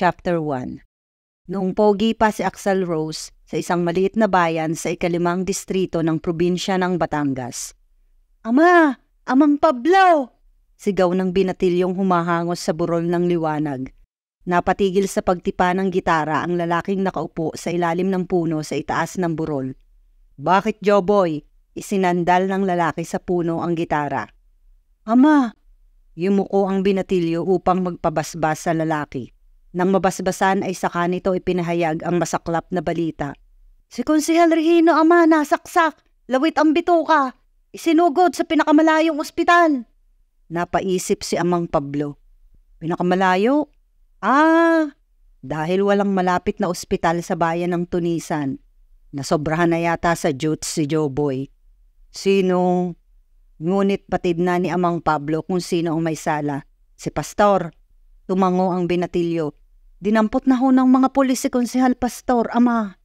Chapter 1 Noong pogi pa si Axel Rose sa isang maliit na bayan sa ikalimang distrito ng probinsya ng Batangas. Ama! Amang Pablo! Sigaw ng binatilyong humahangos sa burol ng liwanag. Napatigil sa pagtipa ng gitara ang lalaking nakaupo sa ilalim ng puno sa itaas ng burol. Bakit, Joboy? Isinandal ng lalaki sa puno ang gitara. Ama! Yumuko ang binatilyo upang magpabasbas sa lalaki. Nang mabasbasan ay saka nito ipinahayag ang masaklap na balita. Si Konsehal Regino Ama saksak, lawit ang bituka, isinugod sa pinakamalayong ospital. Napaisip si Amang Pablo. Pinakamalayo? Ah, dahil walang malapit na ospital sa bayan ng Tunisan. Nasobrahan na yata sa jutes si Joe Boy. Sino? Ngunit patid na ni Amang Pablo kung sino ang may sala. Si Pastor. Tumango ang binatilyo. Dinampot na ho ng mga pulis si Konsehal Pastor, Ama.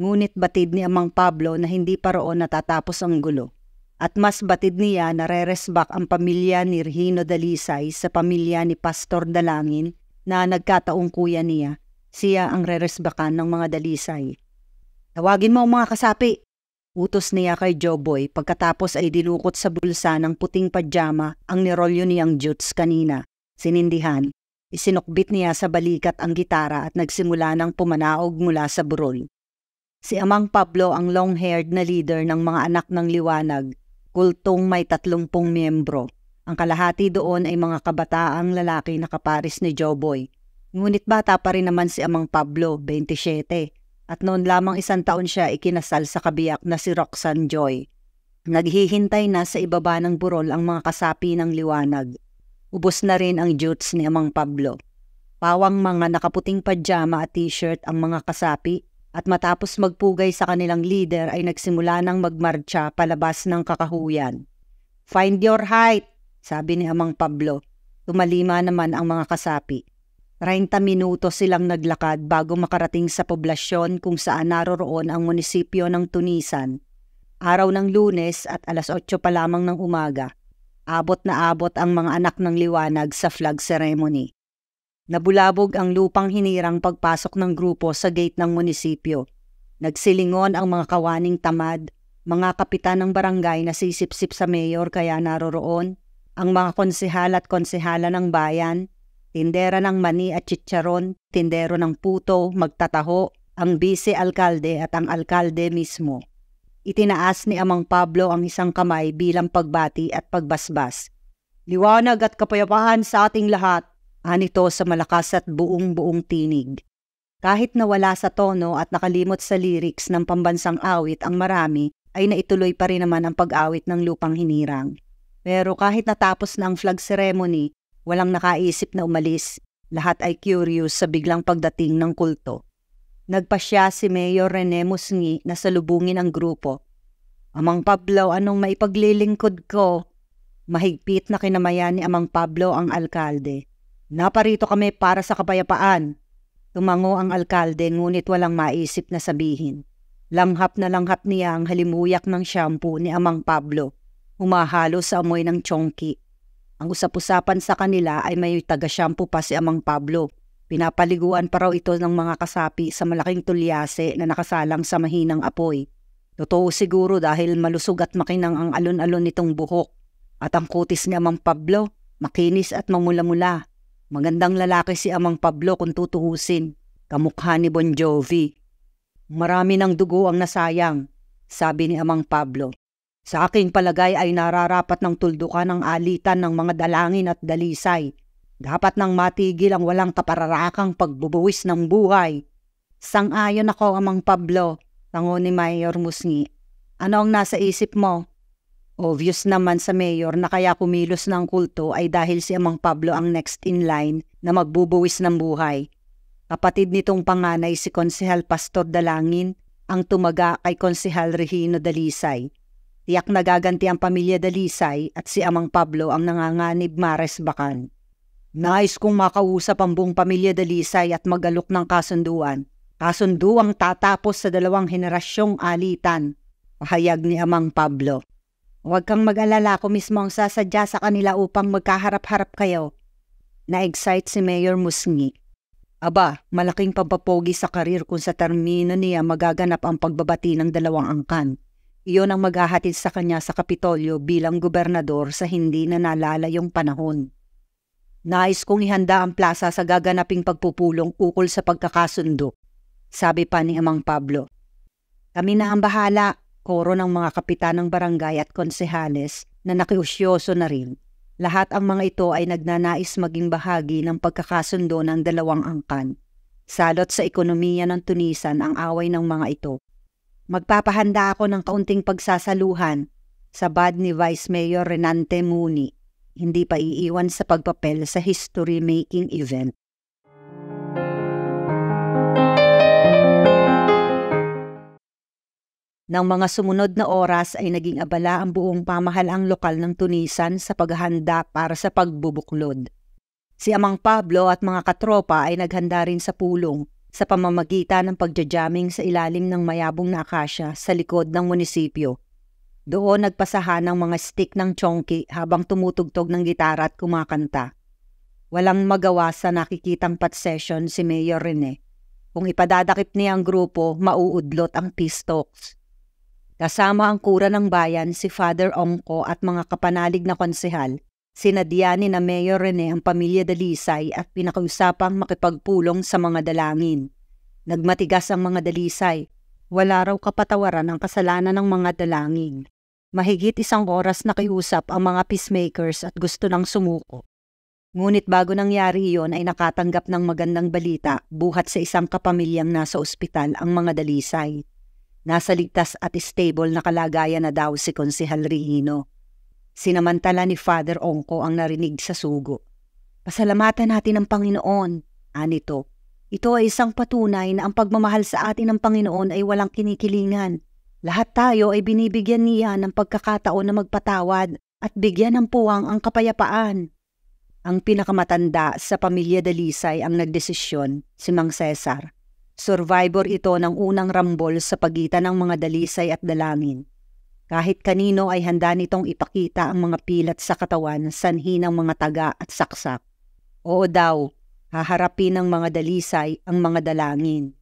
Ngunit batid ni Amang Pablo na hindi pa roon natatapos ang gulo. At mas batid niya na reresbak ang pamilya ni Rhino Dalisay sa pamilya ni Pastor Dalangin na nagkataong kuya niya. Siya ang reresbakan ng mga Dalisay. Tawagin mo ang mga kasapi. Utos niya kay Joboy pagkatapos ay dilukot sa bulsa ng puting pajama ang nirolyo niyang jutes kanina. Sinindihan Isinukbit niya sa balikat ang gitara at nagsimula ng pumanaog mula sa burol. Si Amang Pablo ang long-haired na leader ng mga anak ng liwanag, kultong may tatlongpong miyembro. Ang kalahati doon ay mga kabataang lalaki na kaparis ni Joboy. Ngunit bata pa rin naman si Amang Pablo, 27, at noon lamang isang taon siya ikinasal sa kabiyak na si Roxanne Joy. Naghihintay na sa ibaba ng burol ang mga kasapi ng liwanag. Ubos na rin ang jutes ni Amang Pablo. Pawang mga nakaputing pajama at t-shirt ang mga kasapi at matapos magpugay sa kanilang leader ay nagsimula ng magmarcha palabas ng kakahuyan. Find your height, sabi ni Amang Pablo. Tumalima naman ang mga kasapi. 30 minuto silang naglakad bago makarating sa poblasyon kung saan naroroon ang munisipyo ng Tunisan. Araw ng lunes at alas 8 pa lamang ng umaga. Abot na abot ang mga anak ng liwanag sa flag ceremony. Nabulabog ang lupang hinirang pagpasok ng grupo sa gate ng munisipyo. Nagsilingon ang mga kawaning tamad, mga kapitan ng barangay na sisipsip sa mayor kaya naroroon, ang mga konsehal at konsehala ng bayan, tindera ng mani at chicharon, tindero ng puto, magtataho, ang bise-alkalde at ang alkalde mismo. Itinaas ni Amang Pablo ang isang kamay bilang pagbati at pagbasbas. Liwanag at kapayapahan sa ating lahat, anito sa malakas at buong-buong tinig. Kahit nawala sa tono at nakalimot sa lyrics ng pambansang awit ang marami, ay naituloy pa rin naman ang pag-awit ng lupang hinirang. Pero kahit natapos na ang flag ceremony, walang nakaisip na umalis. Lahat ay curious sa biglang pagdating ng kulto. Nagpasya si Mayor Rene Musngi na salubungin ang grupo. Amang Pablo, anong maipaglilingkod ko? Mahigpit na kinamayan ni Amang Pablo ang alkalde. Naparito kami para sa kapayapaan. Tumango ang alkalde ngunit walang maisip na sabihin. Langhap na langhap niya ang halimuyak ng shampoo ni Amang Pablo. Humahalo sa amoy ng chongki. Ang usap-usapan sa kanila ay may taga-shampoo pa si Amang Pablo Pinapaliguan pa raw ito ng mga kasapi sa malaking tulyase na nakasalang sa mahinang apoy. Totoo siguro dahil malusog at makinang ang alon-alon nitong buhok. At ang kutis ni Amang Pablo, makinis at mamula-mula. Magandang lalaki si Amang Pablo kung tutuhusin. Kamukha ni Bon Jovi. Marami ng dugo ang nasayang, sabi ni Amang Pablo. Sa aking palagay ay nararapat ng tuldukan ang alitan ng mga dalangin at dalisay dapat nang matigil ang walang kapararakang pagbubuwis ng buhay. Sang-ayon ako, Amang Pablo, tango ni Mayor Musngi. Ano ang nasa isip mo? Obvious naman sa mayor na kaya kumilos ng kulto ay dahil si Amang Pablo ang next in line na magbubuwis ng buhay. Kapatid nitong panganay si Konsehal Pastor Dalangin ang tumaga kay Konsehal Regino Dalisay. Tiyak nagaganti ang pamilya Dalisay at si Amang Pablo ang nanganganib Mares Bakan. Nais kong makausap ang buong pamilya Dalisay at magalok ng kasunduan. Kasunduang tatapos sa dalawang henerasyong alitan. Pahayag ni Amang Pablo. Huwag kang mag-alala ko mismo ang sasadya sa kanila upang magkaharap-harap kayo. Na-excite si Mayor Musngi. Aba, malaking pampapogi sa karir kung sa termino niya magaganap ang pagbabati ng dalawang angkan. Iyon ang maghahatid sa kanya sa Kapitolyo bilang gobernador sa hindi na nalala panahon. Nais kong ihanda ang plaza sa gaganaping pagpupulong ukol sa pagkakasundo, sabi pa ni Amang Pablo. Kami na ang bahala, koro ng mga kapitan ng barangay at konsehales na nakiusyoso na rin. Lahat ang mga ito ay nagnanais maging bahagi ng pagkakasundo ng dalawang angkan. Salot sa ekonomiya ng Tunisan ang away ng mga ito. Magpapahanda ako ng kaunting pagsasaluhan, sabad ni Vice Mayor Renante Muni hindi pa iiwan sa pagpapel sa history-making event. Nang mga sumunod na oras ay naging abala ang buong pamahalaang lokal ng Tunisan sa paghahanda para sa pagbubuklod. Si Amang Pablo at mga katropa ay naghanda rin sa pulong sa pamamagitan ng pagjajamming sa ilalim ng mayabong na akasya sa likod ng munisipyo doon nagpasahan ng mga stick ng chonky habang tumutugtog ng gitara at kumakanta. Walang magawa sa nakikitang pat session si Mayor Rene. Kung ipadadakip niya ang grupo, mauudlot ang peace talks. Kasama ang kura ng bayan, si Father Omko at mga kapanalig na konsehal, sinadyanin na Mayor Rene ang pamilya Dalisay at pinakausapang makipagpulong sa mga dalangin. Nagmatigas ang mga dalisay. Wala raw kapatawaran ang kasalanan ng mga dalangin. Mahigit isang oras nakiusap ang mga peacemakers at gusto nang sumuko. Ngunit bago nangyari iyon ay nakatanggap ng magandang balita buhat sa isang kapamilyang nasa ospital ang mga dalisay. Nasa ligtas at stable na kalagayan na daw si Konsihal Rihino. Sinamantala ni Father Onko ang narinig sa sugo. Pasalamatan natin ang Panginoon, anito. Ito ay isang patunay na ang pagmamahal sa atin ng Panginoon ay walang kinikilingan lahat tayo ay binibigyan niya ng pagkakataon na magpatawad at bigyan ng puwang ang kapayapaan. Ang pinakamatanda sa pamilya Dalisay ang nagdesisyon, si Mang Cesar. Survivor ito ng unang rambol sa pagitan ng mga Dalisay at Dalangin. Kahit kanino ay handa nitong ipakita ang mga pilat sa katawan, sanhi ng mga taga at saksak. Oo daw, haharapin ng mga Dalisay ang mga Dalangin.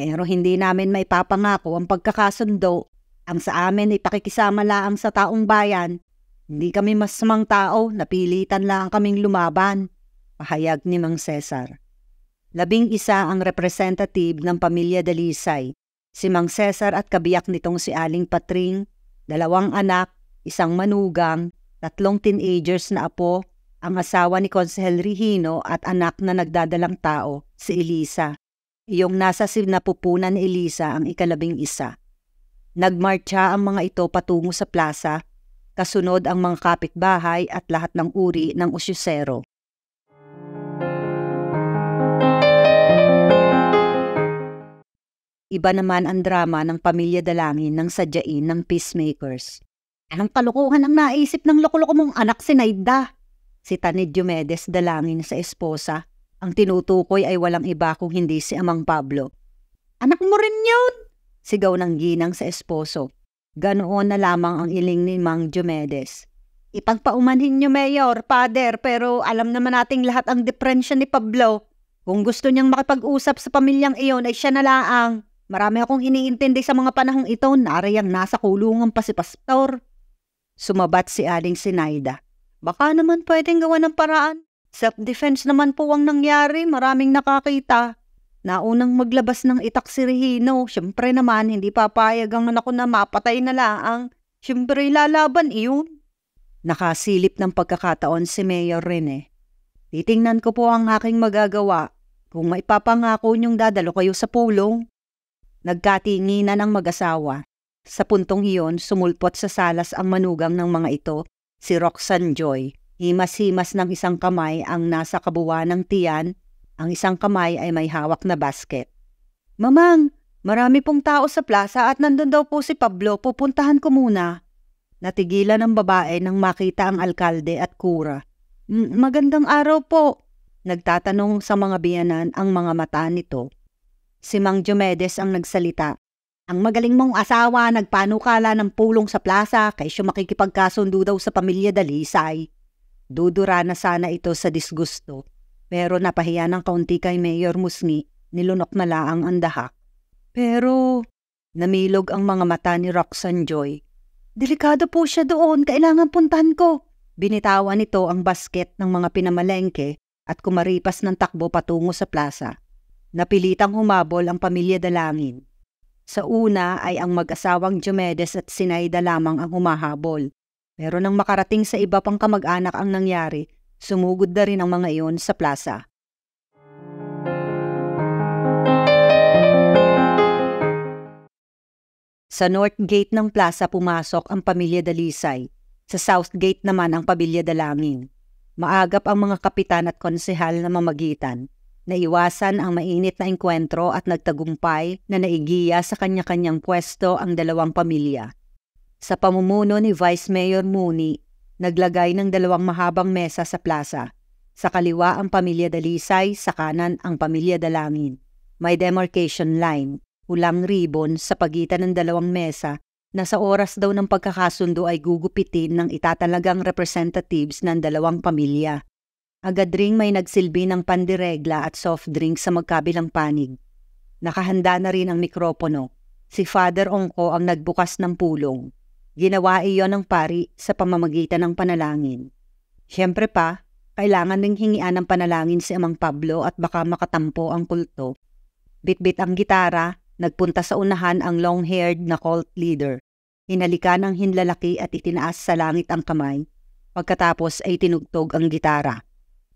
Pero hindi namin maipapangako ang pagkakasundo. Ang sa amin ay pakikisama laang sa taong bayan. Hindi kami masamang tao, napilitan lang kaming lumaban. Pahayag ni Mang Cesar. Labing isa ang representative ng pamilya Dalisay, si Mang Cesar at kabiyak nitong si Aling Patring, dalawang anak, isang manugang, tatlong teenagers na apo, ang asawa ni Consel Rihino at anak na nagdadalang tao, si Elisa. Iyong nasa sinapupunan ni Elisa ang ikalabing isa. Nagmarcha ang mga ito patungo sa plaza, kasunod ang mga kapitbahay at lahat ng uri ng usyusero. Iba naman ang drama ng pamilya dalangin ng sadyain ng peacemakers. Anong kalukuhan ang naisip ng loko mong anak si Naida? Si Tanid Diomedes dalangin sa esposa ang tinutukoy ay walang iba kung hindi si Amang Pablo. Anak mo rin yun! Sigaw ng ginang sa esposo. Ganoon na lamang ang iling ni Mang Diomedes. Ipagpaumanhin niyo, Mayor, Father, pero alam naman nating lahat ang diferensya ni Pablo. Kung gusto niyang makipag-usap sa pamilyang iyon ay siya na laang. Marami akong iniintindi sa mga panahong ito, nariyang nasa kulungan pa si Pastor. Sumabat si aling Sinaida. Baka naman pwedeng gawa ng paraan Self-defense naman po ang nangyari, maraming nakakita. Naunang maglabas ng itak si Regino, syempre naman hindi papayag ang anak ko na mapatay na laang. Syempre lalaban iyon. Nakasilip ng pagkakataon si Mayor Rene. Titingnan ko po ang aking magagawa kung maipapangako niyong dadalo kayo sa pulong. Nagkatinginan ang mag-asawa. Sa puntong iyon, sumulpot sa salas ang manugang ng mga ito, si Roxanne Joy, Himas-himas ng isang kamay ang nasa kabuwa ng tiyan, ang isang kamay ay may hawak na basket. Mamang, marami pong tao sa plaza at nandun daw po si Pablo, pupuntahan ko muna. Natigilan ang babae nang makita ang alkalde at kura. Magandang araw po, nagtatanong sa mga biyanan ang mga mata nito. Si Mang Diomedes ang nagsalita. Ang magaling mong asawa nagpanukala ng pulong sa plaza kay siya makikipagkasundo daw sa pamilya Dalisay. Dudura na sana ito sa disgusto, pero napahiya ng kaunti kay Mayor Musni, nilunok na laang ang andahak. Pero, namilog ang mga mata ni Roxanne Joy. Delikado po siya doon, kailangan puntahan ko. Binitawan nito ang basket ng mga pinamalengke at kumaripas ng takbo patungo sa plaza. Napilitang humabol ang pamilya Dalangin. Sa una ay ang mag-asawang Diomedes at Sinaida lamang ang humahabol pero nang makarating sa iba pang kamag-anak ang nangyari, sumugod na rin ang mga iyon sa plaza. Sa north gate ng plaza pumasok ang pamilya Dalisay. Sa south gate naman ang pamilya Dalangin. Maagap ang mga kapitan at konsehal na mamagitan. Naiwasan ang mainit na engkwentro at nagtagumpay na naigiya sa kanya-kanyang pwesto ang dalawang pamilya. Sa pamumuno ni Vice Mayor Mooney, naglagay ng dalawang mahabang mesa sa plaza. Sa kaliwa ang pamilya Dalisay, sa kanan ang pamilya Dalangin. May demarcation line, ulang ribbon sa pagitan ng dalawang mesa na sa oras daw ng pagkakasundo ay gugupitin ng itatalagang representatives ng dalawang pamilya. Agad ring may nagsilbi ng pandiregla at soft drink sa magkabilang panig. Nakahanda na rin ang mikropono. Si Father Ongko ang nagbukas ng pulong. Ginawa iyon ng pari sa pamamagitan ng panalangin. Siyempre pa, kailangan ding hingian ng panalangin si Amang Pablo at baka makatampo ang kulto. Bitbit ang gitara, nagpunta sa unahan ang long-haired na cult leader. Hinalika ng hinlalaki at itinaas sa langit ang kamay. Pagkatapos ay tinugtog ang gitara.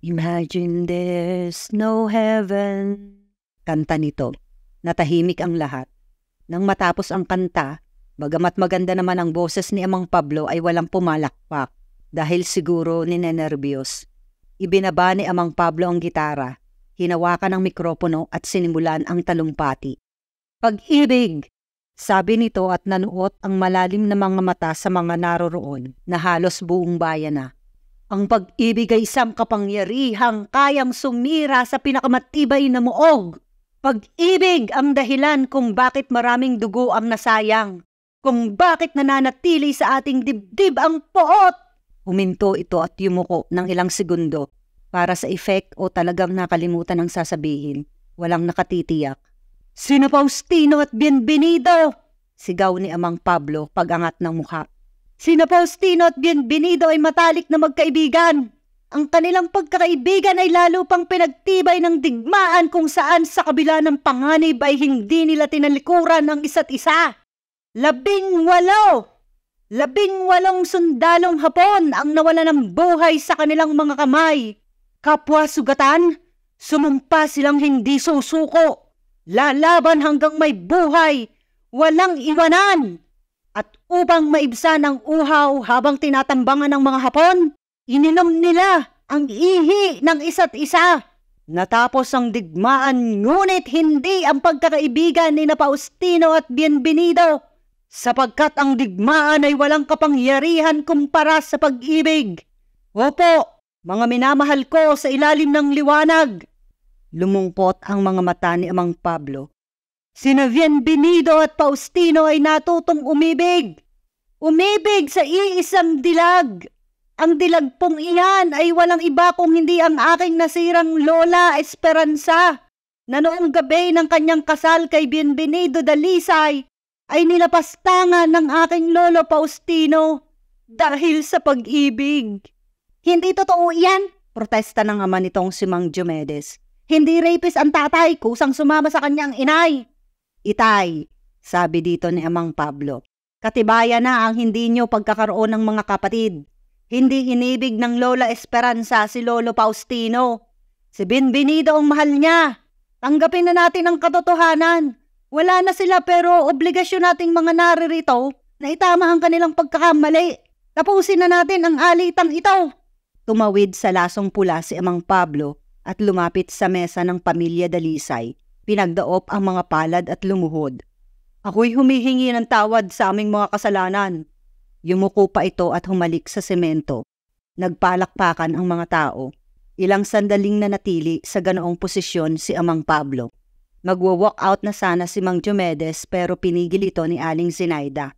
Imagine there's no heaven. Kanta nito. Natahimik ang lahat. Nang matapos ang kanta, Bagamat maganda naman ang boses ni Amang Pablo ay walang pumalakpak dahil siguro ninenerbios. Ibinaba ni Amang Pablo ang gitara, hinawakan ang mikropono at sinimulan ang talumpati. Pag-ibig! Sabi nito at nanuot ang malalim na mga mata sa mga naroroon na halos buong bayan na. Ang pag-ibig ay isang kapangyarihang kayang sumira sa pinakamatibay na muog. Pag-ibig ang dahilan kung bakit maraming dugo ang nasayang kung bakit nananatili sa ating dibdib ang poot. Huminto ito at yumuko ng ilang segundo para sa effect o talagang nakalimutan ang sasabihin. Walang nakatitiyak. Sino Paustino at Bienvenido? Sigaw ni Amang Pablo pagangat ng mukha. Sina Faustino at Bienvenido ay matalik na magkaibigan. Ang kanilang pagkakaibigan ay lalo pang pinagtibay ng digmaan kung saan sa kabila ng panganib ay hindi nila tinalikuran ang isa't isa labing walo! Labing walong sundalong Hapon ang nawala ng buhay sa kanilang mga kamay. Kapwa sugatan, sumumpa silang hindi susuko. Lalaban hanggang may buhay, walang iwanan. At upang maibsan ang uhaw habang tinatambangan ng mga Hapon, ininom nila ang ihi ng isa't isa. Natapos ang digmaan ngunit hindi ang pagkakaibigan ni Napaustino at Bienvenido sapagkat ang digmaan ay walang kapangyarihan kumpara sa pag-ibig. Opo, mga minamahal ko sa ilalim ng liwanag. Lumungpot ang mga mata ni Amang Pablo. Sina Bienvenido at Faustino ay natutong umibig. Umibig sa iisang dilag. Ang dilag pong iyan ay walang iba kung hindi ang aking nasirang lola Esperanza na noong gabi ng kanyang kasal kay Bienvenido Dalisay ay nilapastangan ng aking lolo Faustino dahil sa pag-ibig. Hindi totoo yan, protesta ng ama nitong si Mang Diomedes. Hindi rapist ang tatay, kusang sumama sa kanyang inay. Itay, sabi dito ni Amang Pablo, katibayan na ang hindi nyo pagkakaroon ng mga kapatid. Hindi inibig ng Lola Esperanza si Lolo Faustino. Si Binbinido ang mahal niya. Tanggapin na natin ang katotohanan wala na sila pero obligasyon nating mga naririto na itama ang kanilang pagkakamali. Tapusin na natin ang alitang ito. Tumawid sa lasong pula si Amang Pablo at lumapit sa mesa ng pamilya Dalisay. Pinagdaop ang mga palad at lumuhod. Ako'y humihingi ng tawad sa aming mga kasalanan. Yumuko pa ito at humalik sa semento. Nagpalakpakan ang mga tao. Ilang sandaling nanatili sa ganoong posisyon si Amang Pablo. Magwo-walk out na sana si Mang Jomedes pero pinigil ito ni Aling Zinaida.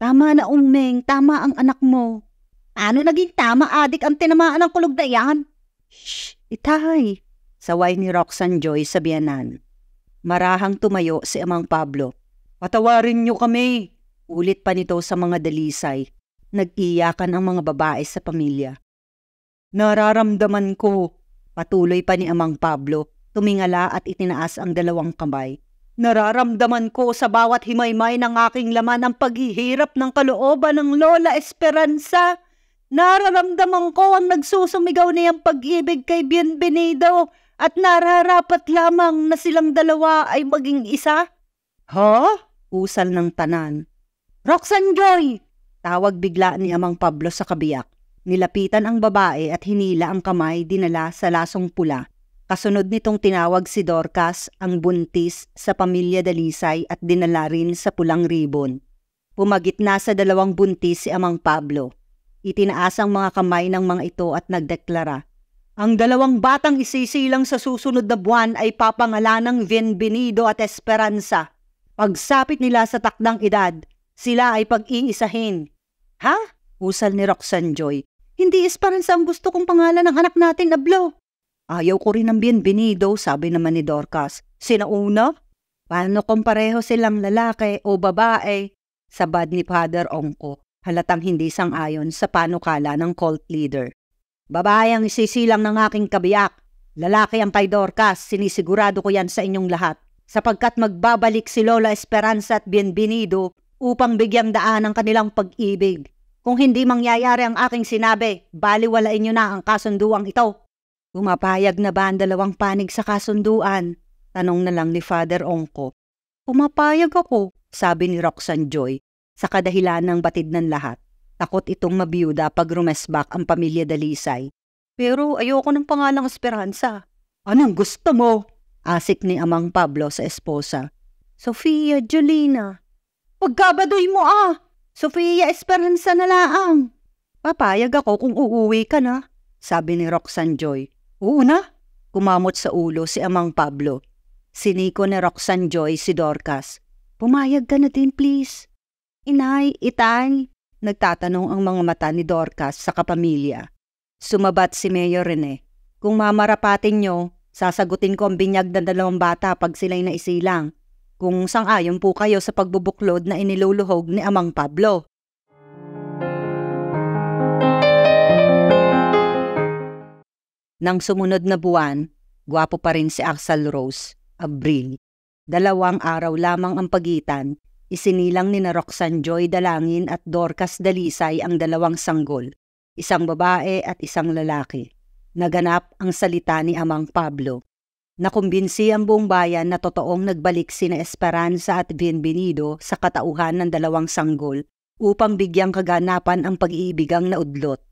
Tama na umeng, tama ang anak mo. Ano naging tama adik ang tinamaan ng kulog na yan? Shh, itay! Saway ni Roxanne Joy sa biyanan. Marahang tumayo si Amang Pablo. Patawarin niyo kami! Ulit pa nito sa mga dalisay. Nag-iyakan ang mga babae sa pamilya. Nararamdaman ko, patuloy pa ni Amang Pablo Tumingala at itinaas ang dalawang kamay. Nararamdaman ko sa bawat himaymay ng aking laman ang paghihirap ng kalooban ng Lola Esperanza. Nararamdaman ko ang nagsusumigaw niyang pag-ibig kay Bienvenido at nararapat lamang na silang dalawa ay maging isa. Ha? Usal ng tanan. Roxanne Joy! Tawag bigla ni Amang Pablo sa kabiyak. Nilapitan ang babae at hinila ang kamay dinala sa lasong pula Kasunod nitong tinawag si Dorcas ang buntis sa pamilya Dalisay at dinala rin sa pulang ribbon. na sa dalawang buntis si Amang Pablo. Itinaas ang mga kamay ng mga ito at nagdeklara, ang dalawang batang isisilang sa susunod na buwan ay ng Bienvenido at Esperanza. Pagsapit nila sa takdang edad, sila ay pag-iisahin. Ha? Usal ni Roxanne Joy. Hindi Esperanza ang gusto kong pangalan ng anak natin, Ablo. Ayaw ko rin ang bienvenido, sabi naman ni Dorcas. Sinauna? Paano kung pareho silang lalaki o babae? Sabad ni Father Ongko, halatang hindi sang-ayon sa panukala ng cult leader. Babae ang isisilang ng aking kabiyak. Lalaki ang kay Dorcas, sinisigurado ko yan sa inyong lahat. Sapagkat magbabalik si Lola Esperanza at Bienvenido upang bigyang daan ang kanilang pag-ibig. Kung hindi mangyayari ang aking sinabi, baliwalain nyo na ang kasunduang ito. Pumapayag na ba ang dalawang panig sa kasunduan? Tanong na lang ni Father Ongko. Pumapayag ako, sabi ni Roxanne Joy, sa kadahilan ng batid ng lahat. Takot itong mabiyuda pag rumesbak ang pamilya Dalisay. Pero ayoko ng pangalang esperansa. Anong gusto mo? Asik ni Amang Pablo sa esposa. Sofia Julina. Pagkabadoy mo ah! Sofia Esperanza na laang. Papayag ako kung uuwi ka na, sabi ni Roxanne Joy. Oo na, kumamot sa ulo si Amang Pablo. Siniko ni Roxanne Joy si Dorcas. Pumayag ka na din please. Inay, itay, nagtatanong ang mga mata ni Dorcas sa kapamilya. Sumabat si Mayor Rene. Kung mamarapatin nyo, sasagutin ko ang binyag ng dalawang bata pag sila'y naisilang. Kung sang-ayon po kayo sa pagbubuklod na iniluluhog ni Amang Pablo. Nang sumunod na buwan, gwapo pa rin si Axel Rose, Abril. Dalawang araw lamang ang pagitan, isinilang ni na Roxanne Joy Dalangin at Dorcas Dalisay ang dalawang sanggol, isang babae at isang lalaki. Naganap ang salita ni Amang Pablo. Nakumbinsi ang buong bayan na totoong nagbalik sina Esperanza at Bienvenido sa katauhan ng dalawang sanggol upang bigyang kaganapan ang pag-iibigang naudlot.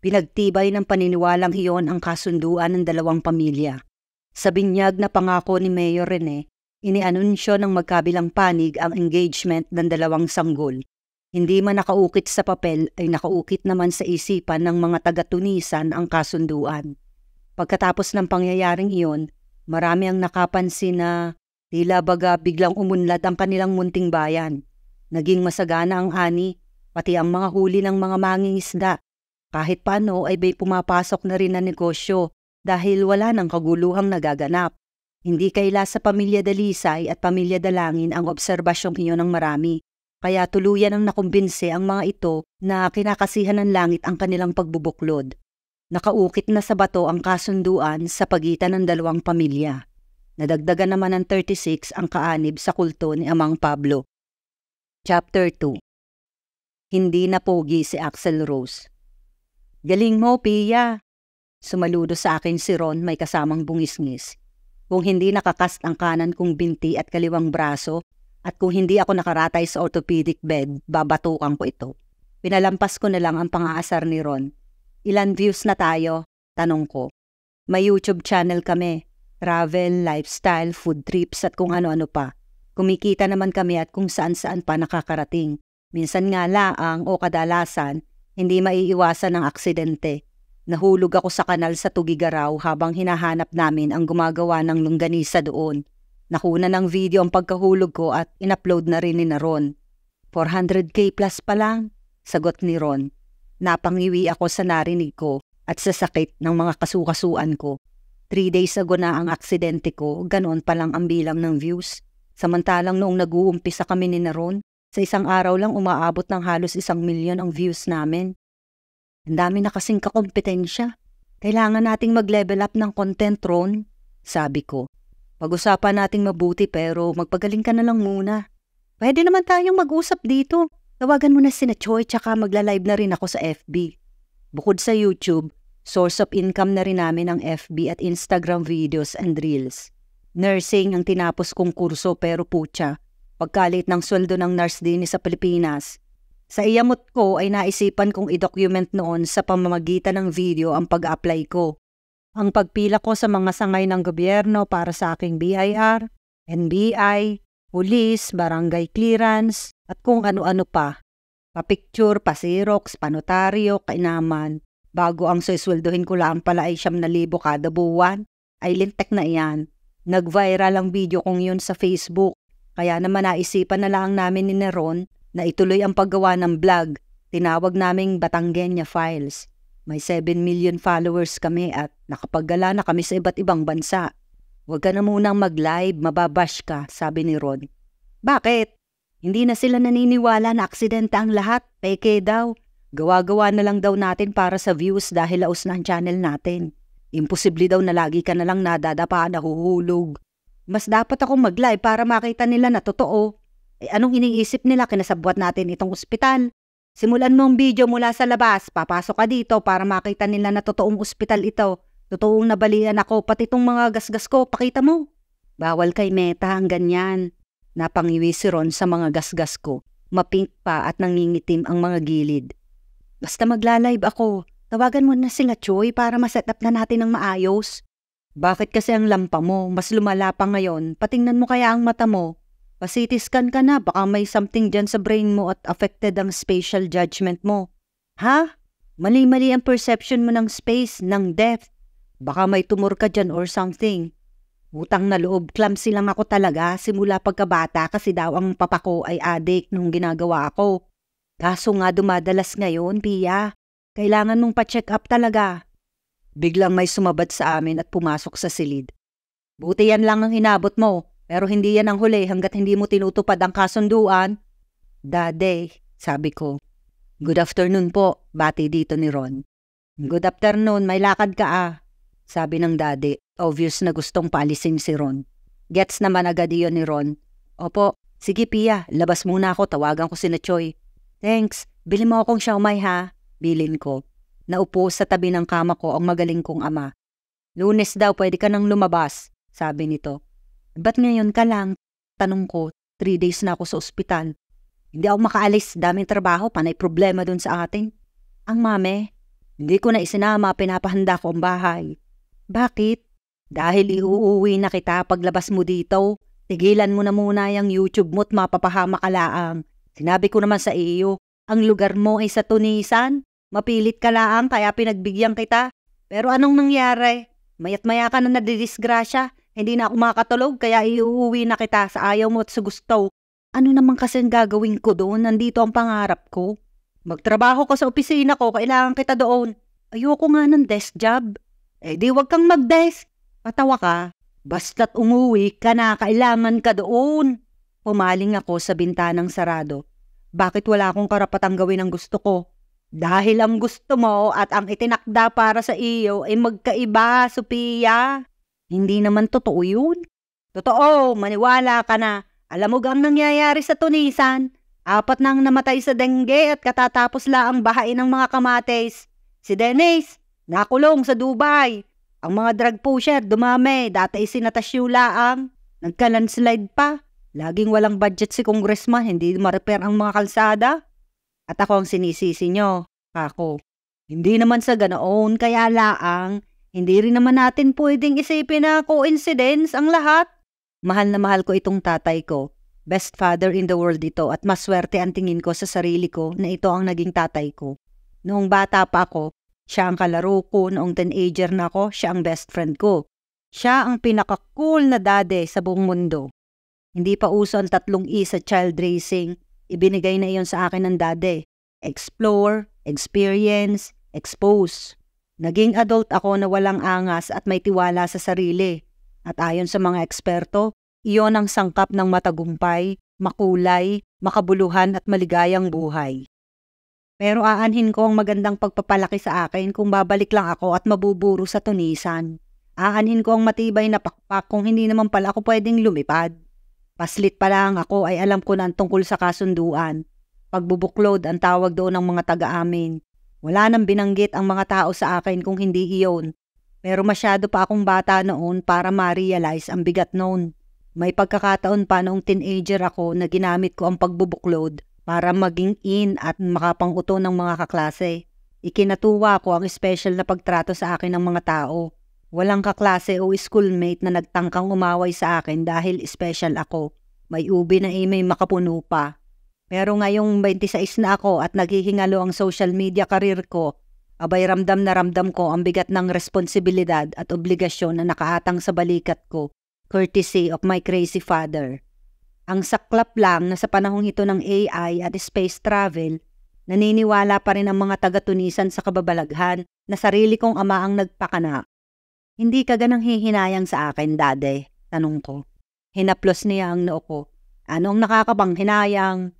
Pinagtibay ng paniniwalang iyon ang kasunduan ng dalawang pamilya. Sa binyag na pangako ni Mayor Rene, inianunsyo ng magkabilang panig ang engagement ng dalawang sanggol. Hindi man nakaukit sa papel ay nakaukit naman sa isipan ng mga taga-Tunisan ang kasunduan. Pagkatapos ng pangyayaring iyon, marami ang nakapansin na tila baga biglang umunlad ang kanilang munting bayan. Naging masagana ang ani, pati ang mga huli ng mga mangingisda kahit paano ay may pumapasok na rin na negosyo dahil wala ng kaguluhang nagaganap. Hindi kaila sa pamilya Dalisay at pamilya Dalangin ang obserbasyong iyon ng marami. Kaya tuluyan ang nakumbinse ang mga ito na kinakasihan ng langit ang kanilang pagbubuklod. Nakaukit na sa bato ang kasunduan sa pagitan ng dalawang pamilya. Nadagdagan naman ng 36 ang kaanib sa kulto ni Amang Pablo. Chapter 2 Hindi na pogi si Axel Rose. Galing mo, Pia. Sumaludo sa akin si Ron may kasamang bungisngis. Kung hindi nakakast ang kanan kong binti at kaliwang braso, at kung hindi ako nakaratay sa orthopedic bed, babatukan ko ito. Pinalampas ko na lang ang pangaasar ni Ron. Ilan views na tayo? Tanong ko. May YouTube channel kami. Travel, lifestyle, food trips at kung ano-ano pa. Kumikita naman kami at kung saan-saan pa nakakarating. Minsan nga laang o kadalasan, hindi maiiwasan ang aksidente. Nahulog ako sa kanal sa Tugigaraw habang hinahanap namin ang gumagawa ng lungganisa doon. Nakuna ng video ang pagkahulog ko at inupload na rin ni Ron. 400k plus pa lang, sagot ni Ron. Napangiwi ako sa narinig ko at sa sakit ng mga kasukasuan ko. Three days ago na ang aksidente ko, ganon pa lang ang bilang ng views. Samantalang noong nag-uumpisa kami ni Ron, sa isang araw lang umaabot ng halos isang milyon ang views namin. Ang dami na kasing kakompetensya. Kailangan nating mag-level up ng content, Ron, sabi ko. Pag-usapan nating mabuti pero magpagaling ka na lang muna. Pwede naman tayong mag-usap dito. Tawagan mo na si Choy tsaka magla-live na rin ako sa FB. Bukod sa YouTube, source of income na rin namin ang FB at Instagram videos and reels. Nursing ang tinapos kong kurso pero putya, pagkalit ng sweldo ng nurse din sa Pilipinas. Sa iyamot ko ay naisipan kong i-document noon sa pamamagitan ng video ang pag-apply ko. Ang pagpila ko sa mga sangay ng gobyerno para sa aking BIR, NBI, pulis, barangay clearance, at kung ano-ano pa. Papicture, pasirox, panotaryo, kainaman. Bago ang sisweldohin ko lang pala ay siyam na libo kada buwan, ay lintek na iyan. Nag-viral ang video kong yun sa Facebook. Kaya naman naisipan na lang namin ni Neron na ituloy ang paggawa ng vlog. Tinawag naming Batanggenya Files. May 7 million followers kami at nakapaggala na kami sa iba't ibang bansa. Huwag ka na munang mag-live, mababash ka, sabi ni Ron. Bakit? Hindi na sila naniniwala na aksidente ang lahat, peke daw. Gawa-gawa na lang daw natin para sa views dahil laos na ang channel natin. Imposible daw na lagi ka na lang nadadapa, nahuhulog. Mas dapat akong mag-live para makita nila na totoo. Eh, anong iniisip nila kinasabwat natin itong ospital? Simulan mo ang video mula sa labas, papasok ka dito para makita nila na totoong ospital ito. Totoong nabalian ako, pati itong mga gasgas ko, pakita mo. Bawal kay Meta ang ganyan. Napangiwi si Ron sa mga gasgas ko. Mapink pa at nangingitim ang mga gilid. Basta maglalive ako, tawagan mo na sila Choy para maset up na natin ng maayos. Bakit kasi ang lampa mo, mas lumala pa ngayon, patingnan mo kaya ang mata mo. Pa-CT scan ka na, baka may something dyan sa brain mo at affected ang spatial judgment mo. Ha? Mali-mali ang perception mo ng space, ng depth. Baka may tumor ka dyan or something. Utang na loob, clumsy lang ako talaga simula pagkabata kasi daw ang papako ay adik nung ginagawa ako. Kaso nga dumadalas ngayon, Pia. Kailangan mong pa-check up talaga. Biglang may sumabat sa amin at pumasok sa silid. Buti yan lang ang inabot mo, pero hindi yan ang huli hanggat hindi mo tinutupad ang kasunduan. Daddy, sabi ko. Good afternoon po, bati dito ni Ron. Good afternoon, may lakad ka ah, sabi ng daddy. Obvious na gustong palisin si Ron. Gets naman agad iyon ni Ron. Opo, sige Pia, labas muna ako, tawagan ko si na Choy. Thanks, bili mo akong siomay ha, bilin ko. Naupo sa tabi ng kama ko ang magaling kong ama. Lunes daw pwede ka nang lumabas, sabi nito. Ba't ngayon ka lang? Tanong ko, three days na ako sa ospital. Hindi ako makaalis, daming trabaho, panay problema dun sa atin. Ang mame, hindi ko na isinama, pinapahanda ko ang bahay. Bakit? Dahil iuuwi na kita paglabas mo dito. Tigilan mo na muna yung YouTube mo't mapapahama laang. Sinabi ko naman sa iyo, ang lugar mo ay sa Tunisan. Mapilit ka laang kaya pinagbigyan kita. Pero anong nangyari? Mayat maya ka na nadidisgrasya. Hindi na ako makatulog kaya iuuwi na kita sa ayaw mo at sa gusto. Ano naman kasi ang gagawin ko doon? Nandito ang pangarap ko. Magtrabaho ko sa opisina ko, kailangan kita doon. Ayoko nga ng desk job. Eh di wag kang mag-desk. Patawa ka. Basta't umuwi ka na, kailangan ka doon. Pumaling ako sa bintanang sarado. Bakit wala akong karapatang gawin ang gusto ko? Dahil ang gusto mo at ang itinakda para sa iyo ay magkaiba, Sophia. Hindi naman totoo yun. Totoo, maniwala ka na. Alam mo gang nangyayari sa Tunisan? Apat nang namatay sa dengue at katatapos la ang bahain ng mga kamates. Si Dennis, nakulong sa Dubai. Ang mga drug pusher, dumami. Dati sinatasyula ang nagka-landslide pa. Laging walang budget si congressman, hindi ma-repair ang mga kalsada. At ako ang sinisisi nyo, ako. Hindi naman sa ganoon, kaya laang, hindi rin naman natin pwedeng isipin na coincidence ang lahat. Mahal na mahal ko itong tatay ko. Best father in the world ito at maswerte ang tingin ko sa sarili ko na ito ang naging tatay ko. Noong bata pa ako, siya ang kalaro ko. Noong teenager na ako, siya ang best friend ko. Siya ang pinaka-cool na dade sa buong mundo. Hindi pa uso ang tatlong E sa child raising, Ibinigay na iyon sa akin ng daddy. Explore, experience, expose. Naging adult ako na walang angas at may tiwala sa sarili. At ayon sa mga eksperto, iyon ang sangkap ng matagumpay, makulay, makabuluhan at maligayang buhay. Pero aanhin ko ang magandang pagpapalaki sa akin kung babalik lang ako at mabuburo sa tunisan. Aanhin ko ang matibay na pakpak kung hindi naman pala ako pwedeng lumipad. Paslit pa lang ako ay alam ko na ang tungkol sa kasunduan. Pagbubuklod ang tawag doon ng mga taga amin. Wala nang binanggit ang mga tao sa akin kung hindi iyon. Pero masyado pa akong bata noon para ma-realize ang bigat noon. May pagkakataon pa noong teenager ako na ginamit ko ang pagbubuklod para maging in at makapanguto ng mga kaklase. Ikinatuwa ko ang special na pagtrato sa akin ng mga tao. Walang kaklase o schoolmate na nagtangkang umaway sa akin dahil special ako. May ubi na imay eh, makapuno pa. Pero ngayong 26 na ako at naghihingalo ang social media karir ko, abay ramdam na ramdam ko ang bigat ng responsibilidad at obligasyon na nakaatang sa balikat ko, courtesy of my crazy father. Ang saklap lang na sa panahong ito ng AI at space travel, naniniwala pa rin ang mga taga-Tunisan sa kababalaghan na sarili kong ama ang nagpakana hindi ka ganang hihinayang sa akin, daddy, tanong ko. Hinaplos niya ang noo ko. Ano ang nakakabang hinayang?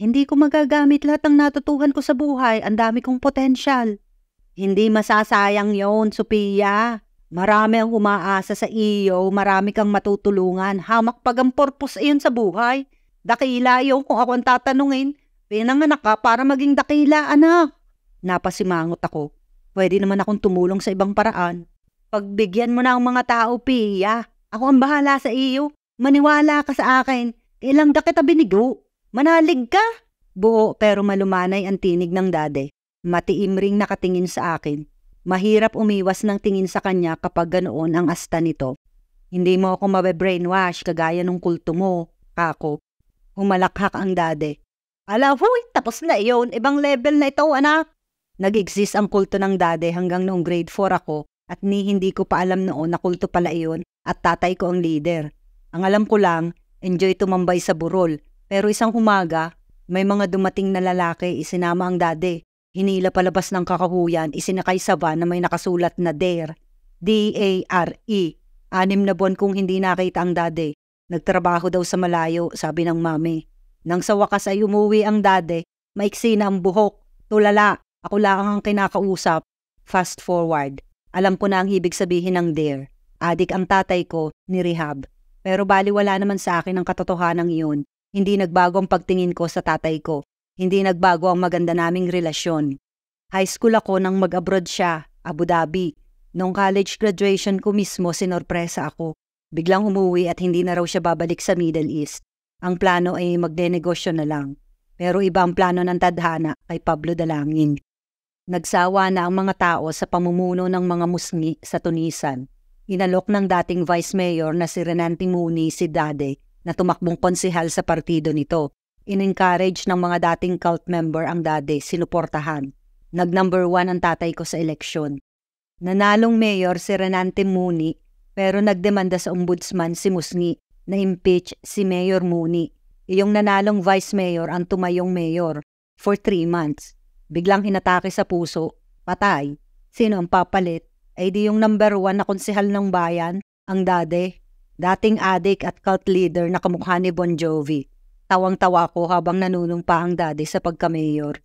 Hindi ko magagamit lahat ng natutuhan ko sa buhay, ang dami kong potensyal. Hindi masasayang yon, Sophia. Marami ang umaasa sa iyo, marami kang matutulungan. Hamak pag ang purpose iyon sa buhay. Dakila iyon kung ako ang tatanungin. Pinanganak ka para maging dakila, anak. Napasimangot ako. Pwede naman akong tumulong sa ibang paraan. Pagbigyan mo na ang mga tao, Pia. Ako ang bahala sa iyo. Maniwala ka sa akin. Ilang da kita binigo. Manalig ka. Buo pero malumanay ang tinig ng dade. Matiim ring nakatingin sa akin. Mahirap umiwas ng tingin sa kanya kapag ganoon ang asta nito. Hindi mo ako mabe-brainwash kagaya ng kulto mo, kako. Humalakhak ang dade. Ala, huy, tapos na iyon. Ibang level na ito, anak. Nag-exist ang kulto ng dade hanggang noong grade 4 ako at ni hindi ko pa alam noon na kulto pala iyon at tatay ko ang leader. Ang alam ko lang, enjoy tumambay sa burol. Pero isang umaga, may mga dumating na lalaki, isinama ang dade. Hinila palabas ng kakahuyan, isinakay sa van na may nakasulat na DARE. D-A-R-E. Anim na buwan kong hindi nakita ang dade. Nagtrabaho daw sa malayo, sabi ng mami. Nang sa wakas ay umuwi ang dade, maiksi na ang buhok, tulala, ako lang ang kinakausap. Fast forward, alam ko na ang ibig sabihin ng dare. Adik ang tatay ko ni Rehab. Pero baliwala naman sa akin ang katotohanan iyon. Hindi nagbago ang pagtingin ko sa tatay ko. Hindi nagbago ang maganda naming relasyon. High school ako nang mag-abroad siya, Abu Dhabi. Noong college graduation ko mismo, sinorpresa ako. Biglang humuwi at hindi na raw siya babalik sa Middle East. Ang plano ay magnenegosyo na lang. Pero iba ang plano ng tadhana kay Pablo Dalangin. Nagsawa na ang mga tao sa pamumuno ng mga musngi sa Tunisan. Inalok ng dating Vice Mayor na si Renan Muni si Dade na tumakbong konsihal sa partido nito. In-encourage ng mga dating cult member ang Dade, sinuportahan. Nag-number one ang tatay ko sa eleksyon. Nanalong mayor si Renan Muni pero nagdemanda sa ombudsman si Musngi na impeach si Mayor Muni. Iyong nanalong vice mayor ang tumayong mayor for three months biglang hinatake sa puso, patay, sino ang papalit? Ay eh, di yung number one na konsehal ng bayan, ang dade, dating addict at cult leader na kamukha ni Bon Jovi. Tawang-tawa ko habang nanunumpa ang dade sa pagka-mayor.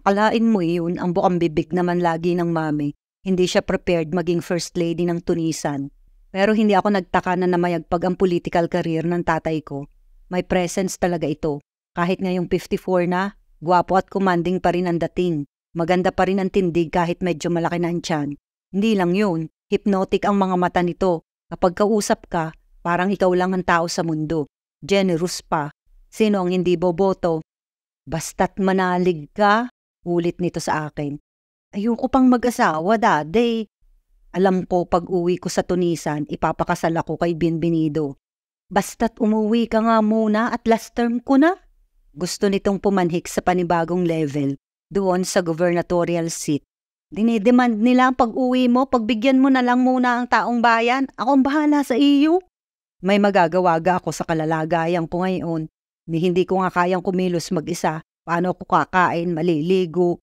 Akalain mo yun ang bukang bibig naman lagi ng mami. Hindi siya prepared maging first lady ng Tunisan. Pero hindi ako nagtaka na namayagpag ang political career ng tatay ko. May presence talaga ito. Kahit ngayong 54 na, Gwapo at commanding pa rin ang dating. Maganda pa rin ang tindig kahit medyo malaki na ang tiyan. Hindi lang yun, hypnotic ang mga mata nito. Kapag kausap ka, parang ikaw lang ang tao sa mundo. Generous pa. Sino ang hindi boboto? Basta't manalig ka, ulit nito sa akin. Ayoko pang mag-asawa, daddy. Alam ko pag uwi ko sa Tunisan, ipapakasal ako kay Binbinido. Basta't umuwi ka nga muna at last term ko na. Gusto nitong pumanhik sa panibagong level doon sa gubernatorial seat. Dinidemand nila ang pag-uwi mo, pagbigyan mo na lang muna ang taong bayan. Ako ang bahala sa iyo. May magagawaga ako sa kalalagayan ko ngayon. Ni hindi ko nga kayang kumilos mag-isa. Paano ako kakain, maliligo?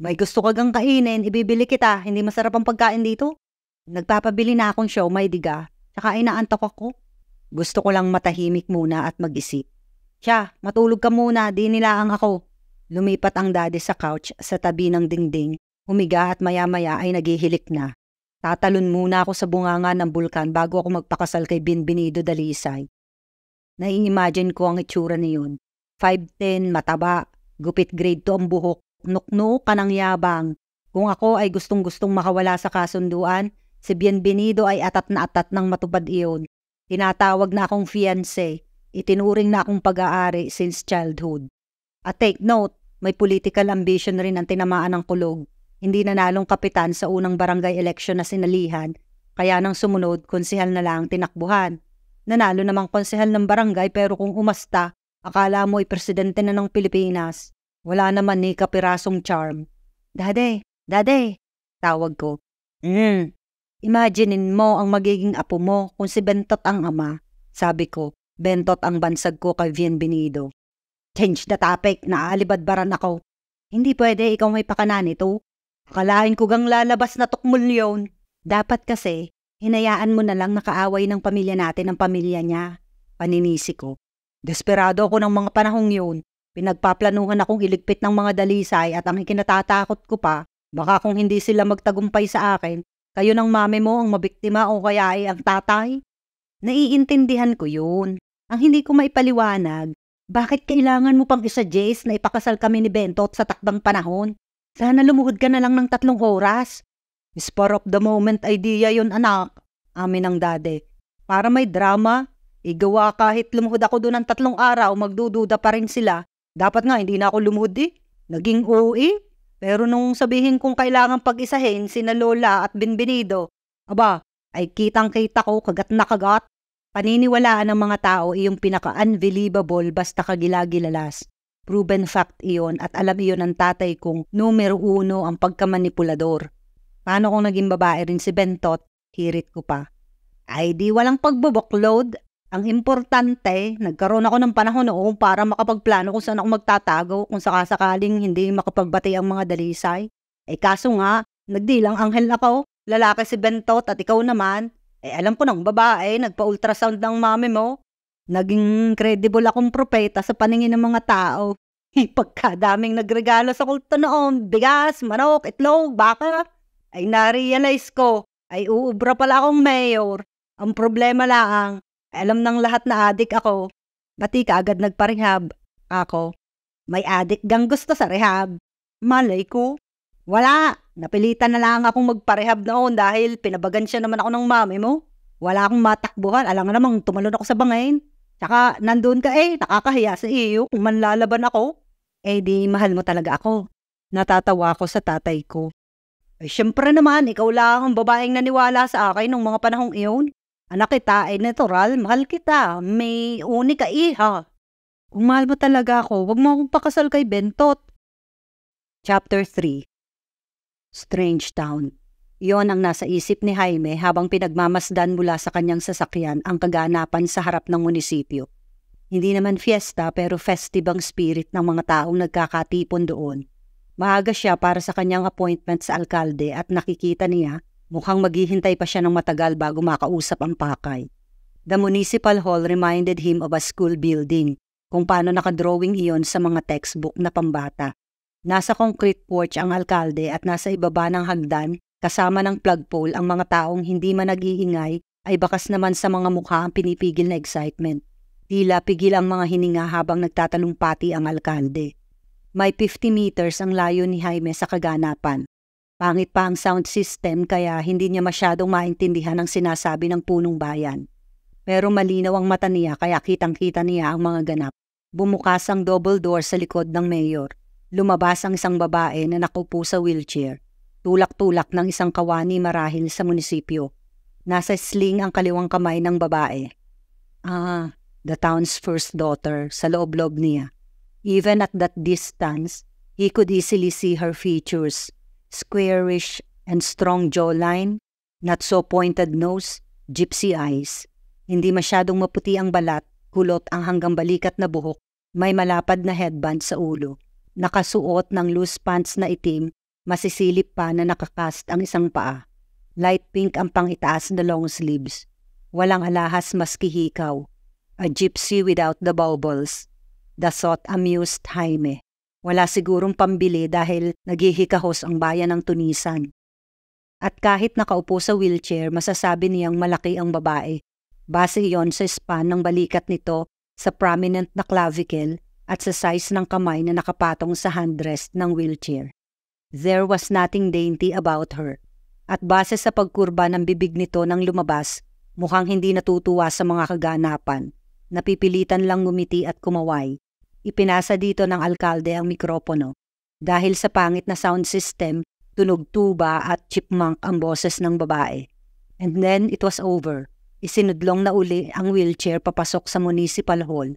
May gusto ka gang kainin, ibibili kita. Hindi masarap ang pagkain dito. Nagpapabili na akong show, siomay, diga. Tsaka inaantok ako. Gusto ko lang matahimik muna at mag-isip. Siya, matulog ka muna, di nilaang ako. Lumipat ang daddy sa couch sa tabi ng dingding, humiga at maya-maya ay naghihilik na. Tatalon muna ako sa bunganga ng bulkan bago ako magpakasal kay Binbinido Dalisay. Nai-imagine ko ang itsura niyon. 5'10, mataba, gupit grade 2 ang buhok, nukno ka yabang. Kung ako ay gustong-gustong makawala sa kasunduan, si Bienvenido ay atat na atat ng matubad iyon. Tinatawag na akong fiancé. Itinuring na akong pag-aari since childhood. At take note, may political ambition rin ang tinamaan ng kulog. Hindi nanalong kapitan sa unang barangay election na sinalihan, kaya nang sumunod, konsehal na lang tinakbuhan. Nanalo namang konsehal ng barangay pero kung umasta, akala mo ay presidente na ng Pilipinas. Wala naman ni kapirasong charm. Dade, dade, tawag ko. Mm. Imaginein mo ang magiging apo mo kung si Bentot ang ama, sabi ko. Bentot ang bansag ko kay Bienvenido. Change the topic, naaalibadbaran ako. Hindi pwede, ikaw may pakanan ito. Akalain ko gang lalabas na tukmul yun. Dapat kasi, hinayaan mo na lang nakaaway ng pamilya natin ang pamilya niya. Paninisi ko. Desperado ako ng mga panahong yun. Pinagpaplanuhan akong iligpit ng mga dalisay at ang ikinatatakot ko pa, baka kung hindi sila magtagumpay sa akin, kayo ng mami mo ang mabiktima o kaya ay ang tatay. Naiintindihan ko yun. Ang hindi ko maipaliwanag, bakit kailangan mo pang isa, Jace, na ipakasal kami ni Bentot sa takdang panahon? Sana lumuhod ka na lang ng tatlong oras. Spur of the moment idea yon anak, amin ang dade. Para may drama, igawa kahit lumuhod ako doon ng tatlong araw, magdududa pa rin sila. Dapat nga, hindi na ako lumuhod eh. Naging OE. Pero nung sabihin kong kailangan pag-isahin sina Lola at Binbinido, aba, ay kitang-kita ko kagat na kagat Paniniwalaan ng mga tao iyong pinaka-unbelievable basta kagilagilalas. Proven fact iyon at alam iyon ng tatay kong numero uno ang pagkamanipulador. Paano kung naging babae rin si Bentot? Hirit ko pa. Ay di walang pagbubukload. Ang importante, nagkaroon ako ng panahon noon para makapagplano kung saan ako magtatago kung sakasakaling hindi makapagbati ang mga dalisay. Eh kaso nga, nagdilang anghel ako, lalaki si Bentot at ikaw naman, eh alam ko ng babae, nagpa-ultrasound ng mami mo. Naging credible akong propeta sa paningin ng mga tao. Eh, pagkadaming nagregalo sa kulto noon, bigas, manok, itlog, baka, ay narealize ko, ay uubra pala akong mayor. Ang problema lang, alam ng lahat na adik ako. Pati kaagad agad nagparehab. Ako, may adik gang gusto sa rehab. Malay ko, wala. Napilitan na lang akong magparehab noon dahil pinabagan siya naman ako ng mami mo. Wala akong matakbuhan. Alam nga namang tumalon ako sa bangayin. Tsaka nandun ka eh, nakakahiya sa iyo. Kung manlalaban ako, eh di mahal mo talaga ako. Natatawa ako sa tatay ko. Eh, syempre naman, ikaw lang ang babaeng naniwala sa akin nung mga panahong iyon. Anak kita ay eh, natural, mahal kita, may uni ka iha. Kung mahal mo talaga ako, wag mo akong pakasal kay Bentot. Chapter 3 Strange Town. Iyon ang nasa isip ni Jaime habang pinagmamasdan mula sa kanyang sasakyan ang kaganapan sa harap ng munisipyo. Hindi naman fiesta pero festive ang spirit ng mga taong nagkakatipon doon. Maaga siya para sa kanyang appointment sa alkalde at nakikita niya mukhang maghihintay pa siya ng matagal bago makausap ang pakay. The municipal hall reminded him of a school building, kung paano nakadrawing iyon sa mga textbook na pambata. Nasa concrete porch ang alkalde at nasa ibaba ng hagdan kasama ng plug pole ang mga taong hindi man nag ay bakas naman sa mga mukha ang pinipigil na excitement. Tila pigil ang mga hininga habang nagtatalumpati ang alkalde. May 50 meters ang layo ni Jaime sa kaganapan. Pangit pa ang sound system kaya hindi niya masyadong maintindihan ang sinasabi ng punong bayan. Pero malinaw ang mata niya kaya kitang-kita niya ang mga ganap. Bumukas ang double door sa likod ng mayor lumabas ang isang babae na nakupo sa wheelchair, tulak-tulak ng isang kawani marahil sa munisipyo. Nasa sling ang kaliwang kamay ng babae. Ah, the town's first daughter, sa loob-loob niya. Even at that distance, he could easily see her features, squarish and strong jawline, not so pointed nose, gypsy eyes. Hindi masyadong maputi ang balat, kulot ang hanggang balikat na buhok, may malapad na headband sa ulo nakasuot ng loose pants na itim, masisilip pa na nakakast ang isang paa. Light pink ang pangitaas na long sleeves. Walang alahas maski hikaw. A gypsy without the baubles. The Dasot amused Jaime. Wala sigurong pambili dahil naghihikahos ang bayan ng Tunisan. At kahit nakaupo sa wheelchair, masasabi niyang malaki ang babae. Base yon sa span ng balikat nito sa prominent na clavicle at sa size ng kamay na nakapatong sa handrest ng wheelchair. There was nothing dainty about her. At base sa pagkurba ng bibig nito nang lumabas, mukhang hindi natutuwa sa mga kaganapan. Napipilitan lang ngumiti at kumaway. Ipinasa dito ng alkalde ang mikropono. Dahil sa pangit na sound system, tunog tuba at chipmunk ang boses ng babae. And then it was over. Isinudlong na uli ang wheelchair papasok sa municipal hall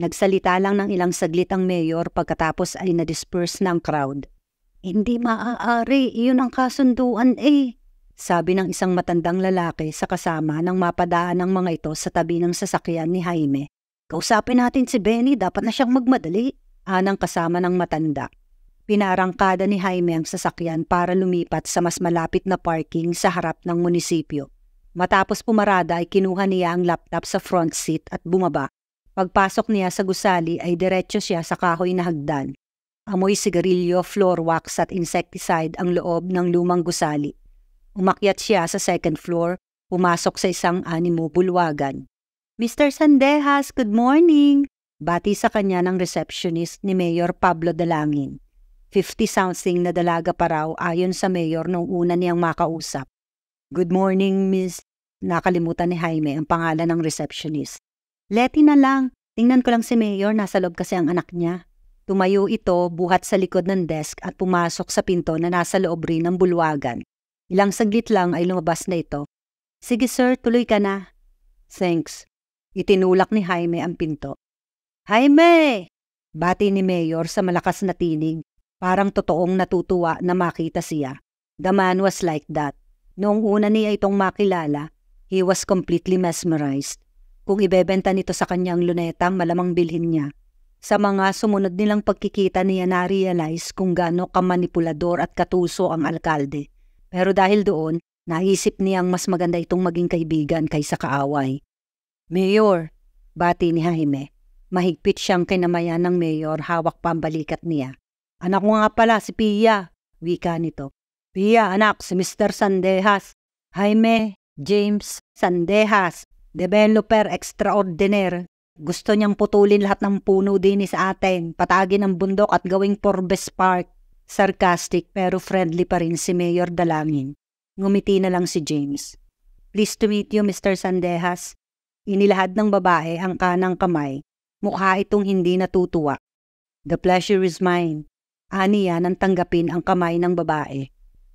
Nagsalita lang ng ilang saglit ang mayor pagkatapos ay nadisperse ng crowd. Hindi maaari, iyon ang kasunduan eh, sabi ng isang matandang lalaki sa kasama nang mapadaan ng mga ito sa tabi ng sasakyan ni Jaime. Kausapin natin si Benny, dapat na siyang magmadali, anang kasama ng matanda. Pinarangkada ni Jaime ang sasakyan para lumipat sa mas malapit na parking sa harap ng munisipyo. Matapos pumarada ay kinuha niya ang laptop sa front seat at bumaba Pagpasok niya sa gusali ay diretso siya sa kahoy na hagdan. Amoy sigarilyo, floor wax at insecticide ang loob ng lumang gusali. Umakyat siya sa second floor, pumasok sa isang animo bulwagan. Mr. Sandejas, good morning! Bati sa kanya ng receptionist ni Mayor Pablo Dalangin. 50-something na dalaga pa raw ayon sa mayor nung una niyang makausap. Good morning, Miss. Nakalimutan ni Jaime ang pangalan ng receptionist. Leti na lang. Tingnan ko lang si Mayor, nasa loob kasi ang anak niya. Tumayo ito, buhat sa likod ng desk at pumasok sa pinto na nasa loob rin ng bulwagan. Ilang saglit lang ay lumabas na ito. Sige sir, tuloy ka na. Thanks. Itinulak ni Jaime ang pinto. Jaime! Bati ni Mayor sa malakas na tinig. Parang totoong natutuwa na makita siya. The man was like that. Noong una niya itong makilala, he was completely mesmerized. Kung ibebenta nito sa kanyang luneta, malamang bilhin niya. Sa mga sumunod nilang pagkikita niya na-realize kung gaano kamanipulador at katuso ang alkalde. Pero dahil doon, naisip niyang mas maganda itong maging kaibigan kaysa kaaway. Mayor, bati ni Jaime. Mahigpit siyang kinamayan ng mayor, hawak pambalikat niya. Anak ko nga pala, si Pia, wika nito. Pia, anak, si Mr. Sandejas. Jaime, James, Sandejas, Developer extraordinaire. Gusto niyang putulin lahat ng puno din sa atin, patagin ang bundok at gawing Forbes Park. Sarcastic pero friendly pa rin si Mayor Dalangin. Ngumiti na lang si James. Pleased to meet you, Mr. Sandejas. Inilahad ng babae ang kanang kamay. Mukha itong hindi natutuwa. The pleasure is mine. Aniya nang tanggapin ang kamay ng babae.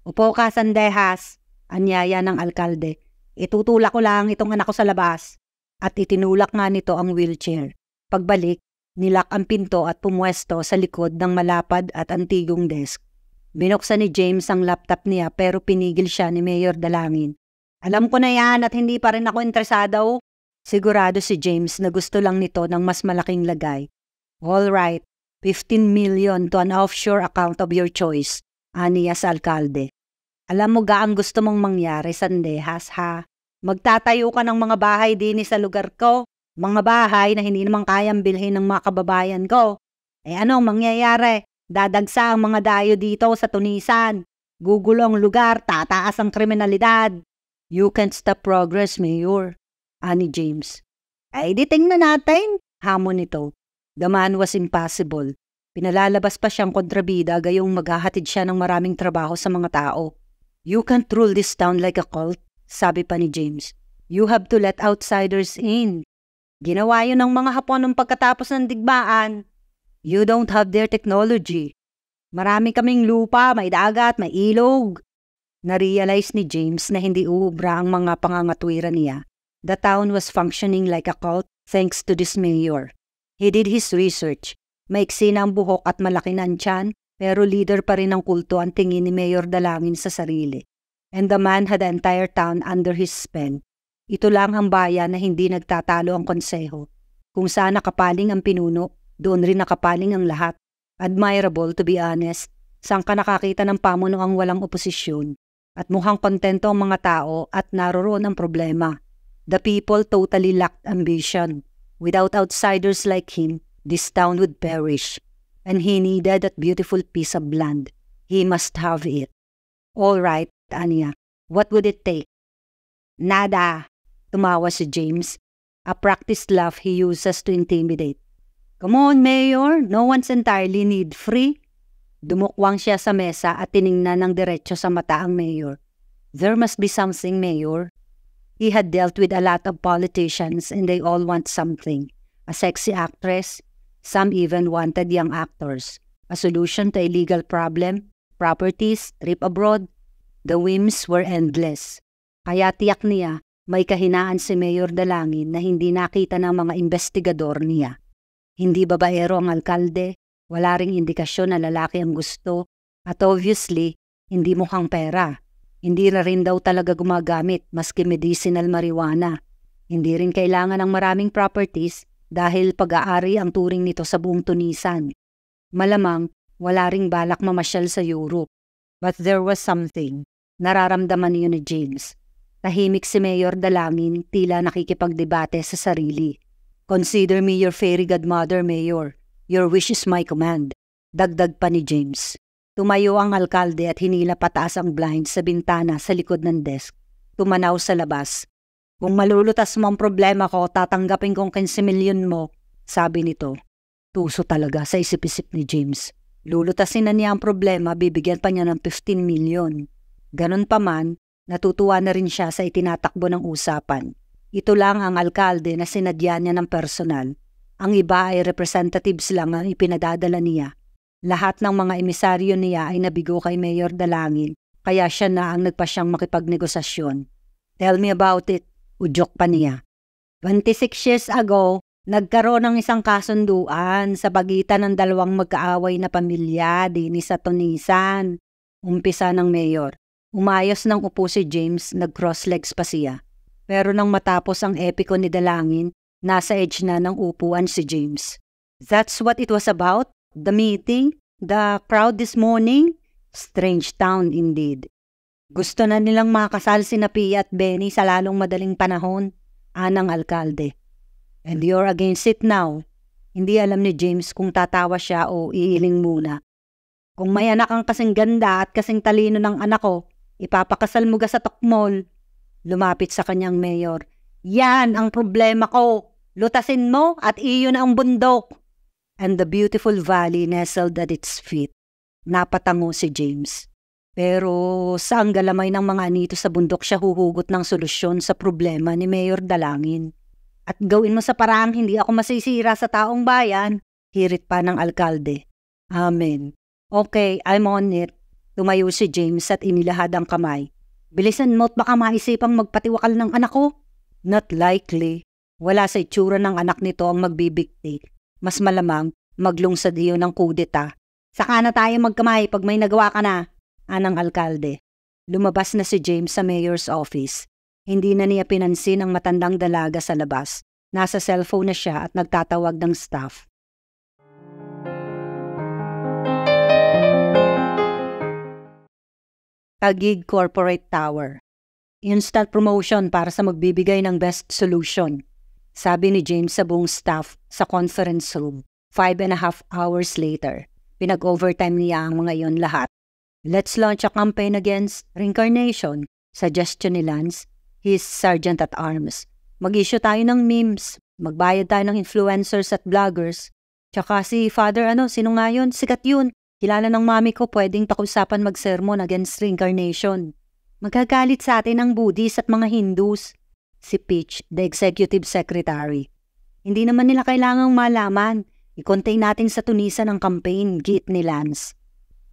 Upo ka, Sandejas! Anyaya ng alkalde. Itutulak ko lang itong anak ko sa labas. At itinulak nga nito ang wheelchair. Pagbalik, nilak ang pinto at pumwesto sa likod ng malapad at antigong desk. Binuksan ni James ang laptop niya pero pinigil siya ni Mayor Dalangin. Alam ko na yan at hindi pa rin ako interesado. Sigurado si James na gusto lang nito ng mas malaking lagay. All right, 15 million to an offshore account of your choice, aniya sa alkalde. Alam mo ga ang gusto mong mangyari, Sandehas, ha? Magtatayo ka ng mga bahay din sa lugar ko. Mga bahay na hindi naman kayang bilhin ng mga kababayan ko. Eh ano ang mangyayari? Dadagsa ang mga dayo dito sa Tunisan. Gugulo ang lugar, tataas ang kriminalidad. You can't stop progress, Mayor. Ani James. Ay, di tingnan natin. Hamon ito. The man was impossible. Pinalalabas pa siyang kontrabida gayong maghahatid siya ng maraming trabaho sa mga tao. You can't rule this town like a cult, sabi pa ni James. You have to let outsiders in. Ginawa yun ng mga Hapon nung pagkatapos ng digmaan. You don't have their technology. Marami kaming lupa, may dagat, may ilog. Narealize ni James na hindi uubra ang mga pangangatwira niya. The town was functioning like a cult thanks to this mayor. He did his research. Maiksi na ang buhok at malaki na ang tiyan, pero leader pa rin ng kulto ang tingin ni Mayor Dalangin sa sarili. And the man had the entire town under his spell. Ito lang ang bayan na hindi nagtatalo ang konseho. Kung saan nakapaling ang pinuno, doon rin nakapaling ang lahat. Admirable, to be honest, saan ka nakakita ng pamuno ang walang oposisyon. At mukhang kontento ang mga tao at naroroon ang problema. The people totally lacked ambition. Without outsiders like him, this town would perish and he needed that beautiful piece of land. He must have it. All right, Anya. What would it take? Nada, tumawa si James, a practiced laugh he uses to intimidate. Come on, Mayor, no one's entirely need-free. Dumukwang siya sa mesa at tiningnan ng diretso sa mata ang Mayor. There must be something, Mayor. He had dealt with a lot of politicians and they all want something. A sexy actress, Some even wanted young actors. A solution to a legal problem, properties, trip abroad, the whims were endless. Kaya tiyak niya, may kahinaan si Mayor Dalangin na hindi nakita ng mga investigador niya. Hindi babaero ang alkalde, wala ring indikasyon na lalaki ang gusto, at obviously, hindi mukhang pera. Hindi na rin daw talaga gumagamit maski medicinal marijuana. Hindi rin kailangan ng maraming properties dahil pag-aari ang turing nito sa buong Tunisan. Malamang, wala ring balak mamasyal sa Europe. But there was something. Nararamdaman niyo ni James. Tahimik si Mayor Dalangin, tila nakikipagdebate sa sarili. Consider me your fairy godmother, Mayor. Your wish is my command. Dagdag pa ni James. Tumayo ang alkalde at hinila pataas ang blind sa bintana sa likod ng desk. Tumanaw sa labas. Kung malulutas mo ang problema ko, tatanggapin kong 15 million mo, sabi nito. Tuso talaga sa isip-isip ni James. Lulutasin na niya ang problema, bibigyan pa niya ng 15 million. Ganun pa man, natutuwa na rin siya sa itinatakbo ng usapan. Ito lang ang alkalde na sinadya niya ng personal. Ang iba ay representatives lang ang ipinadadala niya. Lahat ng mga emisaryo niya ay nabigo kay Mayor Dalangin, kaya siya na ang nagpa siyang makipagnegosasyon. Tell me about it, Udyok pa niya. 26 years ago, nagkaroon ng isang kasunduan sa pagitan ng dalawang magkaaway na pamilya din sa Tonisan. Umpisa ng mayor. Umayos ng upo si James, nag-cross legs pa siya. Pero nang matapos ang epiko ni Dalangin, nasa edge na ng upuan si James. That's what it was about? The meeting? The crowd this morning? Strange town indeed. Gusto na nilang makasal si Napia at Benny sa lalong madaling panahon, anang alkalde. And you're against it now. Hindi alam ni James kung tatawa siya o iiling muna. Kung may anak ang kasing ganda at kasing talino ng anak ko, ipapakasal mo ga sa tokmol. Lumapit sa kanyang mayor. Yan ang problema ko. Lutasin mo at iyon ang bundok. And the beautiful valley nestled at its feet. Napatango si James. Pero sa ang galamay ng mga nito sa bundok siya huhugot ng solusyon sa problema ni Mayor Dalangin. At gawin mo sa paraang hindi ako masisira sa taong bayan, hirit pa ng alkalde. Amen. Okay, I'm on it. Tumayo si James at inilahad ang kamay. Bilisan mo't baka maisipang magpatiwakal ng anak ko. Not likely. Wala sa itsura ng anak nito ang magbibigti. Mas malamang, maglungsad iyo ng kudeta. Saka na tayo magkamay pag may nagawa ka na anang alkalde. Lumabas na si James sa mayor's office. Hindi na niya pinansin ang matandang dalaga sa labas. Nasa cellphone na siya at nagtatawag ng staff. Tagig Corporate Tower Instant promotion para sa magbibigay ng best solution, sabi ni James sa buong staff sa conference room. Five and a half hours later, pinag-overtime niya ang mga yon lahat Let's launch a campaign against reincarnation, suggestion ni Lance, his sergeant at arms. Mag-issue tayo ng memes, magbayad tayo ng influencers at bloggers. Tsaka si Father ano, sino nga yun? Sikat yun. Kilala ng mami ko, pwedeng pakusapan mag-sermon against reincarnation. Magagalit sa atin ang Buddhist at mga Hindus. Si Peach, the executive secretary. Hindi naman nila kailangang malaman. I-contain natin sa tunisan ng campaign, git ni Lance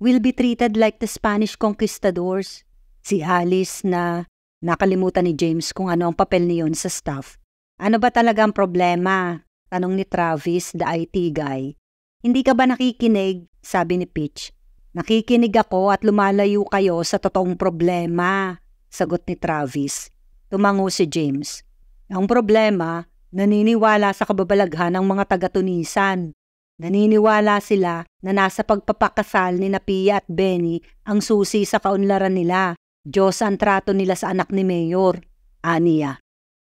will be treated like the Spanish conquistadors. Si Alice na nakalimutan ni James kung ano ang papel niyon sa staff. Ano ba talaga ang problema? Tanong ni Travis, the IT guy. Hindi ka ba nakikinig? Sabi ni Peach. Nakikinig ako at lumalayo kayo sa totoong problema. Sagot ni Travis. Tumango si James. Ang problema, naniniwala sa kababalaghan ng mga taga-Tunisan. Naniniwala sila na nasa pagpapakasal ni Napia at Benny ang susi sa kaunlaran nila. Diyos ang trato nila sa anak ni Mayor, Ania.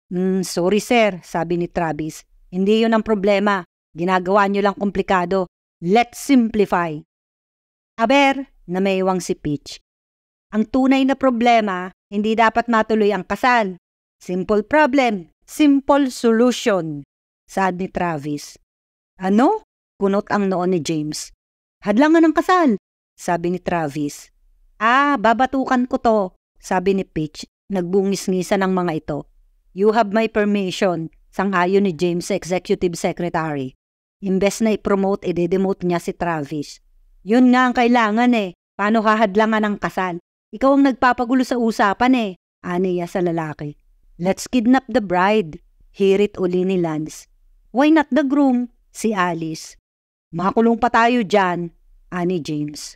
Mm, sorry sir, sabi ni Travis. Hindi yun ang problema. Ginagawa niyo lang komplikado. Let's simplify. Aber, namewang si Peach. Ang tunay na problema, hindi dapat matuloy ang kasal. Simple problem, simple solution, sad ni Travis. Ano? Kunot ang noon ni James. Hadlangan ng kasal, sabi ni Travis. Ah, babatukan ko to, sabi ni Peach. Nagbungis-ngisa ng mga ito. You have my permission, sanghayo ni James executive secretary. Imbes na i-promote, i-demote niya si Travis. Yun nga ang kailangan eh. Paano hahadlangan ng kasal? Ikaw ang nagpapagulo sa usapan eh, aniya sa lalaki. Let's kidnap the bride, hirit uli ni Lance. Why not the groom? Si Alice. Makakulong pa tayo dyan, ani James.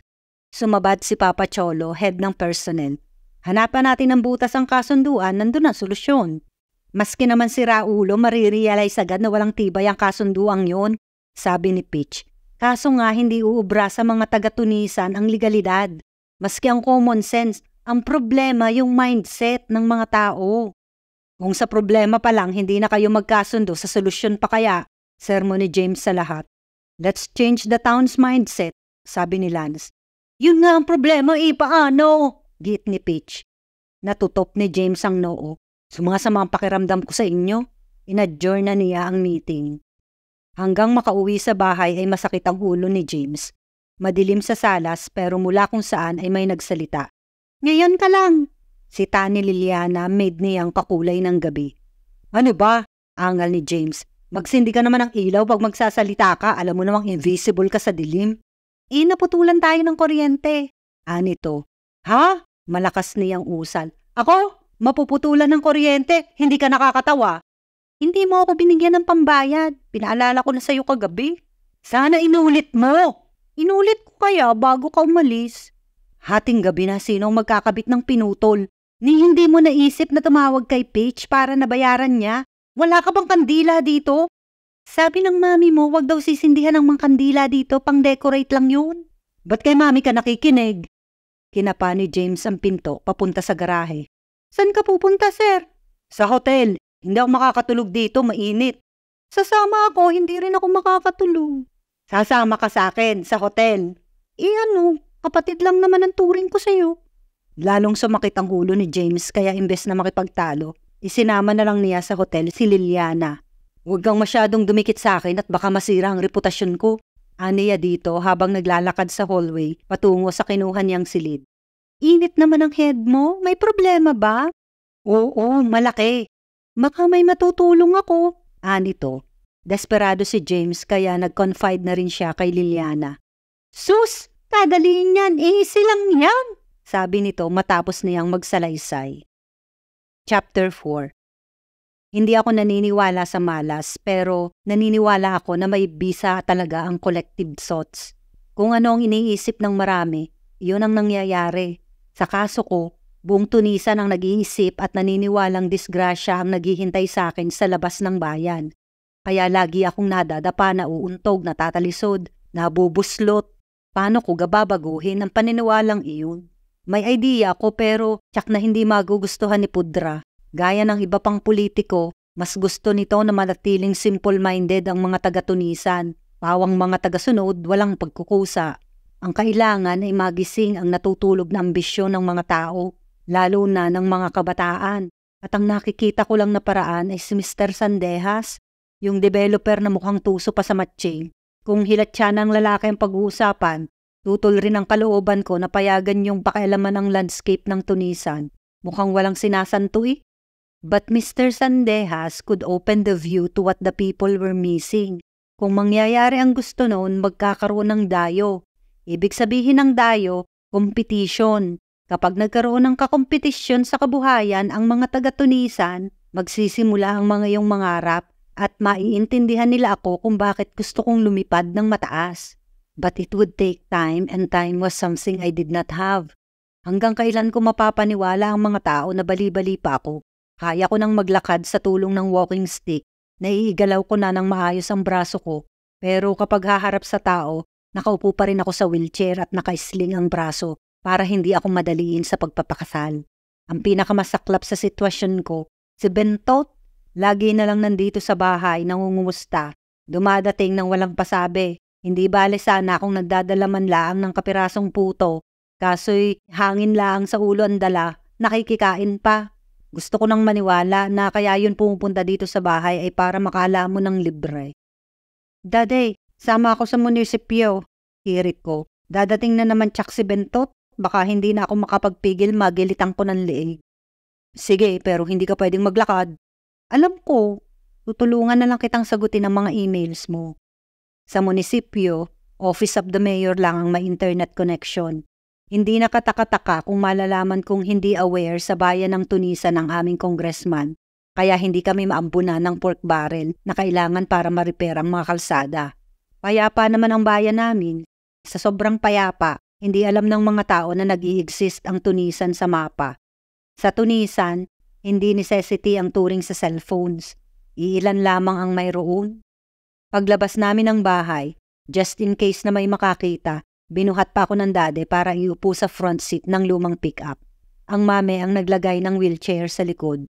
Sumabad si Papa Cholo, head ng personnel. Hanapan natin ng butas ang kasunduan, nandun ang solusyon. Maski naman si Raulo marirealize agad na walang tibay ang kasunduan yon, sabi ni Pitch. Kaso nga hindi uubra sa mga taga-Tunisan ang legalidad. Maski ang common sense, ang problema yung mindset ng mga tao. Kung sa problema pa lang hindi na kayo magkasundo sa solusyon pa kaya, sermon ni James sa lahat. Let's change the town's mindset, sabi ni Lance. Yun nga ang problema, eh, paano? Git ni Peach. Natutop ni James ang noo. Sumasama ang pakiramdam ko sa inyo. Inadjourn na niya ang meeting. Hanggang makauwi sa bahay ay masakit ang ulo ni James. Madilim sa salas pero mula kung saan ay may nagsalita. Ngayon ka lang! Si Tani Liliana made niyang kakulay ng gabi. Ano ba? Angal ni James. Magsindi ka naman ng ilaw pag magsasalita ka, alam mo namang invisible ka sa dilim. Eh, tayo ng kuryente. Anito, ah, ha? Malakas niyang usal. Ako? Mapuputulan ng kuryente? Hindi ka nakakatawa? Hindi mo ako binigyan ng pambayad. Pinaalala ko na sa'yo kagabi. Sana inulit mo. Inulit ko kaya bago ka umalis. Hating gabi na sinong magkakabit ng pinutol. Ni hindi mo naisip na tumawag kay Peach para nabayaran niya. Wala ka bang kandila dito? Sabi ng mami mo, wag daw sisindihan ng mga kandila dito, pang-decorate lang yun. Ba't kay mami ka nakikinig? Kinapa ni James ang pinto papunta sa garahe. San ka pupunta, sir? Sa hotel. Hindi ako makakatulog dito, mainit. Sasama ako, hindi rin ako makakatulog. Sasama ka sa akin, sa hotel. E ano, kapatid lang naman ang turing ko sa'yo. Lalong sumakit ang ulo ni James kaya imbes na makipagtalo, Isinama na lang niya sa hotel si Liliana. Huwag kang masyadong dumikit sa akin at baka masira ang reputasyon ko. Aniya dito habang naglalakad sa hallway patungo sa kinuha niyang silid. Init naman ang head mo. May problema ba? Oo, malaki. Maka may matutulong ako. Anito. Desperado si James kaya nag-confide na rin siya kay Liliana. Sus! Kadaliin yan! Easy lang yan! Sabi nito matapos niyang magsalaysay. Chapter 4 Hindi ako naniniwala sa malas pero naniniwala ako na may bisa talaga ang collective thoughts. Kung ano ang iniisip ng marami, iyon ang nangyayari. Sa kaso ko, buong Tunisa ang nag-iisip at naniniwalang disgrasya ang naghihintay sa akin sa labas ng bayan. Kaya lagi akong nadadapa na uuntog, natatalisod, nabubuslot. Paano ko gababaguhin ang paniniwalang iyon? May idea ako pero tsak na hindi magugustuhan ni Pudra. Gaya ng iba pang politiko, mas gusto nito na manatiling simple-minded ang mga taga-tunisan. Pawang mga taga-sunod, walang pagkukusa. Ang kailangan ay magising ang natutulog na ambisyon ng mga tao, lalo na ng mga kabataan. At ang nakikita ko lang na paraan ay si Mr. Sandejas, yung developer na mukhang tuso pa sa matching. Kung hilat siya ng lalaki ang pag-uusapan, Tutol rin ang kalooban ko na payagan yung pakialaman ng landscape ng Tunisan. Mukhang walang sinasanto eh. But Mr. Sandejas could open the view to what the people were missing. Kung mangyayari ang gusto noon, magkakaroon ng dayo. Ibig sabihin ng dayo, competition. Kapag nagkaroon ng kakompetisyon sa kabuhayan ang mga taga-Tunisan, magsisimula ang mga iyong mangarap at maiintindihan nila ako kung bakit gusto kong lumipad ng mataas. But it would take time and time was something I did not have. Hanggang kailan ko mapapaniwala ang mga tao na bali-bali pa ako? Kaya ko nang maglakad sa tulong ng walking stick. Naiigalaw ko na ng maayos ang braso ko. Pero kapag haharap sa tao, nakaupo pa rin ako sa wheelchair at nakaisling ang braso para hindi ako madaliin sa pagpapakasal. Ang pinakamasaklap sa sitwasyon ko, si Bentot, lagi na lang nandito sa bahay nangungumusta, dumadating ng walang pasabi, hindi bale sana akong nagdadalaman man lang ng kapirasong puto, kaso'y hangin lang sa ulo ang dala, nakikikain pa. Gusto ko nang maniwala na kaya yun pumupunta dito sa bahay ay para makala mo ng libre. Daday, sama ako sa munisipyo, hirit ko. Dadating na naman tsak si Bentot, baka hindi na ako makapagpigil magilitang ko ng leeg. Sige, pero hindi ka pwedeng maglakad. Alam ko, tutulungan na lang kitang sagutin ang mga emails mo. Sa munisipyo, office of the mayor lang ang may internet connection. Hindi nakatakataka kung malalaman kong hindi aware sa bayan ng Tunisa ng aming congressman, kaya hindi kami maambunan ng pork barrel na kailangan para ma-repair ang mga kalsada. Payapa naman ang bayan namin. Sa sobrang payapa, hindi alam ng mga tao na nag exist ang Tunisan sa mapa. Sa Tunisan, hindi necessity ang turing sa cellphones. Iilan lamang ang mayroon. Paglabas namin ng bahay, just in case na may makakita, binuhat pa ako ng dade para iupo sa front seat ng lumang pickup. Ang mame ang naglagay ng wheelchair sa likod.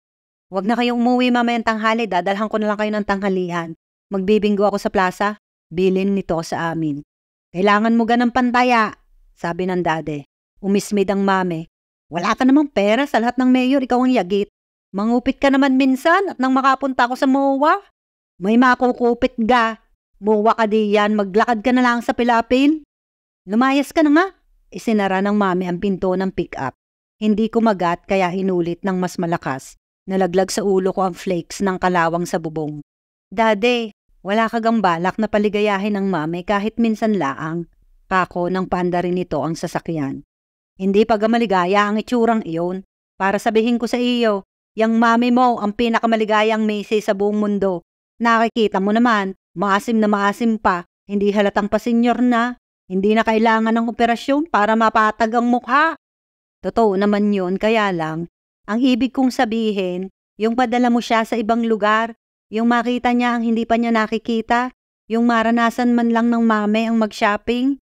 Huwag na kayong umuwi mamayang tanghali, dadalhan ko na lang kayo ng tanghalian. Magbibinggo ako sa plaza, bilin nito sa amin. Kailangan mo ganang pantaya, sabi ng dade. Umismid ang mame. Wala ka namang pera sa lahat ng mayor, ikaw ang yagit. Mangupit ka naman minsan at nang makapunta ako sa MOA, may makukupit ga. Buwa ka di yan, maglakad ka na lang sa pilapil. Lumayas ka na nga. Isinara ng mami ang pinto ng pick-up. Hindi kumagat kaya hinulit ng mas malakas. Nalaglag sa ulo ko ang flakes ng kalawang sa bubong. Dade, wala kagang balak na paligayahin ng mami kahit minsan laang. Pako ng panda rin ito ang sasakyan. Hindi pagamaligaya ang itsurang iyon. Para sabihin ko sa iyo, yang mami mo ang pinakamaligayang misi sa buong mundo. Nakikita mo naman, maasim na maasim pa, hindi halatang pasenyor na, hindi na kailangan ng operasyon para mapatag ang mukha. Totoo naman yun, kaya lang, ang ibig kong sabihin, yung padala mo siya sa ibang lugar, yung makita niya ang hindi pa niya nakikita, yung maranasan man lang ng mame ang mag-shopping.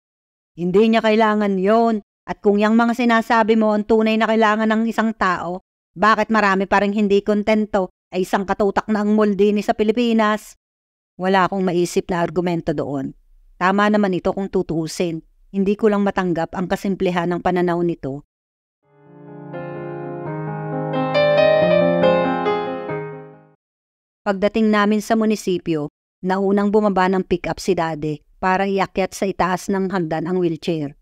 Hindi niya kailangan yon at kung yung mga sinasabi mo ang tunay na kailangan ng isang tao, bakit marami pa rin hindi kontento ay isang katutak na ang Moldini eh, sa Pilipinas. Wala akong maisip na argumento doon. Tama naman ito kung tutuusin. Hindi ko lang matanggap ang kasimplehan ng pananaw nito. Pagdating namin sa munisipyo, naunang bumaba ng pick-up si dade para iakyat sa itaas ng hagdan ang wheelchair.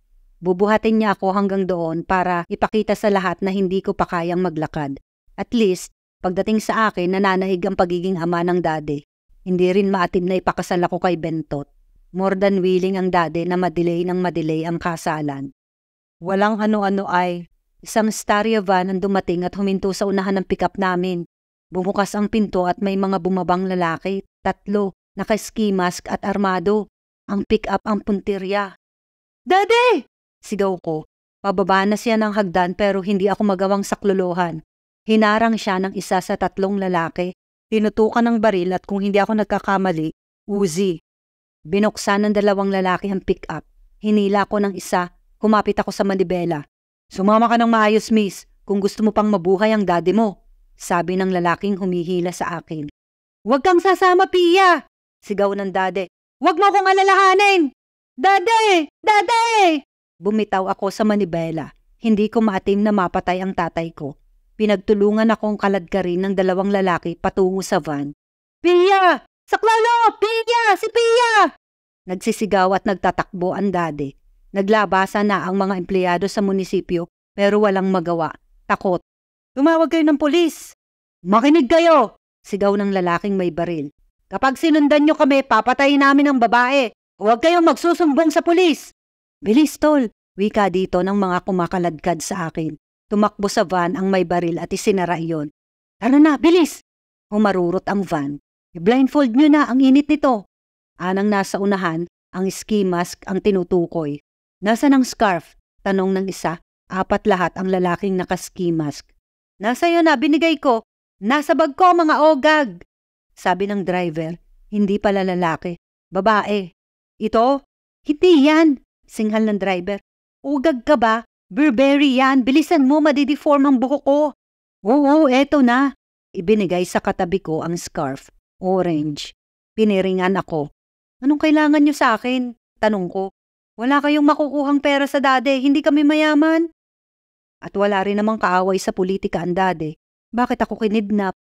Bubuhatin niya ako hanggang doon para ipakita sa lahat na hindi ko pa kayang maglakad. At least, Pagdating sa akin, nananahig ang pagiging ama ng daddy. Hindi rin maatim na ipakasal ako kay Bentot. More than willing ang daddy na madelay ng madelay ang kasalan. Walang ano-ano ay, isang starya van ang dumating at huminto sa unahan ng pickup namin. Bumukas ang pinto at may mga bumabang lalaki, tatlo, naka-ski mask at armado. Ang pick-up ang puntirya. Daddy! Sigaw ko. Pababa na siya ng hagdan pero hindi ako magawang saklolohan. Hinarang siya ng isa sa tatlong lalaki, tinutukan ng baril at kung hindi ako nagkakamali, Uzi. Binuksan ng dalawang lalaki ang pick-up. Hinila ko ng isa, kumapit ako sa manibela. Sumama ka ng maayos, miss, kung gusto mo pang mabuhay ang daddy mo, sabi ng lalaking humihila sa akin. Huwag kang sasama, Pia! Sigaw ng daddy. Huwag mo akong alalahanin! Daddy! Daddy! Bumitaw ako sa manibela. Hindi ko maatim na mapatay ang tatay ko Pinagtulungan akong kaladkarin ng dalawang lalaki patungo sa van. Pia! Saklalo! Pia! Si Pia! Nagsisigaw at nagtatakbo ang dade. Naglabasa na ang mga empleyado sa munisipyo pero walang magawa. Takot. Tumawag kayo ng polis! Makinig kayo! Sigaw ng lalaking may baril. Kapag sinundan nyo kami, papatayin namin ang babae. Huwag kayong magsusumbong sa polis. Bilis, tol. Wika dito ng mga kumakaladkad sa akin. Tumakbo sa van ang may baril at isinara iyon. Ano na, bilis! Humarurot ang van. I-blindfold nyo na ang init nito. Anang nasa unahan, ang ski mask ang tinutukoy. Nasa ang scarf? Tanong ng isa. Apat lahat ang lalaking naka-ski mask. Nasa iyo na, binigay ko. Nasa bag ko, mga ogag! Sabi ng driver, hindi pala lalaki, babae. Ito? Hindi yan, singhal ng driver. Ugag ka ba? Burberry yan, bilisan mo, madideform ang buko ko. Oo, eto na. Ibinigay sa katabi ko ang scarf, orange. Piniringan ako. Anong kailangan niyo sa akin? Tanong ko. Wala kayong makukuhang pera sa dade, hindi kami mayaman. At wala rin namang kaaway sa politika ang dade. Bakit ako kinidnap?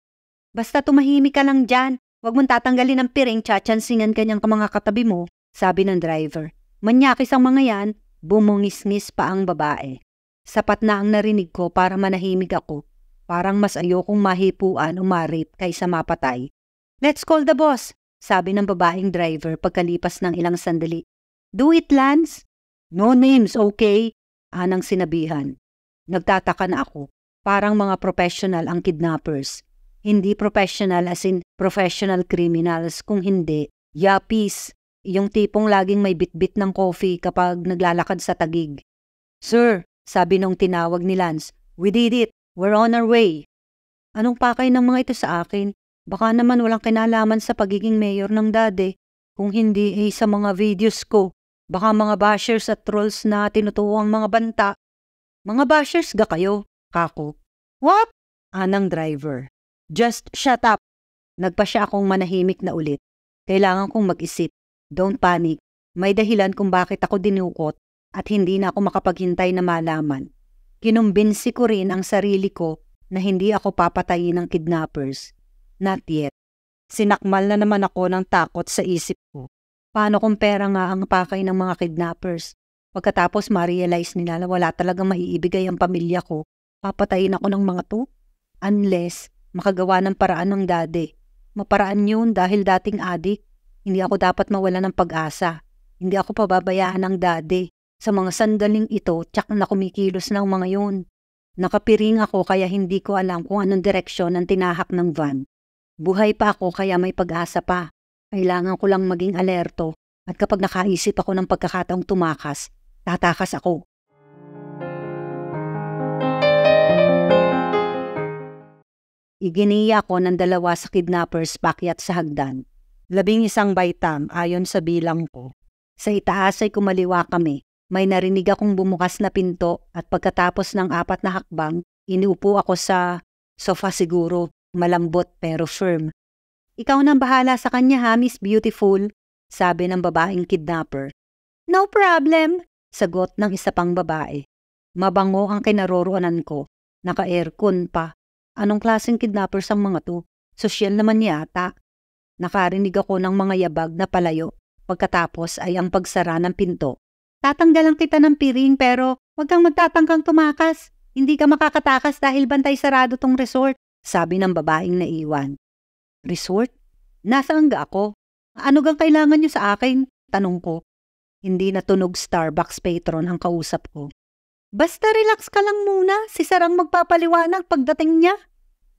Basta tumahimik ka lang dyan. Huwag mong tatanggalin ang piring, tsatsansingan kanyang mga katabi mo, sabi ng driver. Manyakis ang mga yan, Bumungisngis pa ang babae. Sapat na ang narinig ko para manahimig ako. Parang mas ayokong mahipuan o marit kaysa mapatay. Let's call the boss, sabi ng babaeng driver pagkalipas ng ilang sandali. Do it, Lance. No names, okay? Anang sinabihan. Nagtataka na ako. Parang mga professional ang kidnappers. Hindi professional as in professional criminals, kung hindi, yapis yung tipong laging may bitbit ng coffee kapag naglalakad sa tagig. Sir, sabi nung tinawag ni Lance, we did it, we're on our way. Anong pakay ng mga ito sa akin? Baka naman walang kinalaman sa pagiging mayor ng dade. Kung hindi eh, sa mga videos ko, baka mga bashers at trolls na tinutuwang mga banta. Mga bashers ga kayo, kako. What? Anang driver. Just shut up. Nagpa siya akong manahimik na ulit. Kailangan kong mag-isip. Don't panic. May dahilan kung bakit ako dinukot at hindi na ako makapaghintay na malaman. Kinumbinsi ko rin ang sarili ko na hindi ako papatayin ng kidnappers. Not yet. Sinakmal na naman ako ng takot sa isip ko. Paano kung pera nga ang pakay ng mga kidnappers? Pagkatapos ma-realize nila na wala talaga maiibigay ang pamilya ko, papatayin ako ng mga to? Unless makagawa ng paraan ng daddy. Maparaan yun dahil dating adik hindi ako dapat mawala ng pag-asa. Hindi ako pababayaan ng daddy. Sa mga sandaling ito, tsak na kumikilos ng mga yun. Nakapiring ako kaya hindi ko alam kung anong direksyon ang tinahak ng van. Buhay pa ako kaya may pag-asa pa. Kailangan ko lang maging alerto at kapag nakaisip ako ng pagkakataong tumakas, tatakas ako. Iginiya ko ng dalawa sa kidnappers pakyat sa hagdan Labing isang baitam ayon sa bilang ko. Sa itaas ay kumaliwa kami. May narinig akong bumukas na pinto at pagkatapos ng apat na hakbang, iniupo ako sa sofa siguro, malambot pero firm. Ikaw nang bahala sa kanya ha, Miss Beautiful, sabi ng babaeng kidnapper. No problem, sagot ng isa pang babae. Mabango ang kinaroroonan ko. Naka-aircon pa. Anong klaseng kidnappers ang mga to? Sosyal naman yata. Nakarinig ako ng mga yabag na palayo. Pagkatapos ay ang pagsara ng pinto. Tatanggalan kita ng piring pero huwag kang magtatangkang tumakas. Hindi ka makakatakas dahil bantay sarado tong resort, sabi ng babaeng naiwan. Resort? Nasaan ga ako? Ano gang kailangan niyo sa akin? Tanong ko. Hindi natunog Starbucks patron ang kausap ko. Basta relax ka lang muna, si Sarang magpapaliwanag pagdating niya.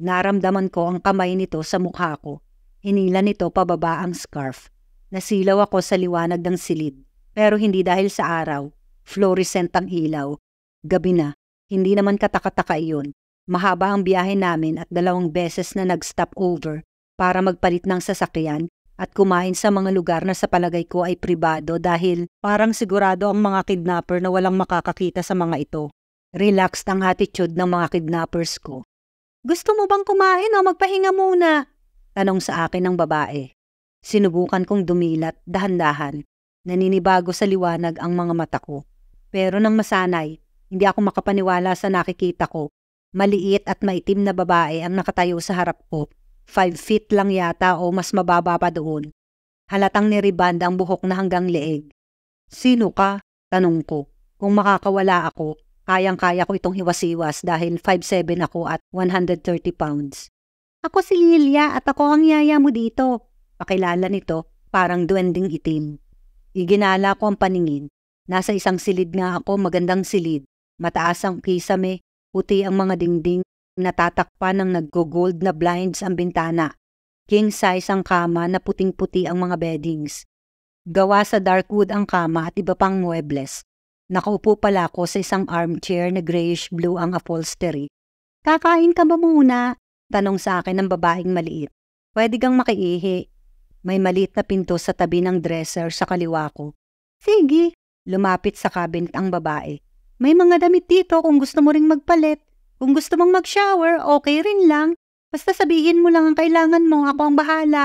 Naramdaman ko ang kamay nito sa mukha ko. Hinila nito pababa ang scarf. Nasilaw ako sa liwanag ng silid, pero hindi dahil sa araw. Fluorescent ang ilaw. Gabi na. Hindi naman katakataka iyon. Mahaba ang biyahe namin at dalawang beses na nag-stop over para magpalit ng sasakyan at kumain sa mga lugar na sa palagay ko ay pribado dahil parang sigurado ang mga kidnapper na walang makakakita sa mga ito. Relaxed ang attitude ng mga kidnappers ko. Gusto mo bang kumain o magpahinga muna? Tanong sa akin ng babae. Sinubukan kong dumilat dahan-dahan. Naninibago sa liwanag ang mga mata ko. Pero nang masanay, hindi ako makapaniwala sa nakikita ko. Maliit at maitim na babae ang nakatayo sa harap ko. Five feet lang yata o mas mababa pa doon. Halatang niriband ang buhok na hanggang leeg. Sino ka? Tanong ko. Kung makakawala ako, kayang-kaya ko itong hiwasiwas dahil 5'7 ako at 130 pounds. Ako si Lilia at ako ang yaya mo dito. Pakilala nito, parang duwending itim. Iginala ko ang paningin. Nasa isang silid nga ako, magandang silid. Mataas ang kisame, puti ang mga dingding, natatakpan ng naggo-gold na blinds ang bintana. King size ang kama na puting-puti ang mga beddings. Gawa sa dark wood ang kama at iba pang muebles. Nakaupo pala ako sa isang armchair na grayish-blue ang upholstery. Kakain ka ba muna? Tanong sa akin ng babaeng maliit. Pwede kang makiihi. May maliit na pinto sa tabi ng dresser sa kaliwa ko. Sige, lumapit sa cabinet ang babae. May mga damit dito kung gusto mo ring magpalit. Kung gusto mong mag-shower, okay rin lang. Basta sabihin mo lang ang kailangan mo, ako ang bahala.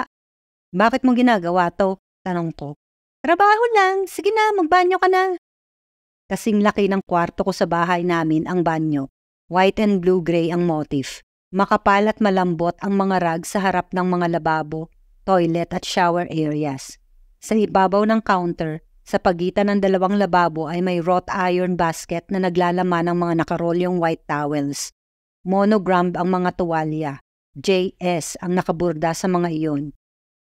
Bakit mo ginagawa to? Tanong ko. Trabaho lang, sige na, magbanyo ka na. Kasing laki ng kwarto ko sa bahay namin ang banyo. White and blue-gray ang motif. Makapal at malambot ang mga rag sa harap ng mga lababo, toilet at shower areas. Sa ibabaw ng counter, sa pagitan ng dalawang lababo ay may wrought iron basket na naglalaman ng mga nakarolyong white towels. Monogrammed ang mga tuwalya. JS ang nakaburda sa mga iyon.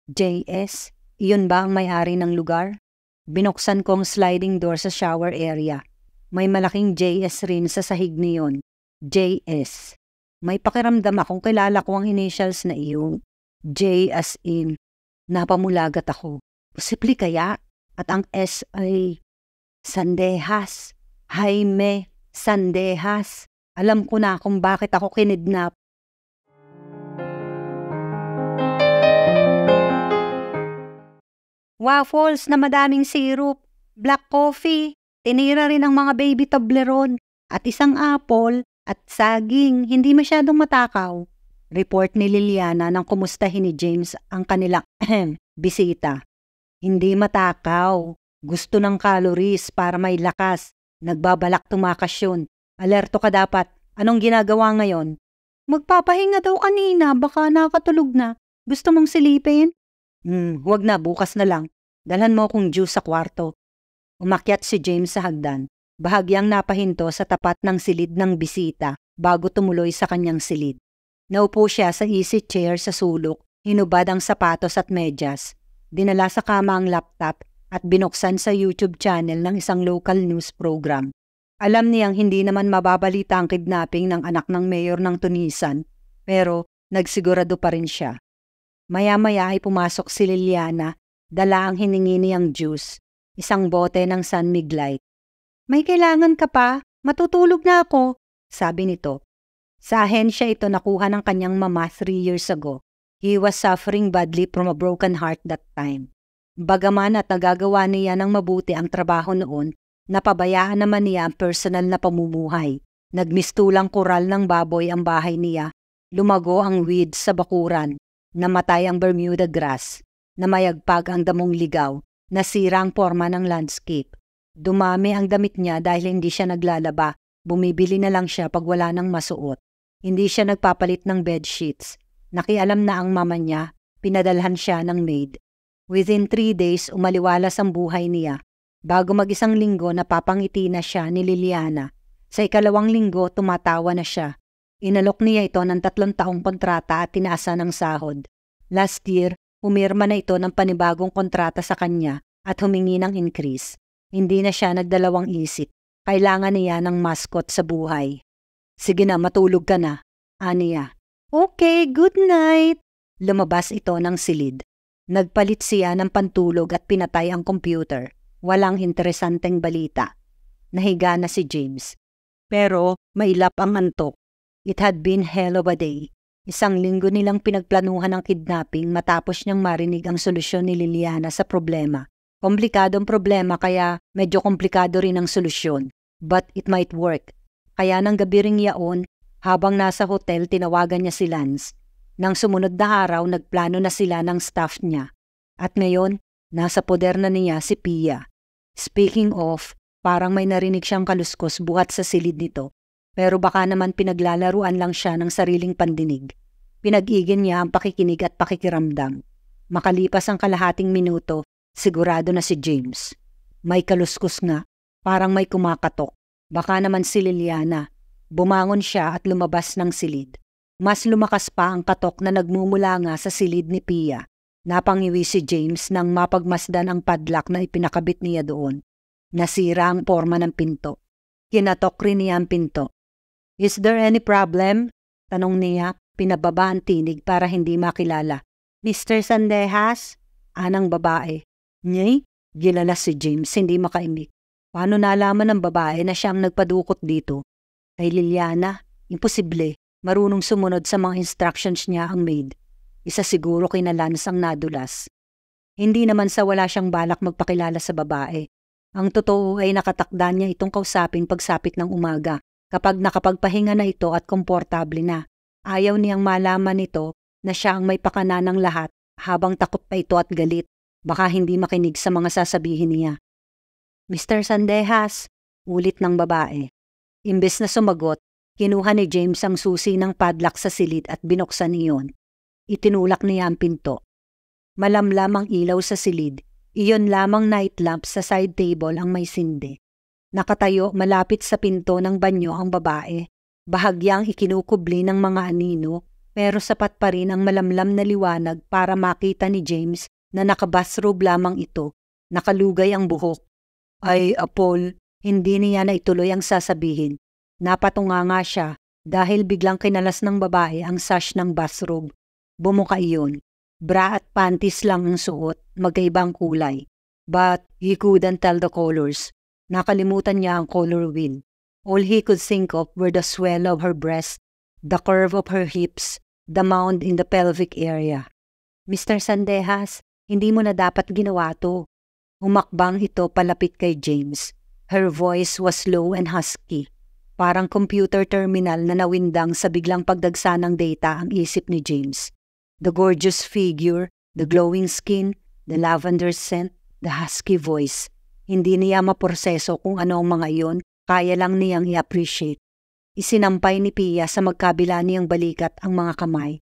JS, iyon ba ang may-ari ng lugar? Binuksan kong sliding door sa shower area. May malaking JS rin sa sahig niyon. JS may pakiramdam akong kilala ko ang initials na iyo. J as in, napamulagat ako. Posible kaya? At ang S ay Sandejas. Jaime Sandejas. Alam ko na kung bakit ako kinidnap. Waffles na madaming syrup, black coffee, tinira rin ang mga baby tableron at isang apple at saging hindi masyadong matakaw. Report ni Liliana nang kumustahin ni James ang kanilang bisita. Hindi matakaw. Gusto ng calories para may lakas. Nagbabalak tumakas yun. Alerto ka dapat. Anong ginagawa ngayon? Magpapahinga daw kanina. Baka nakatulog na. Gusto mong silipin? Hmm, huwag na. Bukas na lang. Dalhan mo akong juice sa kwarto. Umakyat si James sa hagdan bahagyang napahinto sa tapat ng silid ng bisita bago tumuloy sa kanyang silid. Naupo siya sa easy chair sa sulok, hinubad ang sapatos at medyas, dinala sa kama ang laptop at binuksan sa YouTube channel ng isang local news program. Alam niyang hindi naman mababalita ang kidnapping ng anak ng mayor ng Tunisan, pero nagsigurado pa rin siya. Maya-maya ay pumasok si Liliana, dala ang hiningi niyang juice, isang bote ng San Miglite, may kailangan ka pa? Matutulog na ako, sabi nito. Sa ahensya ito nakuha ng kanyang mama three years ago. He was suffering badly from a broken heart that time. Bagaman at nagagawa niya ng mabuti ang trabaho noon, napabayaan naman niya ang personal na pamumuhay. Nagmistulang koral ng baboy ang bahay niya. Lumago ang weed sa bakuran. Namatay ang Bermuda grass. Namayagpag ang damong ligaw. Nasira ang forma ng landscape. Dumami ang damit niya dahil hindi siya naglalaba. Bumibili na lang siya pag wala nang masuot. Hindi siya nagpapalit ng bedsheets. Nakialam na ang mama niya, pinadalhan siya ng maid. Within three days, umaliwalas ang buhay niya. Bago mag-isang linggo, napapangiti na siya ni Liliana. Sa ikalawang linggo, tumatawa na siya. Inalok niya ito ng tatlong taong kontrata at tinaasa ng sahod. Last year, umirma na ito ng panibagong kontrata sa kanya at humingi ng increase. Hindi na siya nagdalawang isip. Kailangan niya ng mascot sa buhay. Sige na, matulog ka na. Aniya. Okay, good night. Lumabas ito ng silid. Nagpalit siya ng pantulog at pinatay ang computer. Walang interesanteng balita. Nahiga na si James. Pero mailap ang antok. It had been hell of a day. Isang linggo nilang pinagplanuhan ang kidnapping matapos niyang marinig ang solusyon ni Liliana sa problema. Komplikadong problema kaya medyo komplikado rin ang solusyon. But it might work. Kaya nang gabi ring yaon, habang nasa hotel tinawagan niya si Lance. Nang sumunod na araw, nagplano na sila ng staff niya. At ngayon, nasa poder na niya si Pia. Speaking of, parang may narinig siyang kaluskos buhat sa silid nito. Pero baka naman pinaglalaruan lang siya ng sariling pandinig. Pinag-igin niya ang pakikinig at pakikiramdam. Makalipas ang kalahating minuto, Sigurado na si James. May kaluskus nga, parang may kumakatok. Baka naman si Liliana. Bumangon siya at lumabas ng silid. Mas lumakas pa ang katok na nagmumula nga sa silid ni Pia. Napangiwi si James nang mapagmasdan ang padlock na ipinakabit niya doon. Nasira ang forma ng pinto. Kinatok rin niya ang pinto. Is there any problem? Tanong niya, pinababa ang tinig para hindi makilala. Mr. Sandejas? Anang babae. Nyay, gilala si James, hindi makaimik. Paano nalaman ng babae na siya ang nagpadukot dito? Kay Liliana, imposible. Marunong sumunod sa mga instructions niya ang maid. Isa siguro kay Lance ang nadulas. Hindi naman sa wala siyang balak magpakilala sa babae. Ang totoo ay nakatakda niya itong kausapin pagsapit ng umaga kapag nakapagpahinga na ito at komportable na. Ayaw niyang malaman nito na siya ang may pakana ng lahat habang takot pa ito at galit. Baka hindi makinig sa mga sasabihin niya. Mr. Sandejas, ulit ng babae. Imbes na sumagot, kinuha ni James ang susi ng padlock sa silid at binuksan iyon. Itinulak niya ang pinto. Malamlam ang ilaw sa silid, iyon lamang night lamp sa side table ang may sindi. Nakatayo malapit sa pinto ng banyo ang babae, bahagyang ikinukubli ng mga anino pero sapat pa rin ang malamlam na liwanag para makita ni James na nakabathrobe lamang ito, nakalugay ang buhok. Ay, Apol, hindi niya na ituloy ang sasabihin. Napatunga nga siya dahil biglang kinalas ng babae ang sash ng bathrobe. Bumuka iyon. Bra at panties lang ang suot, magkaibang kulay. But he couldn't tell the colors. Nakalimutan niya ang color wheel. All he could think of were the swell of her breast, the curve of her hips, the mound in the pelvic area. Mr. Sandejas, hindi mo na dapat ginawa to. Humakbang ito palapit kay James. Her voice was low and husky. Parang computer terminal na nawindang sa biglang pagdagsa ng data ang isip ni James. The gorgeous figure, the glowing skin, the lavender scent, the husky voice. Hindi niya maproseso kung ano ang mga yon, kaya lang niyang i-appreciate. Isinampay ni Pia sa magkabila niyang balikat ang mga kamay.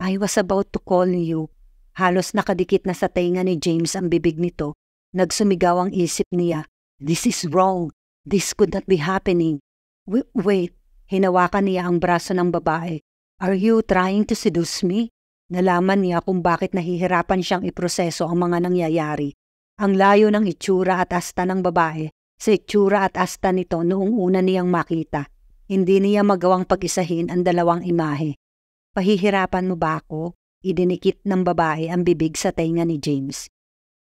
I was about to call you, Halos nakadikit na sa tenga ni James ang bibig nito. Nagsumigaw ang isip niya. This is wrong. This could not be happening. W- wait. Hinawakan niya ang braso ng babae. Are you trying to seduce me? Nalaman niya kung bakit nahihirapan siyang iproseso ang mga nangyayari. Ang layo ng itsura at asta ng babae sa itsura at asta nito noong una niyang makita. Hindi niya magawang pag-isahin ang dalawang imahe. Pahihirapan mo ba ako? Idinikit ng babae ang bibig sa tenga ni James.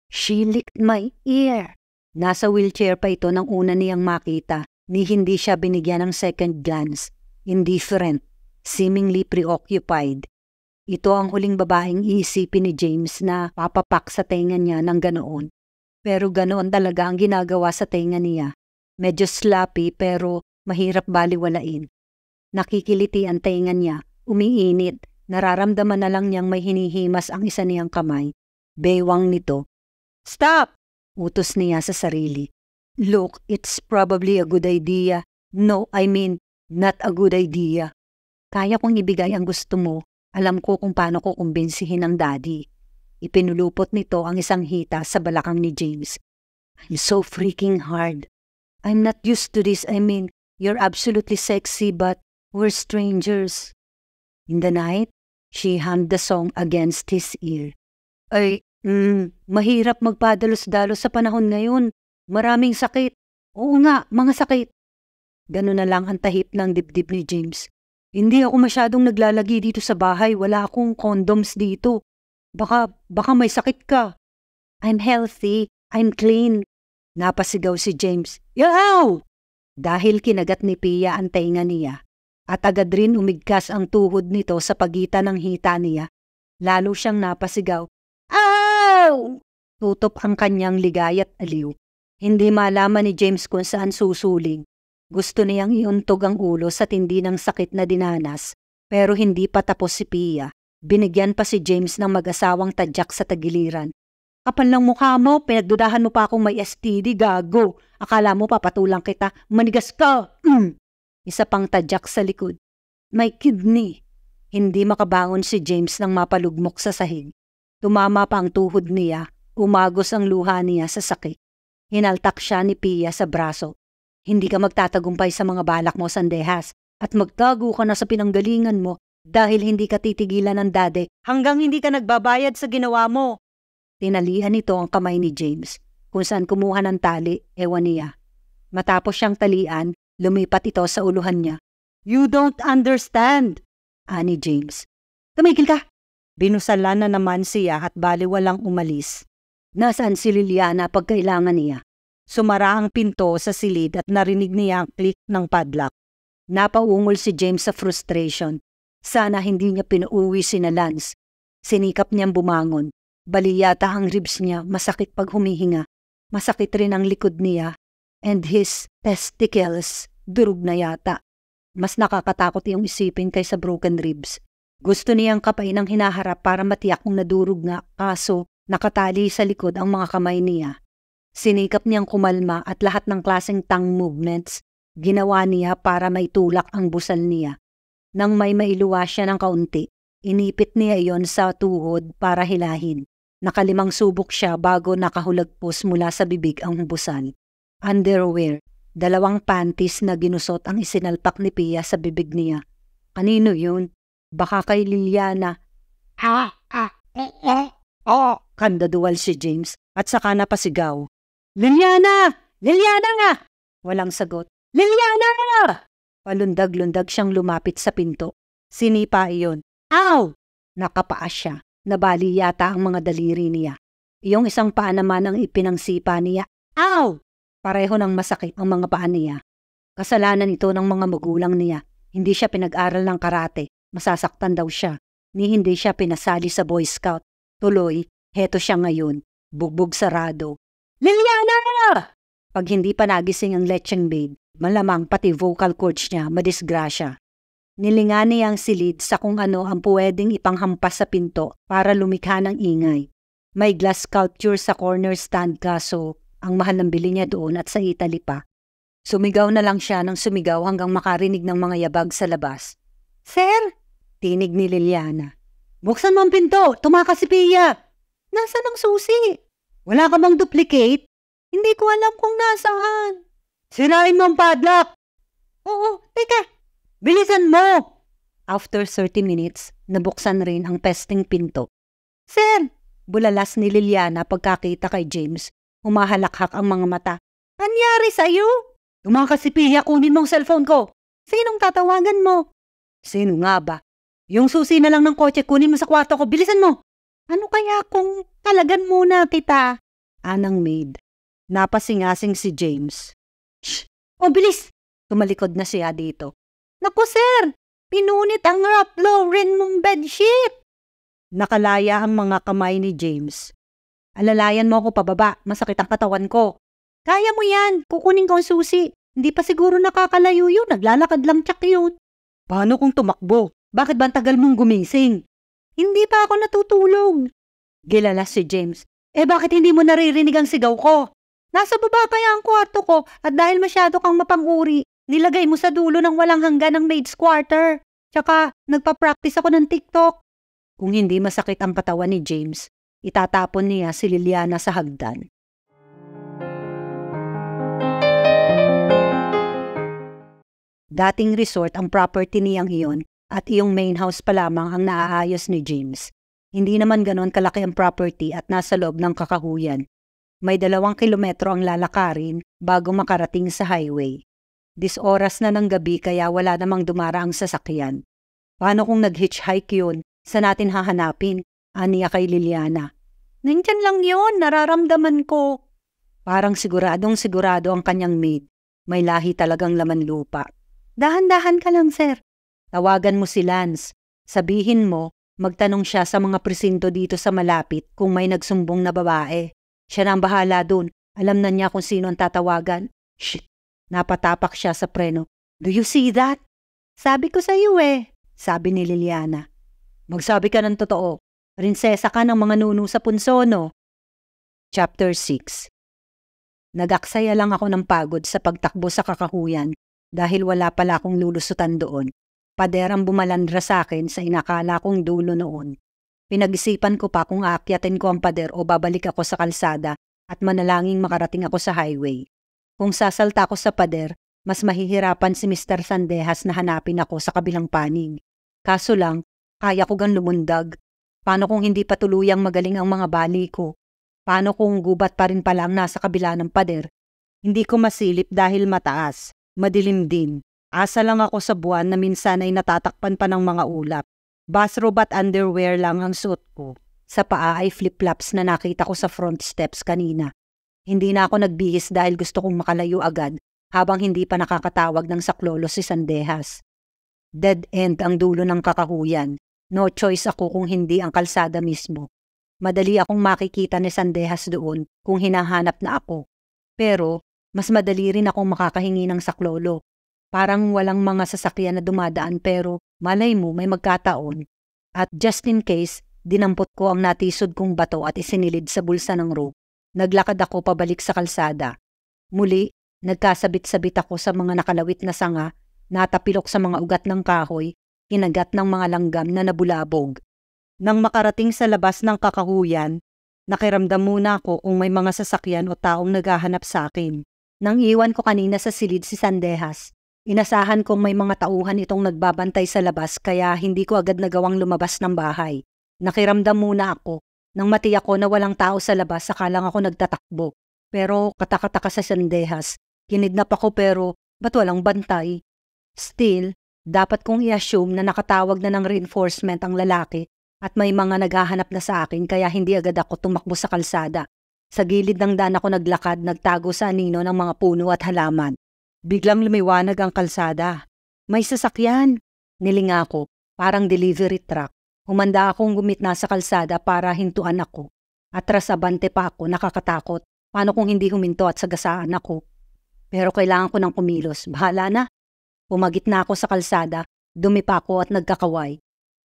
She licked my ear. Nasa wheelchair pa ito nang una niyang makita ni hindi siya binigyan ng second glance, indifferent, seemingly preoccupied. Ito ang huling babaeng iisipin ni James na papapak sa tenga niya ng ganoon. Pero ganoon talaga ang ginagawa sa tenga niya. Medyo sloppy pero mahirap baliwalain. Nakikiliti ang tenga niya, umiinit, Nararamdaman na lang niyang may hinihimas ang isa niyang kamay. Bewang nito. Stop! Utos niya sa sarili. Look, it's probably a good idea. No, I mean, not a good idea. Kaya kong ibigay ang gusto mo. Alam ko kung paano ko kumbinsihin ang daddy. Ipinulupot nito ang isang hita sa balakang ni James. I'm so freaking hard. I'm not used to this. I mean, you're absolutely sexy but we're strangers. In the night, she hummed the song against his ear. Ay, mm, mahirap magpadalos-dalos sa panahon ngayon. Maraming sakit. Oo nga, mga sakit. Ganun na lang ang tahip ng dibdib ni James. Hindi ako masyadong naglalagi dito sa bahay. Wala akong condoms dito. Baka, baka may sakit ka. I'm healthy. I'm clean. Napasigaw si James. Yow! Dahil kinagat ni Pia ang tainga niya, at agad rin umigkas ang tuhod nito sa pagitan ng hita niya. Lalo siyang napasigaw. Aw! Tutop ang kanyang ligayat aliw. Hindi malaman ni James kung saan susuling. Gusto niyang iuntog ang ulo sa tindi ng sakit na dinanas. Pero hindi pa tapos si Pia. Binigyan pa si James ng mag-asawang tadyak sa tagiliran. Kapal ng mukha mo, pinagdudahan mo pa akong may STD, gago. Akala mo papatulang kita, manigas ka! Mm. Isa pang tadyak sa likod. May kidney. Hindi makabangon si James nang mapalugmok sa sahig. Tumama pa ang tuhod niya, umagos ang luha niya sa sakit. Hinaltak siya ni Pia sa braso. Hindi ka magtatagumpay sa mga balak mo, Sandehas, at magtago ka na sa pinanggalingan mo dahil hindi ka titigilan ng dade hanggang hindi ka nagbabayad sa ginawa mo. Tinalihan nito ang kamay ni James, kung saan kumuha ng tali, ewan niya. Matapos siyang talian, Lumipat ito sa uluhan niya. You don't understand, ani James. Tumigil ka! Binusalan na naman siya at baliwalang umalis. Nasaan si Liliana pag kailangan niya? Sumara ang pinto sa silid at narinig niya ang click ng padlock. Napauungol si James sa frustration. Sana hindi niya pinuuwi si na Lance. Sinikap niyang bumangon. Baliyata ang ribs niya, masakit pag humihinga. Masakit rin ang likod niya and his testicles durog na yata. Mas nakakatakot yung isipin kaysa broken ribs. Gusto niyang kapain ang hinaharap para matiyak kung nadurog nga kaso nakatali sa likod ang mga kamay niya. Sinikap niyang kumalma at lahat ng klaseng tongue movements ginawa niya para maitulak ang busal niya. Nang may mailuwa siya ng kaunti, inipit niya iyon sa tuhod para hilahin. Nakalimang subok siya bago nakahulagpos mula sa bibig ang busal. Underwear Dalawang panties na ginusot ang isinalpak ni Pia sa bibig niya. Kanino yun? Baka kay Liliana. Ah, ah, eh, eh. Oh, kandadual si James at saka na pasigaw. Liliana! Liliana nga! Walang sagot. Liliana! Palundag-lundag siyang lumapit sa pinto. Sinipa iyon. Ow! Nakapaas siya. Nabali yata ang mga daliri niya. Iyong isang paa naman ang ipinangsipa niya. Ow! Pareho ng masakit ang mga paa niya. Kasalanan ito ng mga magulang niya. Hindi siya pinag-aral ng karate. Masasaktan daw siya. Ni hindi siya pinasali sa Boy Scout. Tuloy, heto siya ngayon. Bugbog sarado. Liliana! Pag hindi pa nagising ang lecheng maid, malamang pati vocal coach niya madisgrasya. Nilingan niya ang silid sa kung ano ang pwedeng ipanghampas sa pinto para lumikha ng ingay. May glass sculpture sa corner stand kaso ang mahal ng bili niya doon at sa Italy pa. Sumigaw na lang siya nang sumigaw hanggang makarinig ng mga yabag sa labas. Sir! Tinig ni Liliana. Buksan mo ang pinto! Tumakas si Pia! Nasaan ang susi? Wala ka bang duplicate? Hindi ko alam kung nasaan. Sirain mo ang padlock! Oo, teka! Bilisan mo! After 30 minutes, nabuksan rin ang pesting pinto. Sir! Bulalas ni Liliana pagkakita kay James Humahalakhak ang mga mata. Anyari sa'yo? Tumakas si Pia, kunin mong cellphone ko. Sinong tatawagan mo? Sino nga ba? Yung susi na lang ng kotse, kunin mo sa kwarto ko, bilisan mo. Ano kaya kung talagan muna kita? Anang maid. Napasingasing si James. Shh! O oh, bilis! Tumalikod na siya dito. Naku sir! Pinunit ang wrap, Lauren mong bedsheet! Nakalaya ang mga kamay ni James. Alalayan mo ako pababa, masakit ang katawan ko. Kaya mo yan, kukunin ko ang susi. Hindi pa siguro nakakalayo yun, naglalakad lang tsak yun. Paano kung tumakbo? Bakit ba tagal mong gumising? Hindi pa ako natutulog. Gilala si James. Eh bakit hindi mo naririnig ang sigaw ko? Nasa baba kaya ang kwarto ko at dahil masyado kang mapanguri, nilagay mo sa dulo ng walang hanggan ng maid's quarter. Tsaka, nagpa-practice ako ng TikTok. Kung hindi masakit ang katawan ni James, Itatapon niya si Liliana sa hagdan. Dating resort ang property niyang iyon at iyong main house pa lamang ang naaayos ni James. Hindi naman ganon kalaki ang property at nasa loob ng kakahuyan. May dalawang kilometro ang lalakarin bago makarating sa highway. Dis oras na ng gabi kaya wala namang dumaraang sasakyan. Paano kung nag-hitchhike yun? Sa natin hahanapin? Aniya kay Liliana. Nandyan lang yon, nararamdaman ko. Parang siguradong sigurado ang kanyang maid. May lahi talagang laman lupa. Dahan-dahan ka lang, sir. Tawagan mo si Lance. Sabihin mo, magtanong siya sa mga presinto dito sa malapit kung may nagsumbong na babae. Siya na ang bahala dun. Alam na niya kung sino ang tatawagan. Shit! Napatapak siya sa preno. Do you see that? Sabi ko sa iyo eh, sabi ni Liliana. Magsabi ka ng totoo. Prinsesa ka ng mga nuno sa punso, no? Chapter 6 Nagaksaya lang ako ng pagod sa pagtakbo sa kakahuyan dahil wala pala akong lulusutan doon. Paderang bumalandra sa akin sa inakala kong dulo noon. Pinag-isipan ko pa kung aakyatin ko ang pader o babalik ako sa kalsada at manalangin makarating ako sa highway. Kung sasalta ko sa pader, mas mahihirapan si Mr. Sandejas na hanapin ako sa kabilang panig. Kaso lang, kaya ko gan lumundag Paano kung hindi pa tuluyang magaling ang mga bali ko? Paano kung gubat pa rin pala ang nasa kabila ng pader? Hindi ko masilip dahil mataas, madilim din. Asa lang ako sa buwan na minsan ay natatakpan pa ng mga ulap. Bathrobe underwear lang ang suot ko. Sa paa ay flip-flops na nakita ko sa front steps kanina. Hindi na ako nagbihis dahil gusto kong makalayo agad habang hindi pa nakakatawag ng saklolo si Sandejas. Dead end ang dulo ng kakahuyan. No choice ako kung hindi ang kalsada mismo. Madali akong makikita ni Sandehas doon kung hinahanap na ako. Pero, mas madali rin akong makakahingi ng saklolo. Parang walang mga sasakyan na dumadaan pero malay mo may magkataon. At just in case, dinampot ko ang natisod kong bato at isinilid sa bulsa ng rope. Naglakad ako pabalik sa kalsada. Muli, nagkasabit-sabit ako sa mga nakalawit na sanga, natapilok sa mga ugat ng kahoy kinagat ng mga langgam na nabulabog. Nang makarating sa labas ng kakahuyan, nakiramdam muna ako kung may mga sasakyan o taong naghahanap sa akin. Nang iwan ko kanina sa silid si Sandehas, inasahan kong may mga tauhan itong nagbabantay sa labas kaya hindi ko agad nagawang lumabas ng bahay. Nakiramdam muna ako. Nang matiyak ko na walang tao sa labas, sakalang ako nagtatakbo. Pero katakataka sa Sandehas, kinidnap ako pero ba't walang bantay? Still, dapat kong i-assume na nakatawag na ng reinforcement ang lalaki at may mga naghahanap na sa akin kaya hindi agad ako tumakbo sa kalsada. Sa gilid ng daan ako naglakad, nagtago sa anino ng mga puno at halaman. Biglang lumiwanag ang kalsada. May sasakyan! Nilinga ako, parang delivery truck. Humanda akong gumitna sa kalsada para hintuan ako. At rasabante pa ako, nakakatakot. Paano kung hindi huminto at sagasaan ako? Pero kailangan ko ng kumilos. Bahala na. Umagit na ako sa kalsada, dumipa ako at nagkakaway.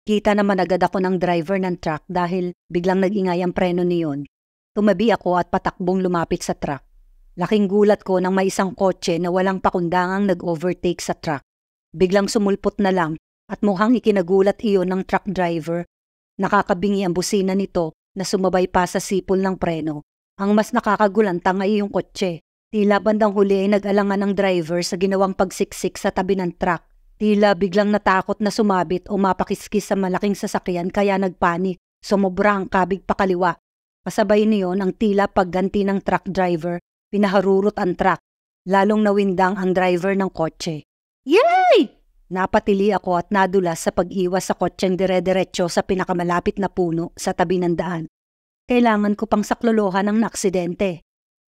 Kita naman agad ako ng driver ng truck dahil biglang nagingay ang preno niyon. Tumabi ako at patakbong lumapit sa truck. Laking gulat ko nang may isang kotse na walang pakundangang nag-overtake sa truck. Biglang sumulpot na lang at mukhang ikinagulat iyon ng truck driver. Nakakabingi ang busina nito na sumabay pa sa sipol ng preno. Ang mas nakakagulanta ay yung kotse. Tila bandang huli ay nag-alangan ang driver sa ginawang pagsiksik sa tabi ng truck. Tila biglang natakot na sumabit o mapakiskis sa malaking sasakyan kaya nagpanik. Sumobra ang kabig pakaliwa. Kasabay niyon ang tila pagganti ng truck driver. Pinaharurot ang truck. Lalong nawindang ang driver ng kotse. Yay! Napatili ako at nadulas sa pag-iwas sa kotseng dire-diretso sa pinakamalapit na puno sa tabi ng daan. Kailangan ko pang saklolohan ang aksidente.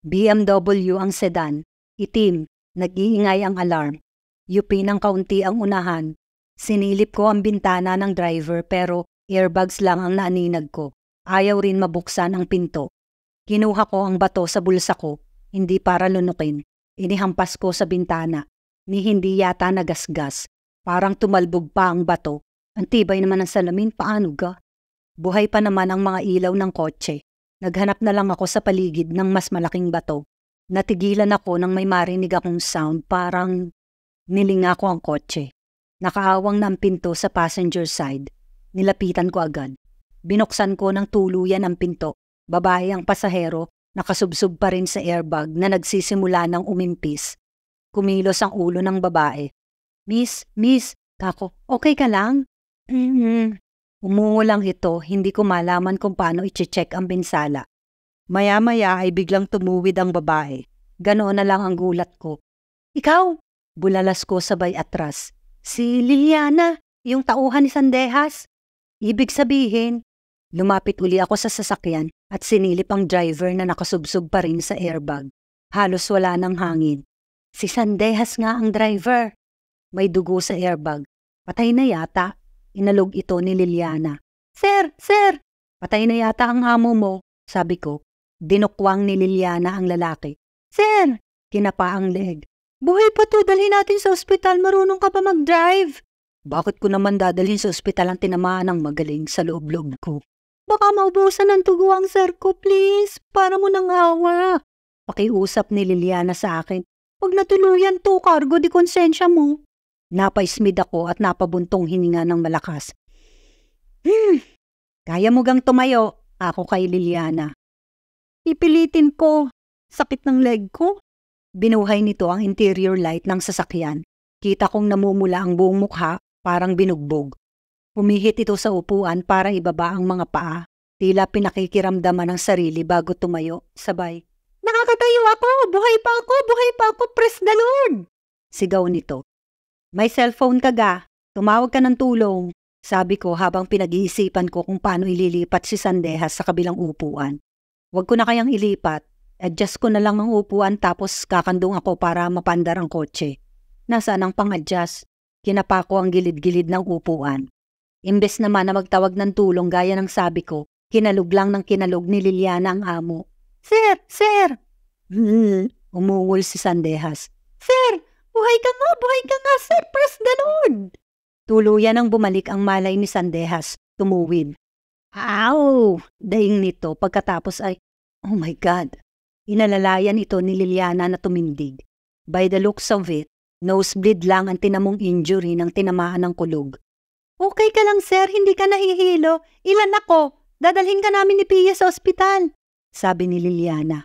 BMW ang sedan, itim, nag-iingay ang alarm. UP ng kaunti ang unahan. Sinilip ko ang bintana ng driver pero airbags lang ang naaninag ko. Ayaw rin mabuksan ang pinto. Kinuha ko ang bato sa bulsa ko, hindi para lunukin. Inihampas ko sa bintana. Ni hindi yata nagasgas. Parang tumalbog pa ang bato. Ang tibay naman ng salamin, paano ga? Buhay pa naman ang mga ilaw ng kotse. Naghanap na lang ako sa paligid ng mas malaking bato. Natigilan ako nang may marinig akong sound parang nilinga ko ang kotse. Nakaawang ng pinto sa passenger side. Nilapitan ko agad. Binuksan ko ng tuluyan ang pinto. Babae ang pasahero, nakasubsob pa rin sa airbag na nagsisimula ng umimpis. Kumilos ang ulo ng babae. Miss, miss, kako, okay ka lang? Mm-hmm. Umungulang ito, hindi ko malaman kung paano i-check ang binsala. Maya-maya ay biglang tumuwid ang babae. Ganoon na lang ang gulat ko. Ikaw! Bulalas ko sabay atras. Si Liliana, yung tauhan ni Sandejas. Ibig sabihin, lumapit uli ako sa sasakyan at sinilip ang driver na nakasubsob pa rin sa airbag. Halos wala ng hangin. Si Sandejas nga ang driver. May dugo sa airbag. Patay na yata Inalog ito ni Liliana. Sir! Sir! Patay na yata ang hamo mo, sabi ko. Dinukwang ni Liliana ang lalaki. Sir! Kinapa ang leg. Buhay pa to, dalhin natin sa ospital, marunong ka pa mag-drive. Bakit ko naman dadalhin sa ospital ang tinamaan ng magaling sa loob-loob ko? Baka maubusan ng tugo ang sir ko, please. Para mo nang awa. Pakiusap ni Liliana sa akin. Pag natuluyan to, cargo di konsensya mo. Napaismid ako at napabuntong hininga ng malakas. Hmm, kaya mo gang tumayo, ako kay Liliana. Pipilitin ko, sakit ng leg ko. Binuhay nito ang interior light ng sasakyan. Kita kong namumula ang buong mukha, parang binugbog. Humihit ito sa upuan para ibaba ang mga paa. Tila pinakikiramdaman ang sarili bago tumayo, sabay. Nakakatayo ako! Buhay pa ako! Buhay pa ako! Press the Lord! Sigaw nito. May cellphone ka ga. Tumawag ka ng tulong. Sabi ko habang pinag-iisipan ko kung paano ililipat si Sandejas sa kabilang upuan. Huwag ko na kayang ilipat. Adjust ko na lang ang upuan tapos kakandong ako para mapandar ang kotse. Nasaan ang pang-adjust? Kinapa ko ang gilid-gilid ng upuan. Imbes naman na magtawag ng tulong gaya ng sabi ko, kinalog lang ng kinalog ni Liliana ang amo. Sir! Sir! Mm-hmm. Umuwol si Sandehas. Sir! Buhay ka nga, buhay ka nga, sir, praise the Lord! Tuluyan ang bumalik ang malay ni Sandehas, tumuwid. Ow! Daing nito pagkatapos ay, oh my God! Inalalayan ito ni Liliana na tumindig. By the looks of it, nosebleed lang ang tinamong injury ng tinamaan ng kulog. Okay ka lang sir, hindi ka nahihilo. Ilan ako? Dadalhin ka namin ni Pia sa ospital. Sabi ni Liliana.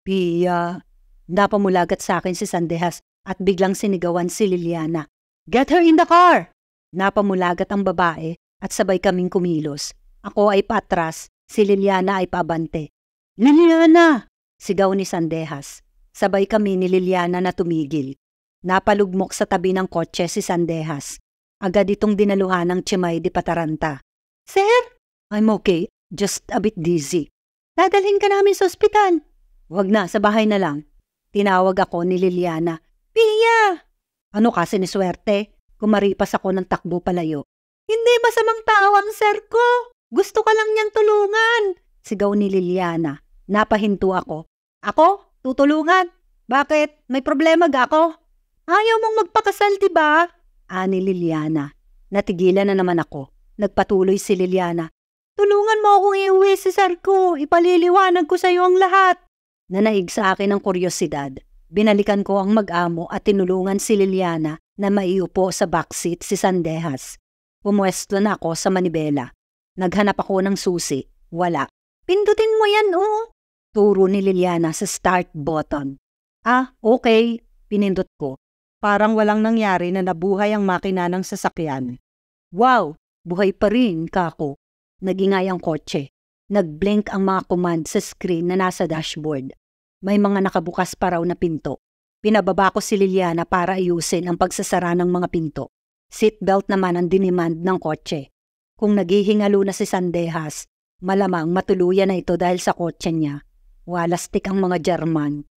Pia, napamulagat sa akin si Sandehas at biglang sinigawan si Liliana. Get her in the car! Napamulagat ang babae at sabay kaming kumilos. Ako ay patras, si Liliana ay pabante. Liliana! Sigaw ni Sandehas. Sabay kami ni Liliana na tumigil. Napalugmok sa tabi ng kotse si Sandehas. Agad itong dinaluhan ng Chimay di Pataranta. Sir, I'm okay. Just a bit dizzy. Dadalhin ka namin sa ospital. Huwag na, sa bahay na lang. Tinawag ako ni Liliana Pia! Ano kasi ni swerte? Kumaripas ako ng takbo palayo. Hindi masamang tao ang sir ko. Gusto ka lang niyang tulungan. Sigaw ni Liliana. Napahinto ako. Ako? Tutulungan? Bakit? May problema ga ako? Ayaw mong magpakasal, di ba? Ani Liliana. Natigilan na naman ako. Nagpatuloy si Liliana. Tulungan mo akong iuwi si sir ko. Ipaliliwanag ko sa iyo ang lahat. Nanaig sa akin ang kuryosidad binalikan ko ang mag-amo at tinulungan si Liliana na maiupo sa backseat si Sandejas. Pumwesto na ako sa manibela. Naghanap ako ng susi. Wala. Pindutin mo yan, oo. Turo ni Liliana sa start button. Ah, okay. Pinindot ko. Parang walang nangyari na nabuhay ang makina ng sasakyan. Wow, buhay pa rin, kako. Nagingay ang kotse. Nagblink ang mga command sa screen na nasa dashboard. May mga nakabukas pa raw na pinto. Pinababa ko si Liliana para ayusin ang pagsasara ng mga pinto. Seatbelt naman ang dinimand ng kotse. Kung naghihingalo na si Sandejas, malamang matuluyan na ito dahil sa kotse niya. Walastik ang mga German.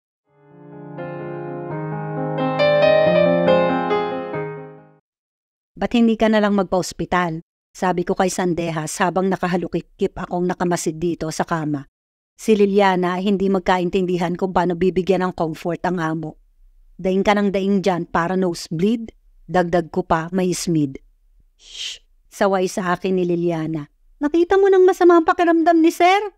Ba't hindi ka na lang magpa-ospital? Sabi ko kay Sandejas habang nakahalukip-kip akong nakamasid dito sa kama. Si Liliana hindi magkaintindihan kung paano bibigyan ng comfort ang amo. Daing ka ng daing dyan para nosebleed, dagdag ko pa may smid. Shh! Saway sa akin ni Liliana. Nakita mo ng masamang pakiramdam ni sir?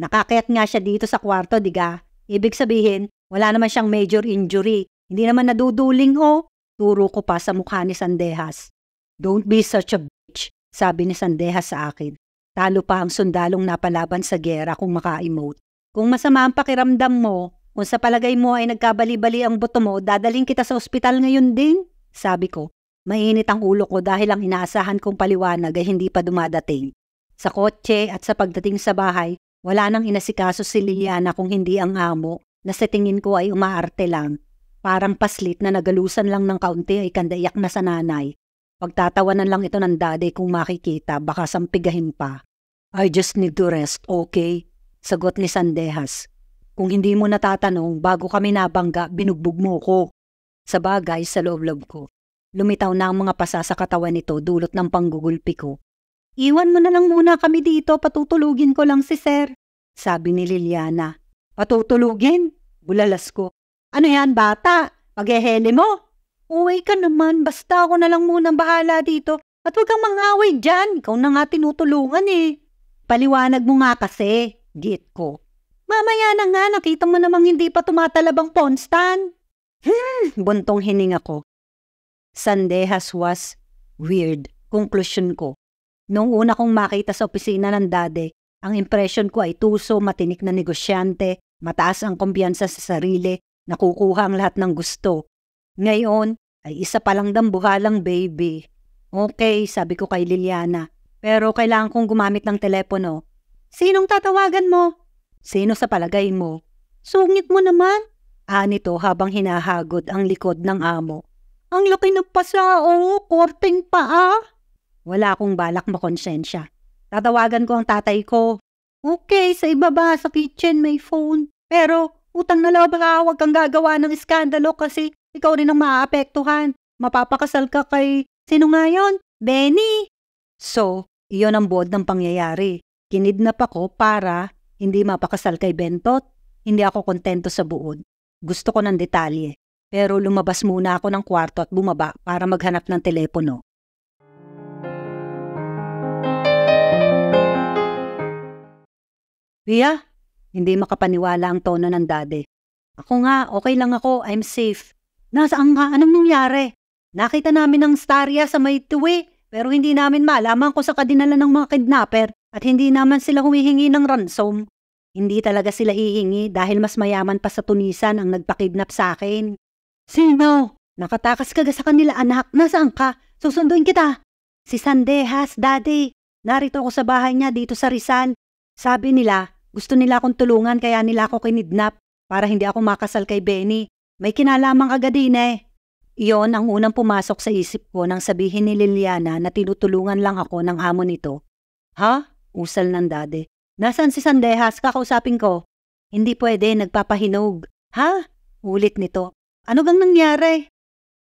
Nakakayat nga siya dito sa kwarto, diga. Ibig sabihin, wala naman siyang major injury. Hindi naman naduduling, oh. Turo ko pa sa mukha ni Sandejas. Don't be such a bitch, sabi ni Sandejas sa akin. Talo pa ang sundalong napalaban sa gera kung maka-emote. Kung masama ang pakiramdam mo, kung sa palagay mo ay nagkabali-bali ang buto mo, dadaling kita sa ospital ngayon din, sabi ko. Mainit ang ulo ko dahil ang inaasahan kong paliwanag ay hindi pa dumadating. Sa kotse at sa pagdating sa bahay, wala nang inasikaso si Liliana kung hindi ang amo na sa tingin ko ay umaarte lang. Parang paslit na nagalusan lang ng kaunti ay kandaiyak na sa nanay Pagtatawanan lang ito ng daddy kung makikita, baka sampigahin pa. I just need to rest, okay? Sagot ni Sandejas. Kung hindi mo natatanong, bago kami nabangga, binugbog mo ko. Sa bagay, sa loob-loob ko. Lumitaw na ang mga pasa sa katawan nito dulot ng panggugulpi ko. Iwan mo na lang muna kami dito, patutulugin ko lang si Sir. Sabi ni Liliana. Patutulugin? Bulalas ko. Ano yan, bata? Paghehele mo? Uwi ka naman, basta ako na lang munang bahala dito. At huwag kang mangaway dyan, ikaw na nga tinutulungan eh. Paliwanag mo nga kasi, git ko. Mamaya na nga, nakita mo namang hindi pa tumatalabang ponstan. Hmm, buntong hininga ko. Sandejas was weird, conclusion ko. Noong una kong makita sa opisina ng dade, ang impression ko ay tuso, matinik na negosyante, mataas ang kumpiyansa sa sarili, nakukuha ang lahat ng gusto, ngayon, ay isa pa lang dambuhalang baby. Okay, sabi ko kay Liliana. Pero kailangan kong gumamit ng telepono. Sinong tatawagan mo? Sino sa palagay mo? Sungit mo naman. Anito ah, habang hinahagod ang likod ng amo. Ang laki ng pasao, korting paa. Wala akong balak makonsensya. Tatawagan ko ang tatay ko. Okay, sa ibaba sa kitchen may phone. Pero utang na loob ka, huwag kang gagawa ng iskandalo kasi ikaw rin ang maaapektuhan. Mapapakasal ka kay sino nga yon? Benny! So, iyon ang buod ng pangyayari. Kinidnap ako para hindi mapakasal kay Bentot. Hindi ako kontento sa buod. Gusto ko ng detalye. Pero lumabas muna ako ng kwarto at bumaba para maghanap ng telepono. Ria, hindi makapaniwala ang tono ng daddy. Ako nga, okay lang ako, I'm safe. Nasaan ka? Anong nangyari? Nakita namin ang Staria sa may tuwi pero hindi namin malaman kung sa kadinala ng mga kidnapper at hindi naman sila humihingi ng ransom. Hindi talaga sila hihingi dahil mas mayaman pa sa tunisan ang nagpakidnap sa akin. Sino? Nakatakas ka sa kanila anak. Nasaan ka? Susunduin kita. Si Sandejas, daddy. Narito ako sa bahay niya dito sa Rizal. Sabi nila, gusto nila akong tulungan kaya nila ako kinidnap para hindi ako makasal kay Benny. May kinalamang agad din eh. Iyon ang unang pumasok sa isip ko nang sabihin ni Liliana na tinutulungan lang ako ng hamon nito. Ha? Usal ng dade. Nasaan si Sandejas? Kakausapin ko. Hindi pwede, nagpapahinog. Ha? Ulit nito. Ano gang nangyari?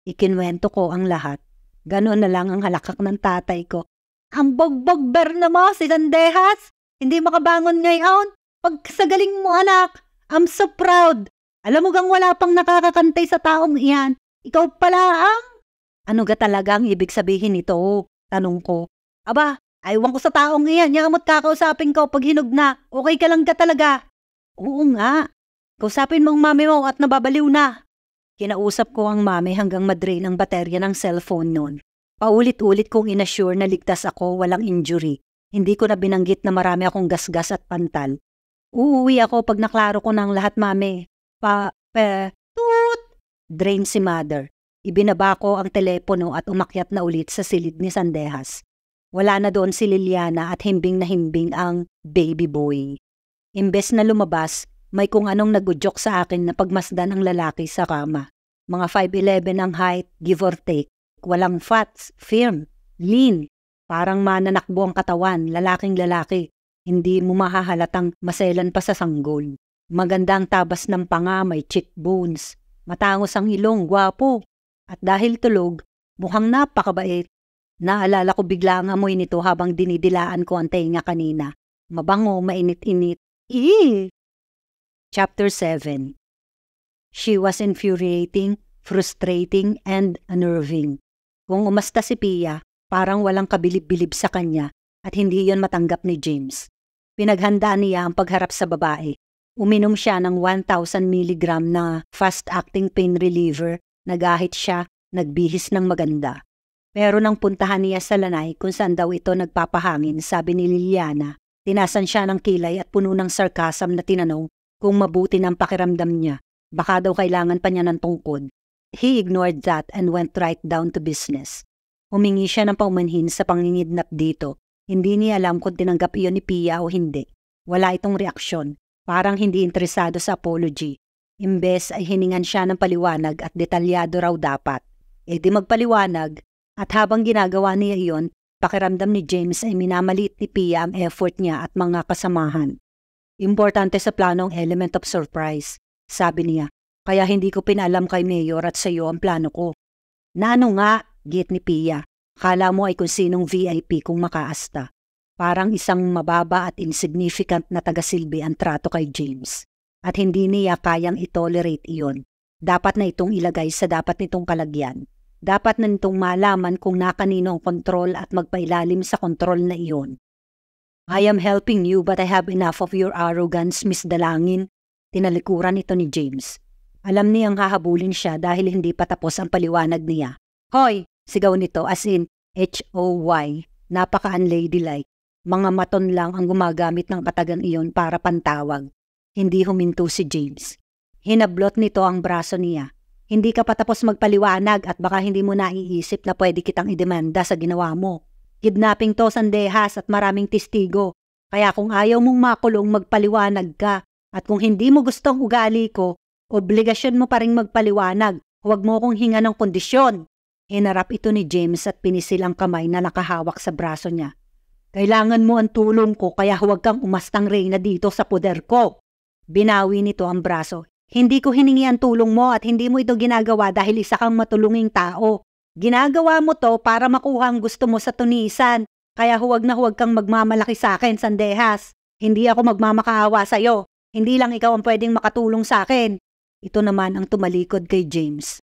Ikinwento ko ang lahat. Ganoon na lang ang halakak ng tatay ko. Ang bogbogber na mo, si Sandejas! Hindi makabangon ngayon! Pagkasagaling mo, anak! I'm so proud! Alam mo gang wala pang nakakakantay sa taong iyan. Ikaw pala ang... Ano ga talaga ang ibig sabihin nito? Tanong ko. Aba, aywan ko sa taong iyan. Yakamot kakausapin ko pag hinog na. Okay ka lang ka talaga. Oo nga. Kausapin mo ang mami mo at nababaliw na. Kinausap ko ang mami hanggang madrain ang baterya ng cellphone noon. Paulit-ulit kong inassure na ligtas ako, walang injury. Hindi ko na binanggit na marami akong gasgas at pantal. Uuwi ako pag naklaro ko ng lahat, mami pa, pa, tut! Drain si mother. Ibinaba ko ang telepono at umakyat na ulit sa silid ni Sandehas. Wala na doon si Liliana at himbing na himbing ang baby boy. Imbes na lumabas, may kung anong nagudyok sa akin na pagmasdan ang lalaki sa kama. Mga 5'11 ang height, give or take. Walang fats, firm, lean. Parang mananakbo ang katawan, lalaking lalaki. Hindi mo mahahalatang maselan pa sa sanggol. Magandang tabas ng panga, may cheekbones. Matangos ang ilong, gwapo. At dahil tulog, buhang napakabait. Naalala ko bigla ang amoy nito habang dinidilaan ko ang tenga kanina. Mabango, mainit-init. Eee! Chapter 7 She was infuriating, frustrating, and unnerving. Kung umasta si Pia, parang walang kabilib-bilib sa kanya at hindi yon matanggap ni James. Pinaghanda niya ang pagharap sa babae Uminom siya ng 1,000 mg na fast-acting pain reliever, nagahit siya, nagbihis ng maganda. Pero nang puntahan niya sa lanay kung saan daw ito nagpapahangin, sabi ni Liliana, tinasan siya ng kilay at puno ng sarcasm na tinanong kung mabuti ng pakiramdam niya. Baka daw kailangan pa niya ng tungkod. He ignored that and went right down to business. Humingi siya ng paumanhin sa pangingidnap dito. Hindi niya alam kung tinanggap iyon ni Pia o hindi. Wala itong reaksyon. Parang hindi interesado sa apology. Imbes ay hiningan siya ng paliwanag at detalyado raw dapat. E di magpaliwanag at habang ginagawa niya iyon, pakiramdam ni James ay minamaliit ni Pia ang effort niya at mga kasamahan. Importante sa planong element of surprise, sabi niya. Kaya hindi ko pinalam kay Mayor at sa iyo ang plano ko. Nano nga, git ni Pia. Kala mo ay kung sinong VIP kung makaasta. Parang isang mababa at insignificant na tagasilbi ang trato kay James. At hindi niya kayang itolerate iyon. Dapat na itong ilagay sa dapat nitong kalagyan. Dapat na nitong malaman kung nakanino ang kontrol at magpailalim sa kontrol na iyon. I am helping you but I have enough of your arrogance, Miss Dalangin. Tinalikuran ito ni James. Alam niyang hahabulin siya dahil hindi pa tapos ang paliwanag niya. Hoy! Sigaw nito as in H-O-Y. Napaka-unladylike. Mga maton lang ang gumagamit ng katagang iyon para pantawag. Hindi huminto si James. Hinablot nito ang braso niya. Hindi ka pa tapos magpaliwanag at baka hindi mo naiisip na pwede kitang idemanda sa ginawa mo. Kidnapping to sandehas at maraming testigo. Kaya kung ayaw mong makulong, magpaliwanag ka. At kung hindi mo gustong ugali ko, obligasyon mo pa rin magpaliwanag. Huwag mo kong hinga ng kondisyon. Hinarap ito ni James at pinisil ang kamay na nakahawak sa braso niya. Kailangan mo ang tulong ko kaya huwag kang umastang reyna dito sa poder ko. Binawi nito ang braso. Hindi ko hiningi ang tulong mo at hindi mo ito ginagawa dahil isa kang matulunging tao. Ginagawa mo to para makuha ang gusto mo sa tunisan. Kaya huwag na huwag kang magmamalaki sa akin, Sandehas. Hindi ako magmamakaawa sa'yo. Hindi lang ikaw ang pwedeng makatulong sa akin. Ito naman ang tumalikod kay James.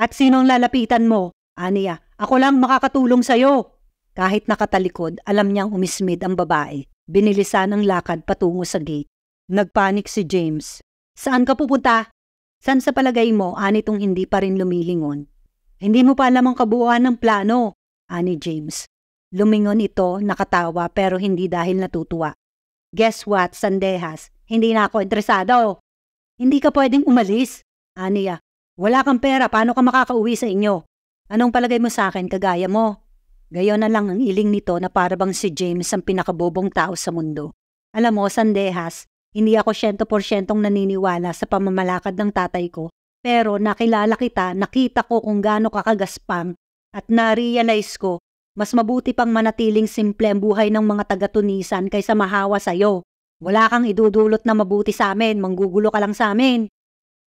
At sinong lalapitan mo? Aniya, ako lang makakatulong sa'yo. Kahit nakatalikod, alam niyang umismid ang babae. Binilisan ang lakad patungo sa gate. Nagpanik si James. Saan ka pupunta? San sa palagay mo, anitong hindi pa rin lumilingon? Hindi mo pa alam ang kabuuan ng plano, ani James. Lumingon ito, nakatawa pero hindi dahil natutuwa. Guess what, Sandehas? Hindi na ako interesado. Hindi ka pwedeng umalis, aniya. Wala kang pera, paano ka makakauwi sa inyo? Anong palagay mo sa akin, kagaya mo? Gayon na lang ang hiling nito na para bang si James ang pinakabobong tao sa mundo. Alam mo, Sandehas, hindi ako 100% naniniwala sa pamamalakad ng tatay ko, pero nakilala kita, nakita ko kung gaano kakagaspang at na-realize ko, mas mabuti pang manatiling simple ang buhay ng mga taga-Tunisan kaysa mahawa sa'yo. Wala kang idudulot na mabuti sa amin, manggugulo ka lang sa amin.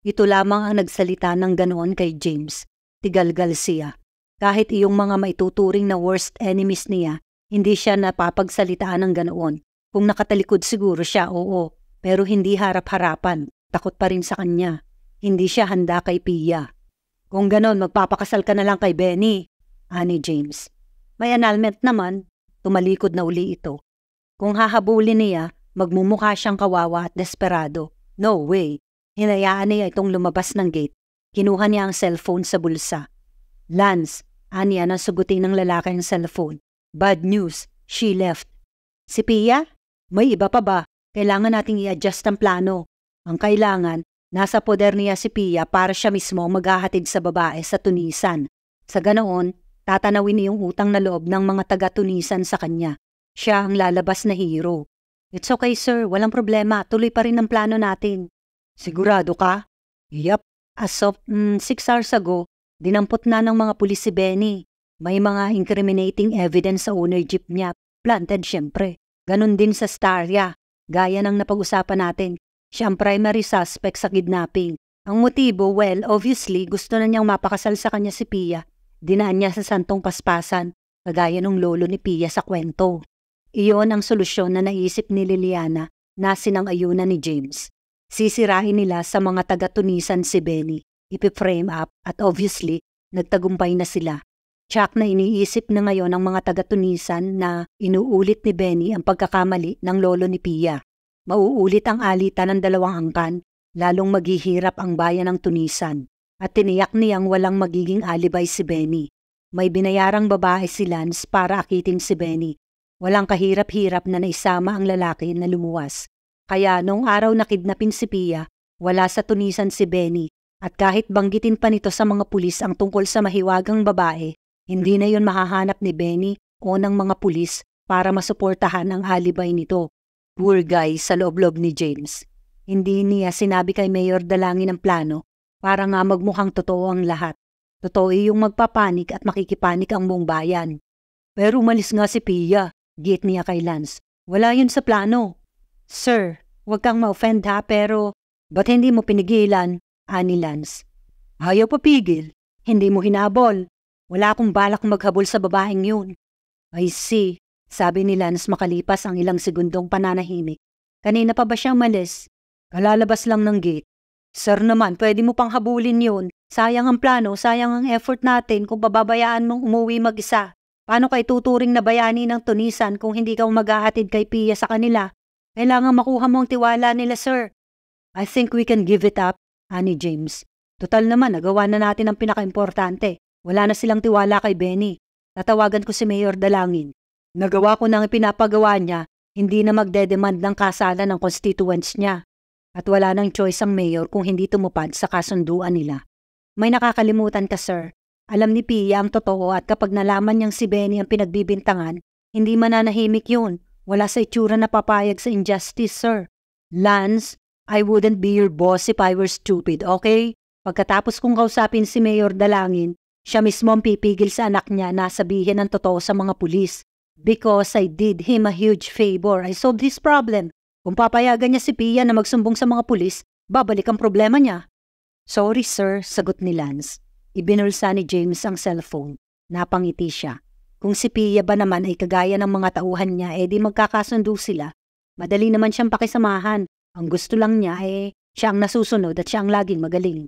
Ito lamang ang nagsalita ng ganoon kay James. Tigalgal siya. Kahit iyong mga maituturing na worst enemies niya, hindi siya napapagsalitaan ng ganoon. Kung nakatalikod siguro siya, oo, pero hindi harap-harapan. Takot pa rin sa kanya. Hindi siya handa kay Pia. Kung ganon, magpapakasal ka na lang kay Benny, ani James. May annulment naman, tumalikod na uli ito. Kung hahabulin niya, magmumukha siyang kawawa at desperado. No way. Hinayaan niya itong lumabas ng gate. Kinuha niya ang cellphone sa bulsa. Lance, Aniya na sagutin ng lalaki ang cellphone. Bad news, she left. Si Pia? May iba pa ba? Kailangan nating i-adjust ang plano. Ang kailangan, nasa poder niya si Pia para siya mismo maghahatid sa babae sa tunisan. Sa ganoon, tatanawin niya yung utang na loob ng mga taga-tunisan sa kanya. Siya ang lalabas na hero. It's okay sir, walang problema, tuloy pa rin ang plano natin. Sigurado ka? Yup. As of 6 mm, hours ago, Dinampot na ng mga pulis si Benny. May mga incriminating evidence sa owner jeep niya. Planted syempre. Ganon din sa Staria. Gaya ng napag-usapan natin, siya ang primary suspect sa kidnapping. Ang motibo, well, obviously, gusto na niyang mapakasal sa kanya si Pia. Dinaan niya sa santong paspasan, kagaya ng lolo ni Pia sa kwento. Iyon ang solusyon na naisip ni Liliana na sinang ayuna ni James. Sisirahin nila sa mga taga-Tunisan si Benny ipi-frame up at obviously, nagtagumpay na sila. Chuck na iniisip na ngayon ng mga taga-Tunisan na inuulit ni Benny ang pagkakamali ng lolo ni Pia. Mauulit ang alitan ng dalawang angkan, lalong maghihirap ang bayan ng Tunisan. At tiniyak niyang walang magiging alibay si Benny. May binayarang babae si Lance para akitin si Benny. Walang kahirap-hirap na naisama ang lalaki na lumuwas. Kaya noong araw na kidnapin si Pia, wala sa Tunisan si Benny at kahit banggitin pa nito sa mga pulis ang tungkol sa mahiwagang babae, hindi na yon mahahanap ni Benny o ng mga pulis para masuportahan ang alibay nito. Poor guy sa loob-loob ni James. Hindi niya sinabi kay Mayor Dalangin ang plano para nga magmukhang totoo ang lahat. Totoo yung magpapanik at makikipanik ang buong bayan. Pero umalis nga si Pia, git niya kay Lance. Wala yun sa plano. Sir, huwag kang ma-offend ha pero ba't hindi mo pinigilan? ani Lance. Ayaw papigil. Hindi mo hinabol. Wala akong balak maghabol sa babaeng yun. I see, sabi ni Lance makalipas ang ilang segundong pananahimik. Kanina pa ba siyang malis? Kalalabas lang ng gate. Sir naman, pwede mo pang habulin yun. Sayang ang plano, sayang ang effort natin kung bababayaan mong umuwi mag-isa. Paano kay tuturing na bayani ng tunisan kung hindi ka maghahatid kay Pia sa kanila? Kailangan makuha mo ang tiwala nila, sir. I think we can give it up, ani James. Total naman, nagawa na natin ang pinakaimportante. Wala na silang tiwala kay Benny. Tatawagan ko si Mayor Dalangin. Nagawa ko nang ipinapagawa niya, hindi na magdedemand ng kasala ng constituents niya. At wala nang choice ang mayor kung hindi tumupad sa kasunduan nila. May nakakalimutan ka, sir. Alam ni Pia ang totoo at kapag nalaman niyang si Benny ang pinagbibintangan, hindi mananahimik yun. Wala sa itsura na papayag sa injustice, sir. Lance, I wouldn't be your boss if I were stupid, okay? Pagkatapos kong kausapin si Mayor Dalangin, siya mismo ang pipigil sa anak niya na sabihin ang totoo sa mga pulis. Because I did him a huge favor, I solved his problem. Kung papayagan niya si Pia na magsumbong sa mga pulis, babalik ang problema niya. Sorry sir, sagot ni Lance. Ibinulsa ni James ang cellphone. Napangiti siya. Kung si Pia ba naman ay kagaya ng mga tauhan niya, edi magkakasundo sila. Madali naman siyang pakisamahan ang gusto lang niya ay eh, siya ang nasusunod at siya ang laging magaling.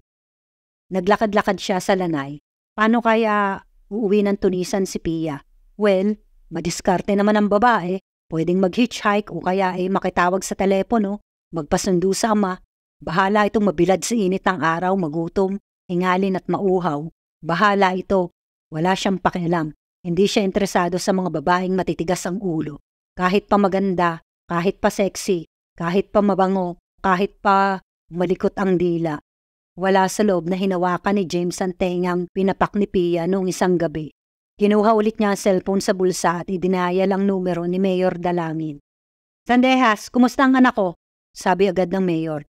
Naglakad-lakad siya sa lanay. Paano kaya uuwi ng tunisan si Pia? Well, madiskarte naman ang babae. Pwedeng mag-hitchhike o kaya ay eh, makitawag sa telepono, magpasundo sa ama. Bahala itong mabilad sa init ng araw, magutom, hingalin at mauhaw. Bahala ito. Wala siyang pakialam. Hindi siya interesado sa mga babaeng matitigas ang ulo. Kahit pa maganda, kahit pa sexy, kahit pa mabango, kahit pa malikot ang dila, wala sa loob na hinawakan ni James ang tengang pinapak ni Pia noong isang gabi. Kinuha ulit niya ang cellphone sa bulsa at idinaya lang numero ni Mayor Dalangin. Sandehas, kumusta ang anak ko? Sabi agad ng Mayor.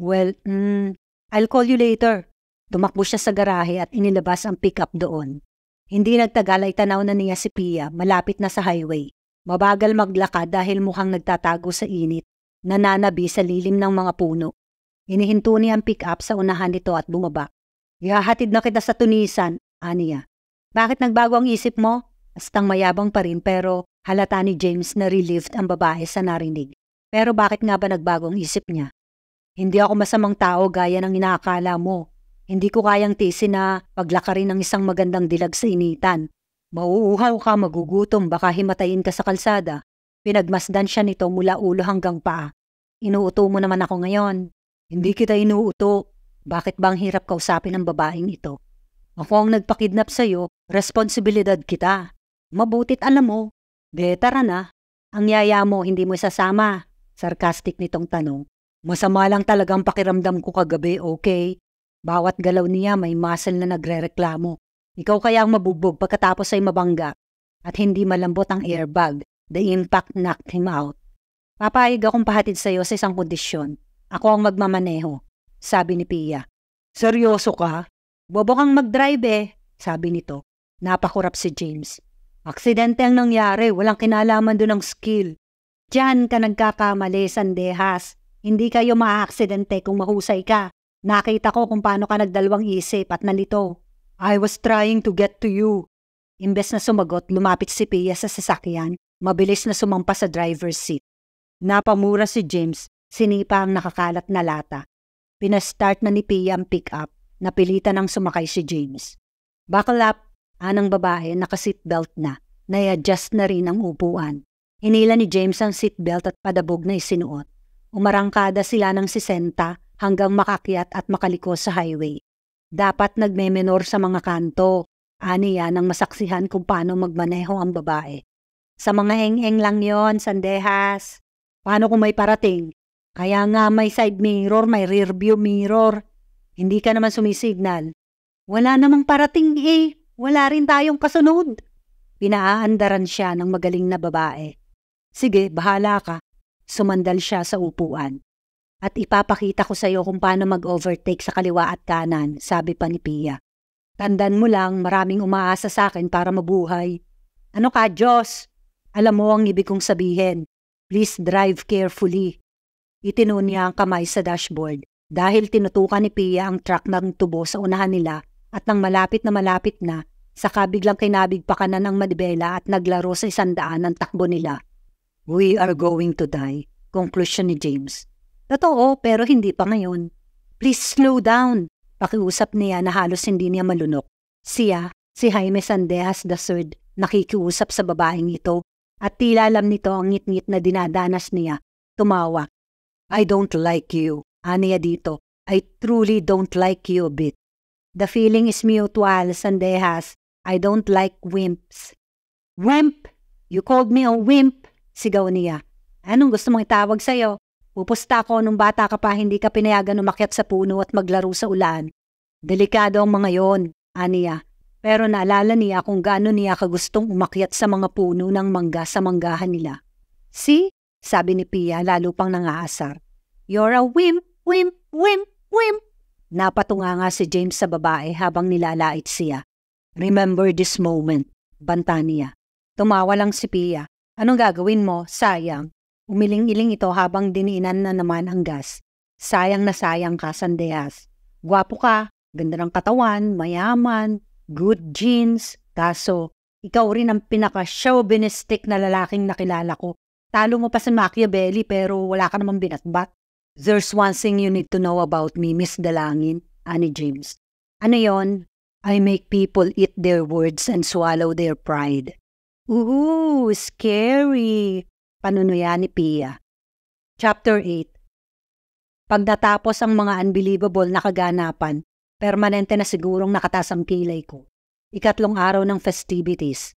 Well, mm, I'll call you later. Tumakbo siya sa garahe at inilabas ang pickup doon. Hindi nagtagal ay tanaw na niya si Pia malapit na sa highway. Mabagal maglakad dahil mukhang nagtatago sa init nananabi sa lilim ng mga puno. Inihinto niya ang pick-up sa unahan nito at bumaba. Ihahatid na kita sa tunisan, aniya. Bakit nagbago ang isip mo? Astang mayabang pa rin pero halata ni James na relieved ang babae sa narinig. Pero bakit nga ba nagbago ang isip niya? Hindi ako masamang tao gaya ng inaakala mo. Hindi ko kayang tisi na paglakarin ng isang magandang dilag sa initan. Mauuhaw ka, magugutom, baka himatayin ka sa kalsada. Pinagmasdan siya nito mula ulo hanggang paa. Inuuto mo naman ako ngayon. Hindi hmm. kita inuuto. Bakit bang ang hirap kausapin ng babaeng ito? Ako ang nagpakidnap sa'yo, responsibilidad kita. Mabutit alam mo. De, na. Ang yaya mo, hindi mo sasama. Sarcastic nitong tanong. Masama lang talagang pakiramdam ko kagabi, okay? Bawat galaw niya may muscle na nagrereklamo. Ikaw kaya ang mabubog pagkatapos ay mabangga at hindi malambot ang airbag. The impact knocked him out. Papayag akong pahatid sa iyo sa isang kondisyon. Ako ang magmamaneho, sabi ni Pia. Seryoso ka? Bobo kang mag-drive eh, sabi nito. Napakurap si James. Aksidente ang nangyari, walang kinalaman doon ng skill. Diyan ka nagkakamali, Sandehas. Hindi kayo maaaksidente kung mahusay ka. Nakita ko kung paano ka nagdalawang isip at nalito. I was trying to get to you. Imbes na sumagot, lumapit si Pia sa sasakyan Mabilis na sumampa sa driver's seat. Napamura si James, sinipa ang nakakalat na lata. Pinastart na ni Pia ang pick-up, napilitan ang sumakay si James. Bakalap, anang babae naka-seatbelt na, nai-adjust na rin ang upuan. Hinila ni James ang seatbelt at padabog na isinuot. Umarangkada sila ng 60 hanggang makakyat at makaliko sa highway. Dapat nagme nagmemenor sa mga kanto. aniya nang masaksihan kung paano magmaneho ang babae. Sa mga hengheng lang yon, sandehas. Paano kung may parating? Kaya nga may side mirror, may rear view mirror. Hindi ka naman sumisignal. Wala namang parating eh. Wala rin tayong kasunod. Pinaaandaran siya ng magaling na babae. Sige, bahala ka. Sumandal siya sa upuan. At ipapakita ko sa iyo kung paano mag-overtake sa kaliwa at kanan, sabi pa ni Pia. Tandaan mo lang, maraming umaasa sa akin para mabuhay. Ano ka, Diyos? Alam mo ang ibig kong sabihin. Please drive carefully. Itino niya ang kamay sa dashboard dahil tinutukan ni Pia ang truck ng tubo sa unahan nila at nang malapit na malapit na, saka biglang kinabig pa kanan manibela at naglaro sa isandaan ng takbo nila. We are going to die, conclusion ni James. Totoo, pero hindi pa ngayon. Please slow down, pakiusap niya na halos hindi niya malunok. Siya, si Jaime Sandeas III, nakikiusap sa babaeng ito at tila alam nito ang ngit-ngit na dinadanas niya. Tumawa. I don't like you. Aniya dito. I truly don't like you a bit. The feeling is mutual, Sandehas. I don't like wimps. Wimp! You called me a wimp! Sigaw niya. Anong gusto mong itawag sa'yo? Pupusta ako nung bata ka pa hindi ka pinayagan umakyat sa puno at maglaro sa ulan. Delikado ang mga yon, aniya. Pero naalala niya kung gaano niya kagustong umakyat sa mga puno ng mangga sa manggahan nila. See, sabi ni Pia lalo pang nangaasar. You're a wimp, wimp, wimp, wimp. Napatunga nga si James sa babae habang nilalait siya. Remember this moment, banta niya. Tumawa lang si Pia. Anong gagawin mo? Sayang. Umiling-iling ito habang diniinan na naman ang gas. Sayang na sayang ka, Sandeas. Gwapo ka, ganda ng katawan, mayaman, good genes, kaso ikaw rin ang pinaka-chauvinistic na lalaking nakilala ko. Talo mo pa si Machiavelli pero wala ka namang binatbat. There's one thing you need to know about me, Miss Dalangin, ani James. Ano yon? I make people eat their words and swallow their pride. Ooh, scary! Panunuya ni Pia. Chapter 8 Pag natapos ang mga unbelievable na kaganapan, Permanente na sigurong nakataas ang kilay ko. Ikatlong araw ng festivities.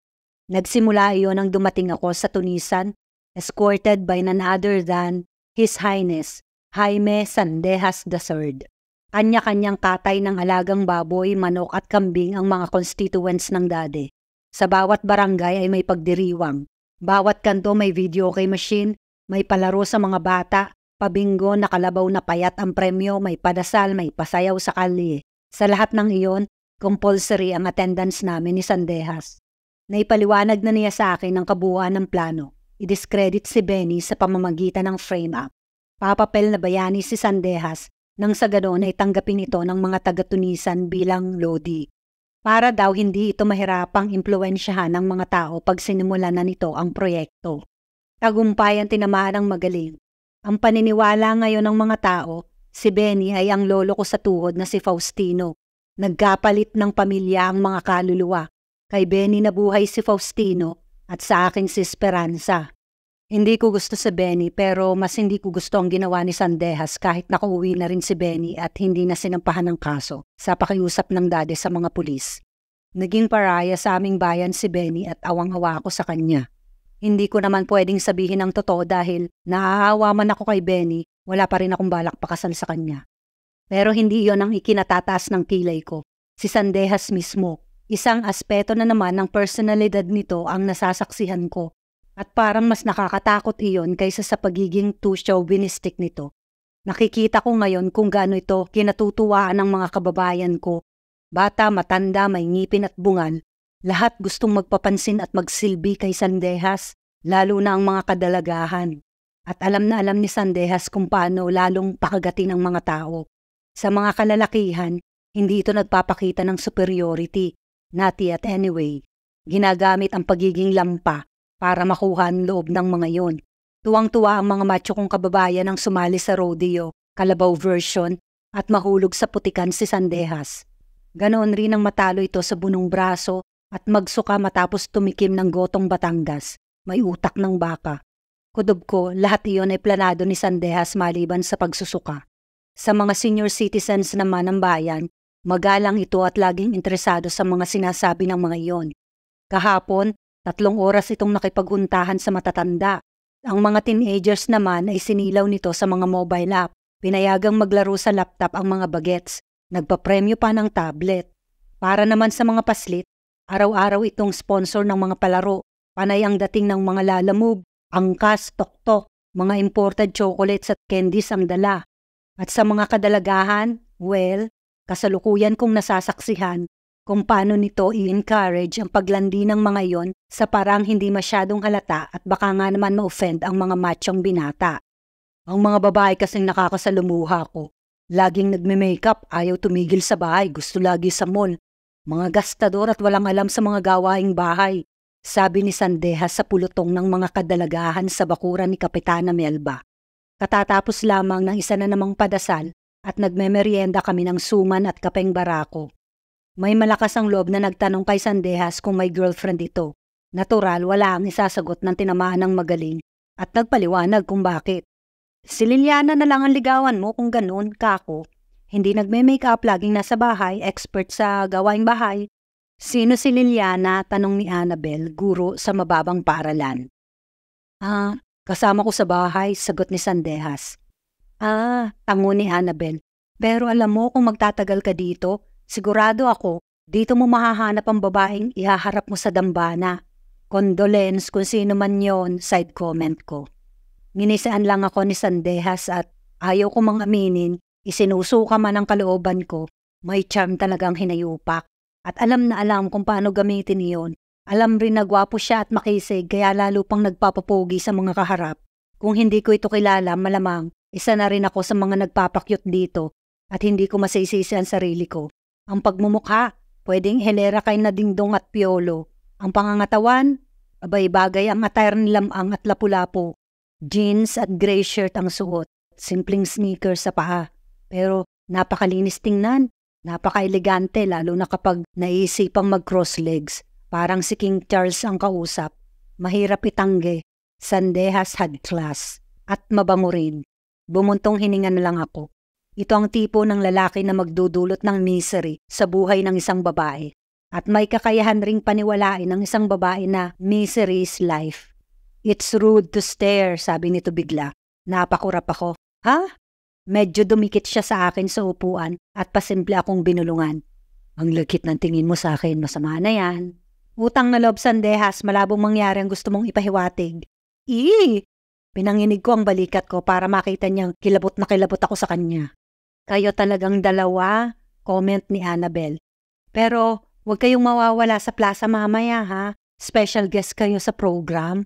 Nagsimula iyon nang dumating ako sa Tunisan, escorted by none other than His Highness Jaime Sandejas III. Kanya-kanyang katay ng alagang baboy, manok at kambing ang mga constituents ng dade. Sa bawat barangay ay may pagdiriwang. Bawat kanto may video kay machine, may palaro sa mga bata, pabingo, nakalabaw na payat ang premyo, may padasal, may pasayaw sa kalye. Sa lahat ng iyon, compulsory ang attendance namin ni Sandejas. Naipaliwanag na niya sa akin ang kabuuan ng plano. I-discredit si Benny sa pamamagitan ng frame-up. Papapel na bayani si Sandejas nang sa ganoon ay tanggapin ito ng mga taga-Tunisan bilang Lodi. Para daw hindi ito mahirapang impluensyahan ng mga tao pag sinimula na nito ang proyekto. Tagumpay ang tinamaan ng magaling. Ang paniniwala ngayon ng mga tao Si Benny ay ang lolo ko sa tuhod na si Faustino. Nagkapalit ng pamilya ang mga kaluluwa. Kay Benny nabuhay si Faustino at sa akin si Esperanza. Hindi ko gusto si Benny pero mas hindi ko gusto ang ginawa ni Sandejas kahit nakauwi na rin si Benny at hindi na sinampahan ng kaso sa pakiusap ng dade sa mga pulis. Naging paraya sa aming bayan si Benny at awang-hawa ako sa kanya. Hindi ko naman pwedeng sabihin ang totoo dahil nahahawa man ako kay Benny wala pa rin akong balak pakasal sa kanya. Pero hindi yon ang ikinatatas ng kilay ko. Si Sandejas mismo, isang aspeto na naman ng personalidad nito ang nasasaksihan ko. At parang mas nakakatakot iyon kaysa sa pagiging too chauvinistic nito. Nakikita ko ngayon kung gaano ito kinatutuwaan ng mga kababayan ko. Bata, matanda, may ngipin at bungal, lahat gustong magpapansin at magsilbi kay Sandejas, lalo na ang mga kadalagahan. At alam na alam ni Sandehas kung paano lalong pakagatin ang mga tao. Sa mga kalalakihan, hindi ito nagpapakita ng superiority, not at anyway. Ginagamit ang pagiging lampa para makuha ang loob ng mga yon. Tuwang-tuwa ang mga macho kong kababayan ang sumali sa rodeo, kalabaw version, at mahulog sa putikan si Sandehas. Ganoon rin ang matalo ito sa bunong braso at magsuka matapos tumikim ng gotong Batangas. May utak ng baka. Kudob ko, lahat iyon ay planado ni Sandejas maliban sa pagsusuka. Sa mga senior citizens naman ng bayan, magalang ito at laging interesado sa mga sinasabi ng mga iyon. Kahapon, tatlong oras itong nakipaghuntahan sa matatanda. Ang mga teenagers naman ay sinilaw nito sa mga mobile app. Pinayagang maglaro sa laptop ang mga bagets. Nagpa-premyo pa ng tablet. Para naman sa mga paslit, araw-araw itong sponsor ng mga palaro. Panay ang dating ng mga lalamove angkas, toktok, mga imported chocolates at candies ang dala. At sa mga kadalagahan, well, kasalukuyan kong nasasaksihan kung paano nito i-encourage ang paglandi ng mga yon sa parang hindi masyadong halata at baka nga naman ma-offend ang mga machong binata. Ang mga babae kasing nakakasalumuha ko. Laging nagme-makeup, ayaw tumigil sa bahay, gusto lagi sa mall. Mga gastador at walang alam sa mga gawaing bahay sabi ni Sandejas sa pulutong ng mga kadalagahan sa bakuran ni Kapitana Melba. Katatapos lamang ng isa na namang padasal at nagmemeryenda kami ng suman at kapeng barako. May malakas ang loob na nagtanong kay Sandehas kung may girlfriend ito. Natural, wala ang isasagot ng tinamaan ng magaling at nagpaliwanag kung bakit. Si Liliana na lang ang ligawan mo kung ganun, kako. Hindi nagme-makeup, laging nasa bahay, expert sa gawaing bahay, Sino si Liliana? Tanong ni Annabel, guro sa mababang paralan. Ah, kasama ko sa bahay, sagot ni Sandehas. Ah, tango ni Annabel. Pero alam mo kung magtatagal ka dito, sigurado ako, dito mo mahahanap ang babaeng ihaharap mo sa dambana. Condolence kung sino man yon, side comment ko. Ginisaan lang ako ni Sandehas at ayaw ko mang aminin, isinusuka man ang kalooban ko, may charm talagang hinayupak. At alam na alam kung paano gamitin iyon. Alam rin na gwapo siya at makisig kaya lalo pang nagpapapogi sa mga kaharap. Kung hindi ko ito kilala, malamang, isa na rin ako sa mga nagpapakyot dito at hindi ko masaisisi ang sarili ko. Ang pagmumukha, pwedeng helera kay na dingdong at piolo. Ang pangangatawan, abay bagay ang attire nilang ang at lapu-lapo. Jeans at gray shirt ang suot, simpleng sneakers sa paa. Pero napakalinis tingnan Napaka-elegante lalo na kapag naisipang mag-cross legs. Parang si King Charles ang kausap. Mahirap itangge. Sandehas had class. At mabango rin. Bumuntong hininga na lang ako. Ito ang tipo ng lalaki na magdudulot ng misery sa buhay ng isang babae. At may kakayahan ring paniwalain ng isang babae na misery is life. It's rude to stare, sabi nito bigla. Napakurap ako. Ha? Medyo dumikit siya sa akin sa upuan at pasimple akong binulungan. Ang lagkit ng tingin mo sa akin, masama na yan. Utang na loob sandehas, malabong mangyari ang gusto mong ipahiwatig. Ii! Pinanginig ko ang balikat ko para makita niyang kilabot na kilabot ako sa kanya. Kayo talagang dalawa, comment ni Annabel. Pero huwag kayong mawawala sa plaza mamaya ha. Special guest kayo sa program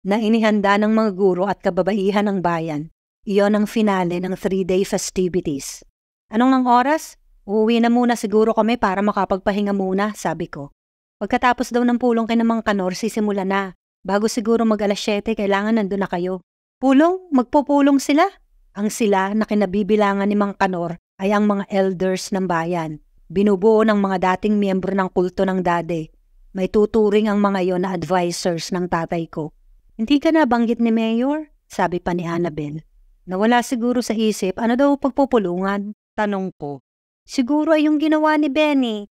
na inihanda ng mga guro at kababaihan ng bayan. Iyon ang finale ng three-day festivities. Anong ng oras? Uuwi na muna siguro kami para makapagpahinga muna, sabi ko. Pagkatapos daw ng pulong kay namang kanor, sisimula na. Bago siguro mag alas 7, kailangan nandun na kayo. Pulong? Magpupulong sila? Ang sila na kinabibilangan ni Mang Kanor ay ang mga elders ng bayan. Binubuo ng mga dating miyembro ng kulto ng dade. May tuturing ang mga yon na advisors ng tatay ko. Hindi ka nabanggit ni Mayor? Sabi pa ni Annabel. Nawala siguro sa isip ano daw pagpupulungan, tanong ko. Siguro ay yung ginawa ni Benny.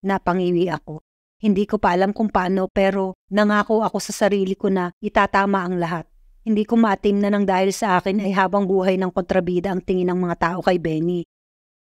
Napangiwi ako. Hindi ko pa alam kung paano pero nangako ako sa sarili ko na itatama ang lahat. Hindi ko maatim na nang dahil sa akin ay habang buhay ng kontrabida ang tingin ng mga tao kay Benny.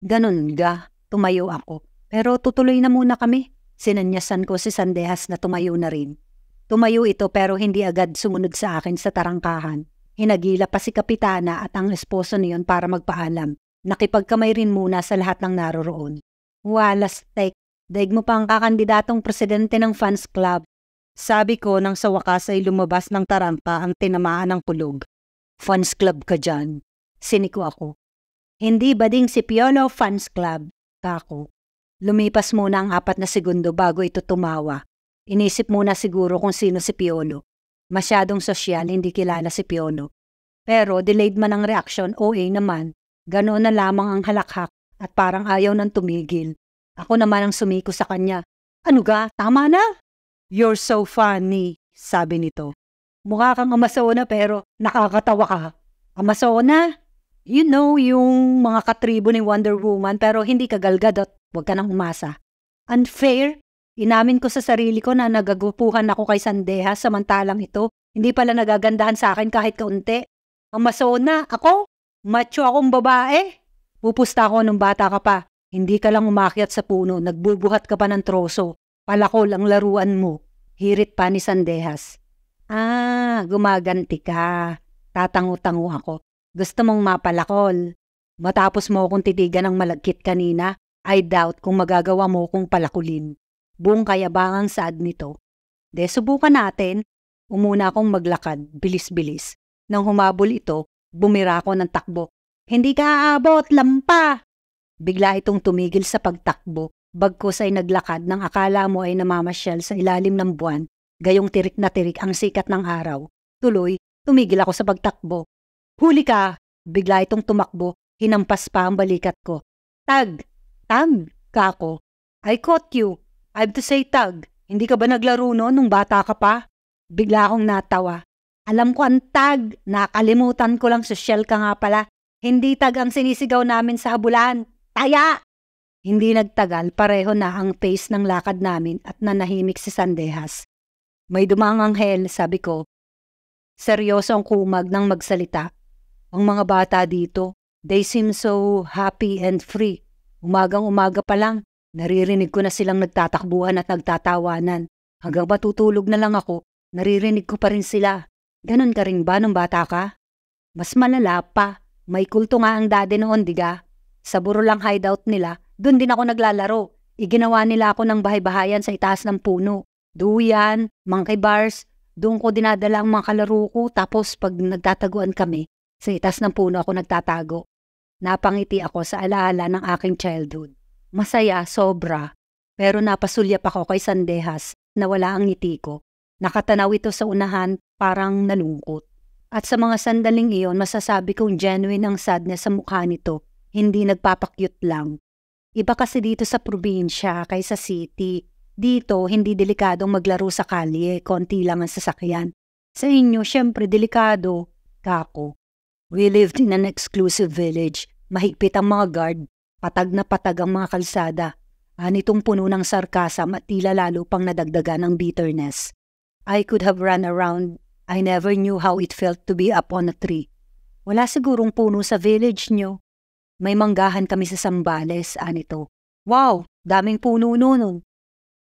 Ganun ga, tumayo ako. Pero tutuloy na muna kami. Sinanyasan ko si Sandehas na tumayo na rin. Tumayo ito pero hindi agad sumunod sa akin sa tarangkahan. Hinagila pa si Kapitana at ang esposo niyon para magpaalam. Nakipagkamay rin muna sa lahat ng naroroon. Walas tek, daig mo pa ang kakandidatong presidente ng fans club. Sabi ko nang sa wakas ay lumabas ng tarampa ang tinamaan ng pulog. Fans club ka dyan. Siniko ako. Hindi ba ding si Piolo fans club? Kako. Lumipas muna ang apat na segundo bago ito tumawa. Inisip muna siguro kung sino si Piolo. Masyadong sosyal, hindi kilala si Piono. Pero delayed man ang reaksyon, OA naman. Ganoon na lamang ang halakhak at parang ayaw nang tumigil. Ako naman ang sumiko sa kanya. Ano ga, tama na? You're so funny, sabi nito. Mukha kang Amasona pero nakakatawa ka. Amasona? You know yung mga katribo ni Wonder Woman pero hindi ka galgadot, huwag ka nang umasa. Unfair? Inamin ko sa sarili ko na nagagupuhan ako kay Sandeha samantalang ito, hindi pala nagagandahan sa akin kahit kaunti. Ang masona, ako, macho akong babae. Pupusta ako nung bata ka pa. Hindi ka lang umakyat sa puno, nagbubuhat ka pa ng troso. Palakol ang laruan mo. Hirit pa ni Sandehas. Ah, gumaganti ka. Tatango-tango ako. Gusto mong mapalakol. Matapos mo akong titigan ng malagkit kanina, I doubt kung magagawa mo kong palakulin buong kayabangang saad nito. De, subukan natin. Umuna akong maglakad, bilis-bilis. Nang humabol ito, bumira ako ng takbo. Hindi ka aabot, lampa! Bigla itong tumigil sa pagtakbo, bagkos ay naglakad nang akala mo ay namamasyal sa ilalim ng buwan, gayong tirik na tirik ang sikat ng araw. Tuloy, tumigil ako sa pagtakbo. Huli ka! Bigla itong tumakbo, hinampas pa ang balikat ko. Tag! Tag! Kako! I caught you! I to say tag, hindi ka ba naglaro noon nung bata ka pa? Bigla akong natawa. Alam ko ang tag, nakalimutan ko lang sa shell ka nga pala. Hindi tag ang sinisigaw namin sa habulan. Taya! Hindi nagtagal, pareho na ang pace ng lakad namin at nanahimik si Sandehas. May dumang anghel, sabi ko. Seryoso ang kumag ng magsalita. Ang mga bata dito, they seem so happy and free. Umagang umaga pa lang, Naririnig ko na silang nagtatakbuhan at nagtatawanan. Hanggang matutulog na lang ako, naririnig ko pa rin sila. Ganon ka rin ba nung bata ka? Mas malala pa. May kulto nga ang dati noon, diga. Sa buro lang hideout nila, doon din ako naglalaro. Iginawa nila ako ng bahay-bahayan sa itaas ng puno. Duyan, monkey bars, doon ko dinadala ang mga kalaro ko tapos pag nagtataguan kami, sa itaas ng puno ako nagtatago. Napangiti ako sa alaala ng aking childhood. Masaya, sobra. Pero napasulyap ako kay Sandehas na wala ang ngiti ko. Nakatanaw ito sa unahan, parang nalungkot. At sa mga sandaling iyon, masasabi kong genuine ang sadness sa mukha nito, hindi nagpapakyut lang. Iba kasi dito sa probinsya kaysa city. Dito, hindi delikadong maglaro sa kalye, konti lang ang sasakyan. Sa inyo, syempre delikado, kako. We lived in an exclusive village. Mahigpit ang mga guard, Patag na patag ang mga kalsada. Anitong ah, puno ng sarkasam at tila lalo pang nadagdagan ng bitterness. I could have run around. I never knew how it felt to be up on a tree. Wala sigurong puno sa village nyo. May manggahan kami sa Sambales, anito. Ah, wow, daming puno noon. Oh.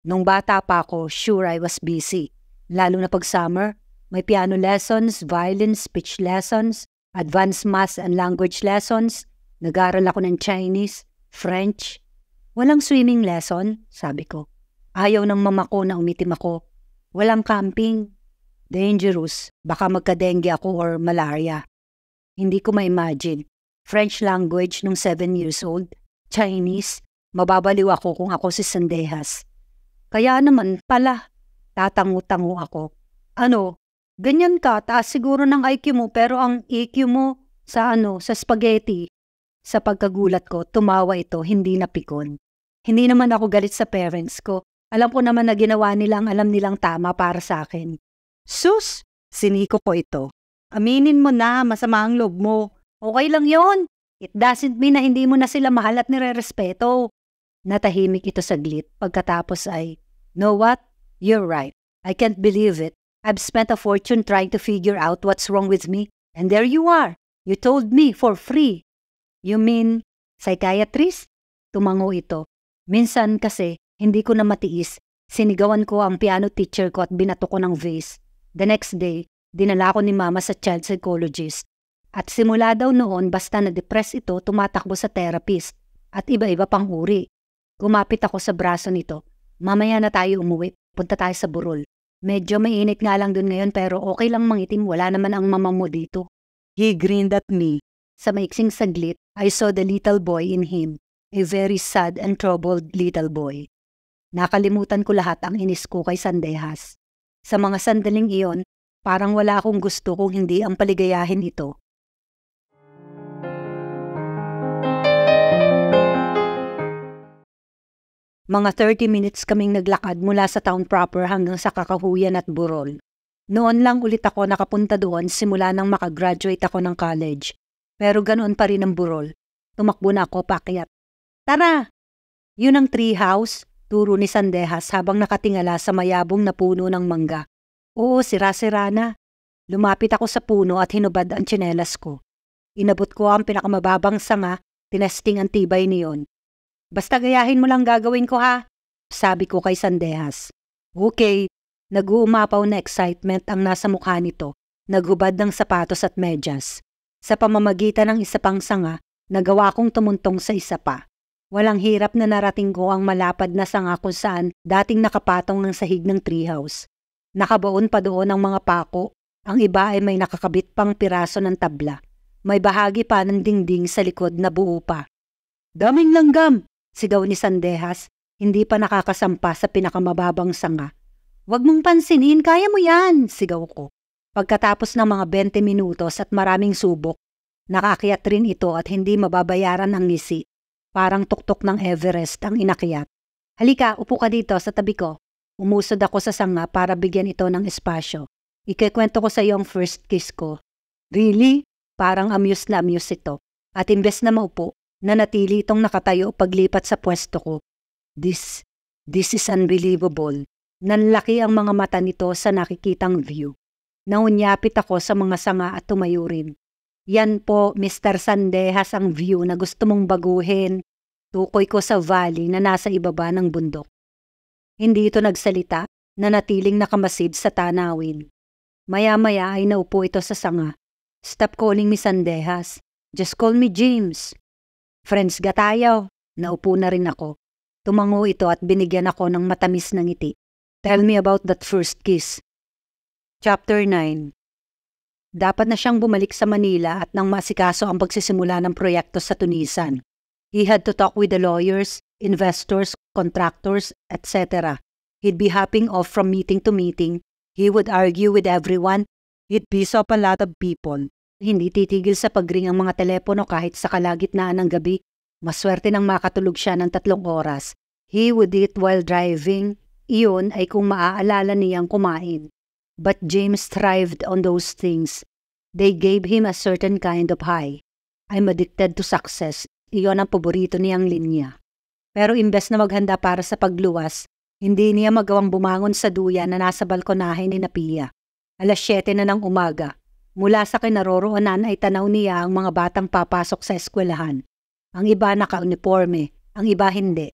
Nung bata pa ako, sure I was busy. Lalo na pag summer, may piano lessons, violin, speech lessons, advanced math and language lessons, Nag-aral ako ng Chinese. French. Walang swimming lesson, sabi ko. Ayaw ng mama ko na umitim ako. Walang camping. Dangerous. Baka magka-dengue ako or malaria. Hindi ko ma-imagine. French language nung 7 years old. Chinese. Mababaliw ako kung ako si Sandejas. Kaya naman pala, tatango-tango ako. Ano, ganyan ka, taas siguro ng IQ mo pero ang EQ mo sa ano, sa spaghetti, sa pagkagulat ko, tumawa ito, hindi napikon. Hindi naman ako galit sa parents ko. Alam ko naman na ginawa nilang alam nilang tama para sa akin. Sus! Siniko ko ito. Aminin mo na, masama ang loob mo. Okay lang yon. It doesn't mean na hindi mo na sila mahal at nire-respeto. Natahimik ito saglit pagkatapos ay, Know what? You're right. I can't believe it. I've spent a fortune trying to figure out what's wrong with me. And there you are. You told me for free. You mean psychiatrist? Tumango ito. Minsan kasi, hindi ko na matiis. Sinigawan ko ang piano teacher ko at binato ko ng vase. The next day, dinala ko ni mama sa child psychologist. At simula daw noon basta na-depress ito, tumatakbo sa therapist. At iba-iba pang uri. Kumapit ako sa braso nito. Mamaya na tayo umuwi. Punta tayo sa burol. Medyo mainit nga lang dun ngayon pero okay lang mangitim. Wala naman ang mama mo dito. He grinned at me. Sa maiksing saglit, I saw the little boy in him, a very sad and troubled little boy. Nakalimutan ko lahat ang inis ko kay Sandehas. Sa mga sandaling iyon, parang wala akong gusto kung hindi ang paligayahin ito. Mga 30 minutes kaming naglakad mula sa town proper hanggang sa Kakahuyan at Burol. Noon lang ulit ako nakapunta doon simula nang makagraduate ako ng college pero ganoon pa rin ang burol. Tumakbo na ako pakyat. Tara! Yun ang tree house, turo ni Sandehas habang nakatingala sa mayabong na puno ng mangga. Oo, sira-sira na. Lumapit ako sa puno at hinubad ang tsinelas ko. Inabot ko ang pinakamababang sanga, tinesting ang tibay niyon. Basta gayahin mo lang gagawin ko ha, sabi ko kay Sandehas. Okay, nag-uumapaw na excitement ang nasa mukha nito, naghubad ng sapatos at medyas. Sa pamamagitan ng isa pang sanga, nagawa kong tumuntong sa isa pa. Walang hirap na narating ko ang malapad na sanga kung saan dating nakapatong ang sahig ng treehouse. Nakabaon pa doon ang mga pako, ang iba ay may nakakabit pang piraso ng tabla. May bahagi pa ng dingding sa likod na buo pa. Daming langgam! sigaw ni Sandehas, hindi pa nakakasampa sa pinakamababang sanga. Huwag mong pansinin, kaya mo yan, sigaw ko. Pagkatapos ng mga 20 minutos at maraming subok, nakakyat rin ito at hindi mababayaran ng nisi. Parang tuktok ng Everest ang inakyat. Halika, upo ka dito sa tabi ko. Umusod ako sa sanga para bigyan ito ng espasyo. Ikikwento ko sa iyo ang first kiss ko. Really? Parang amused na amused ito. At imbes na maupo, nanatili itong nakatayo paglipat sa pwesto ko. This, this is unbelievable. Nanlaki ang mga mata nito sa nakikitang view. Naunyapit ako sa mga sanga at tumayo rin. Yan po, Mr. Sandehas, ang view na gusto mong baguhin. Tukoy ko sa valley na nasa ibaba ng bundok. Hindi ito nagsalita, nanatiling nakamasid sa tanawin. Maya-maya ay naupo ito sa sanga. Stop calling me Sandehas. Just call me James. Friends gatayo. Naupo na rin ako. Tumango ito at binigyan ako ng matamis na ngiti. Tell me about that first kiss. Chapter 9 Dapat na siyang bumalik sa Manila at nang masikaso ang pagsisimula ng proyekto sa Tunisan. He had to talk with the lawyers, investors, contractors, etc. He'd be hopping off from meeting to meeting. He would argue with everyone. He'd piss off a lot of people. Hindi titigil sa pagring ang mga telepono kahit sa kalagitnaan ng gabi. Maswerte nang makatulog siya ng tatlong oras. He would eat while driving. Iyon ay kung maaalala niyang kumain. But James thrived on those things. They gave him a certain kind of high. I'm addicted to success. Iyon ang paborito niyang linya. Pero imbes na maghanda para sa pagluwas, hindi niya magawang bumangon sa duya na nasa balkonahe ni Napiya. Alas 7 na ng umaga. Mula sa kinaroroonan ay tanaw niya ang mga batang papasok sa eskwelahan. Ang iba naka-uniforme, ang iba hindi.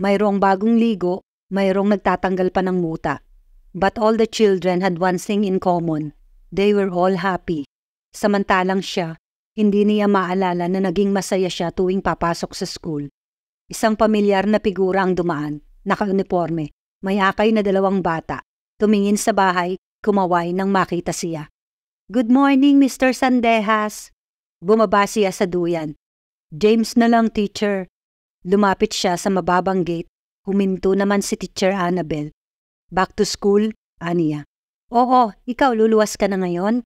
Mayroong bagong ligo, mayroong nagtatanggal pa ng muta. But all the children had one thing in common. They were all happy. Samantalang siya, hindi niya maalala na naging masaya siya tuwing papasok sa school. Isang pamilyar na figura ang dumaan, nakauniforme, may akay na dalawang bata. Tumingin sa bahay, kumaway nang makita siya. Good morning, Mr. Sandejas. Bumaba siya sa duyan. James na lang, teacher. Lumapit siya sa mababang gate. Huminto naman si Teacher Annabel. Back to school, aniya. Oo, ikaw luluwas ka na ngayon?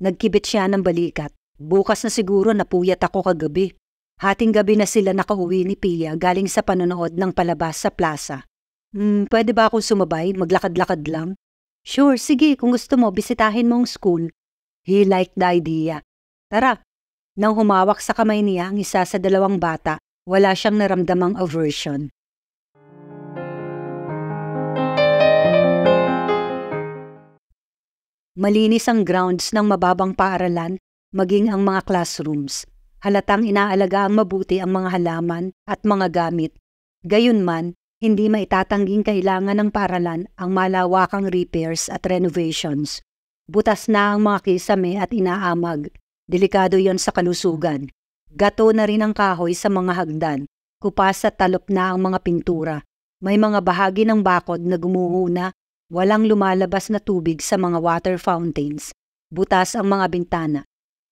Nagkibit siya ng balikat. Bukas na siguro napuyat ako kagabi. Hating gabi na sila nakauwi ni Pia galing sa panonood ng palabas sa plaza. Hmm, pwede ba akong sumabay? Maglakad-lakad lang? Sure, sige, kung gusto mo, bisitahin mong school. He liked the idea. Tara. Nang humawak sa kamay niya ang isa sa dalawang bata, wala siyang naramdamang aversion. Malinis ang grounds ng mababang paaralan, maging ang mga classrooms. Halatang inaalaga mabuti ang mga halaman at mga gamit. Gayunman, hindi maitatangging kailangan ng paralan ang malawakang repairs at renovations. Butas na ang mga kisame at inaamag. Delikado yon sa kalusugan. Gato na rin ang kahoy sa mga hagdan. Kupas at talop na ang mga pintura. May mga bahagi ng bakod na gumuhuna Walang lumalabas na tubig sa mga water fountains. Butas ang mga bintana.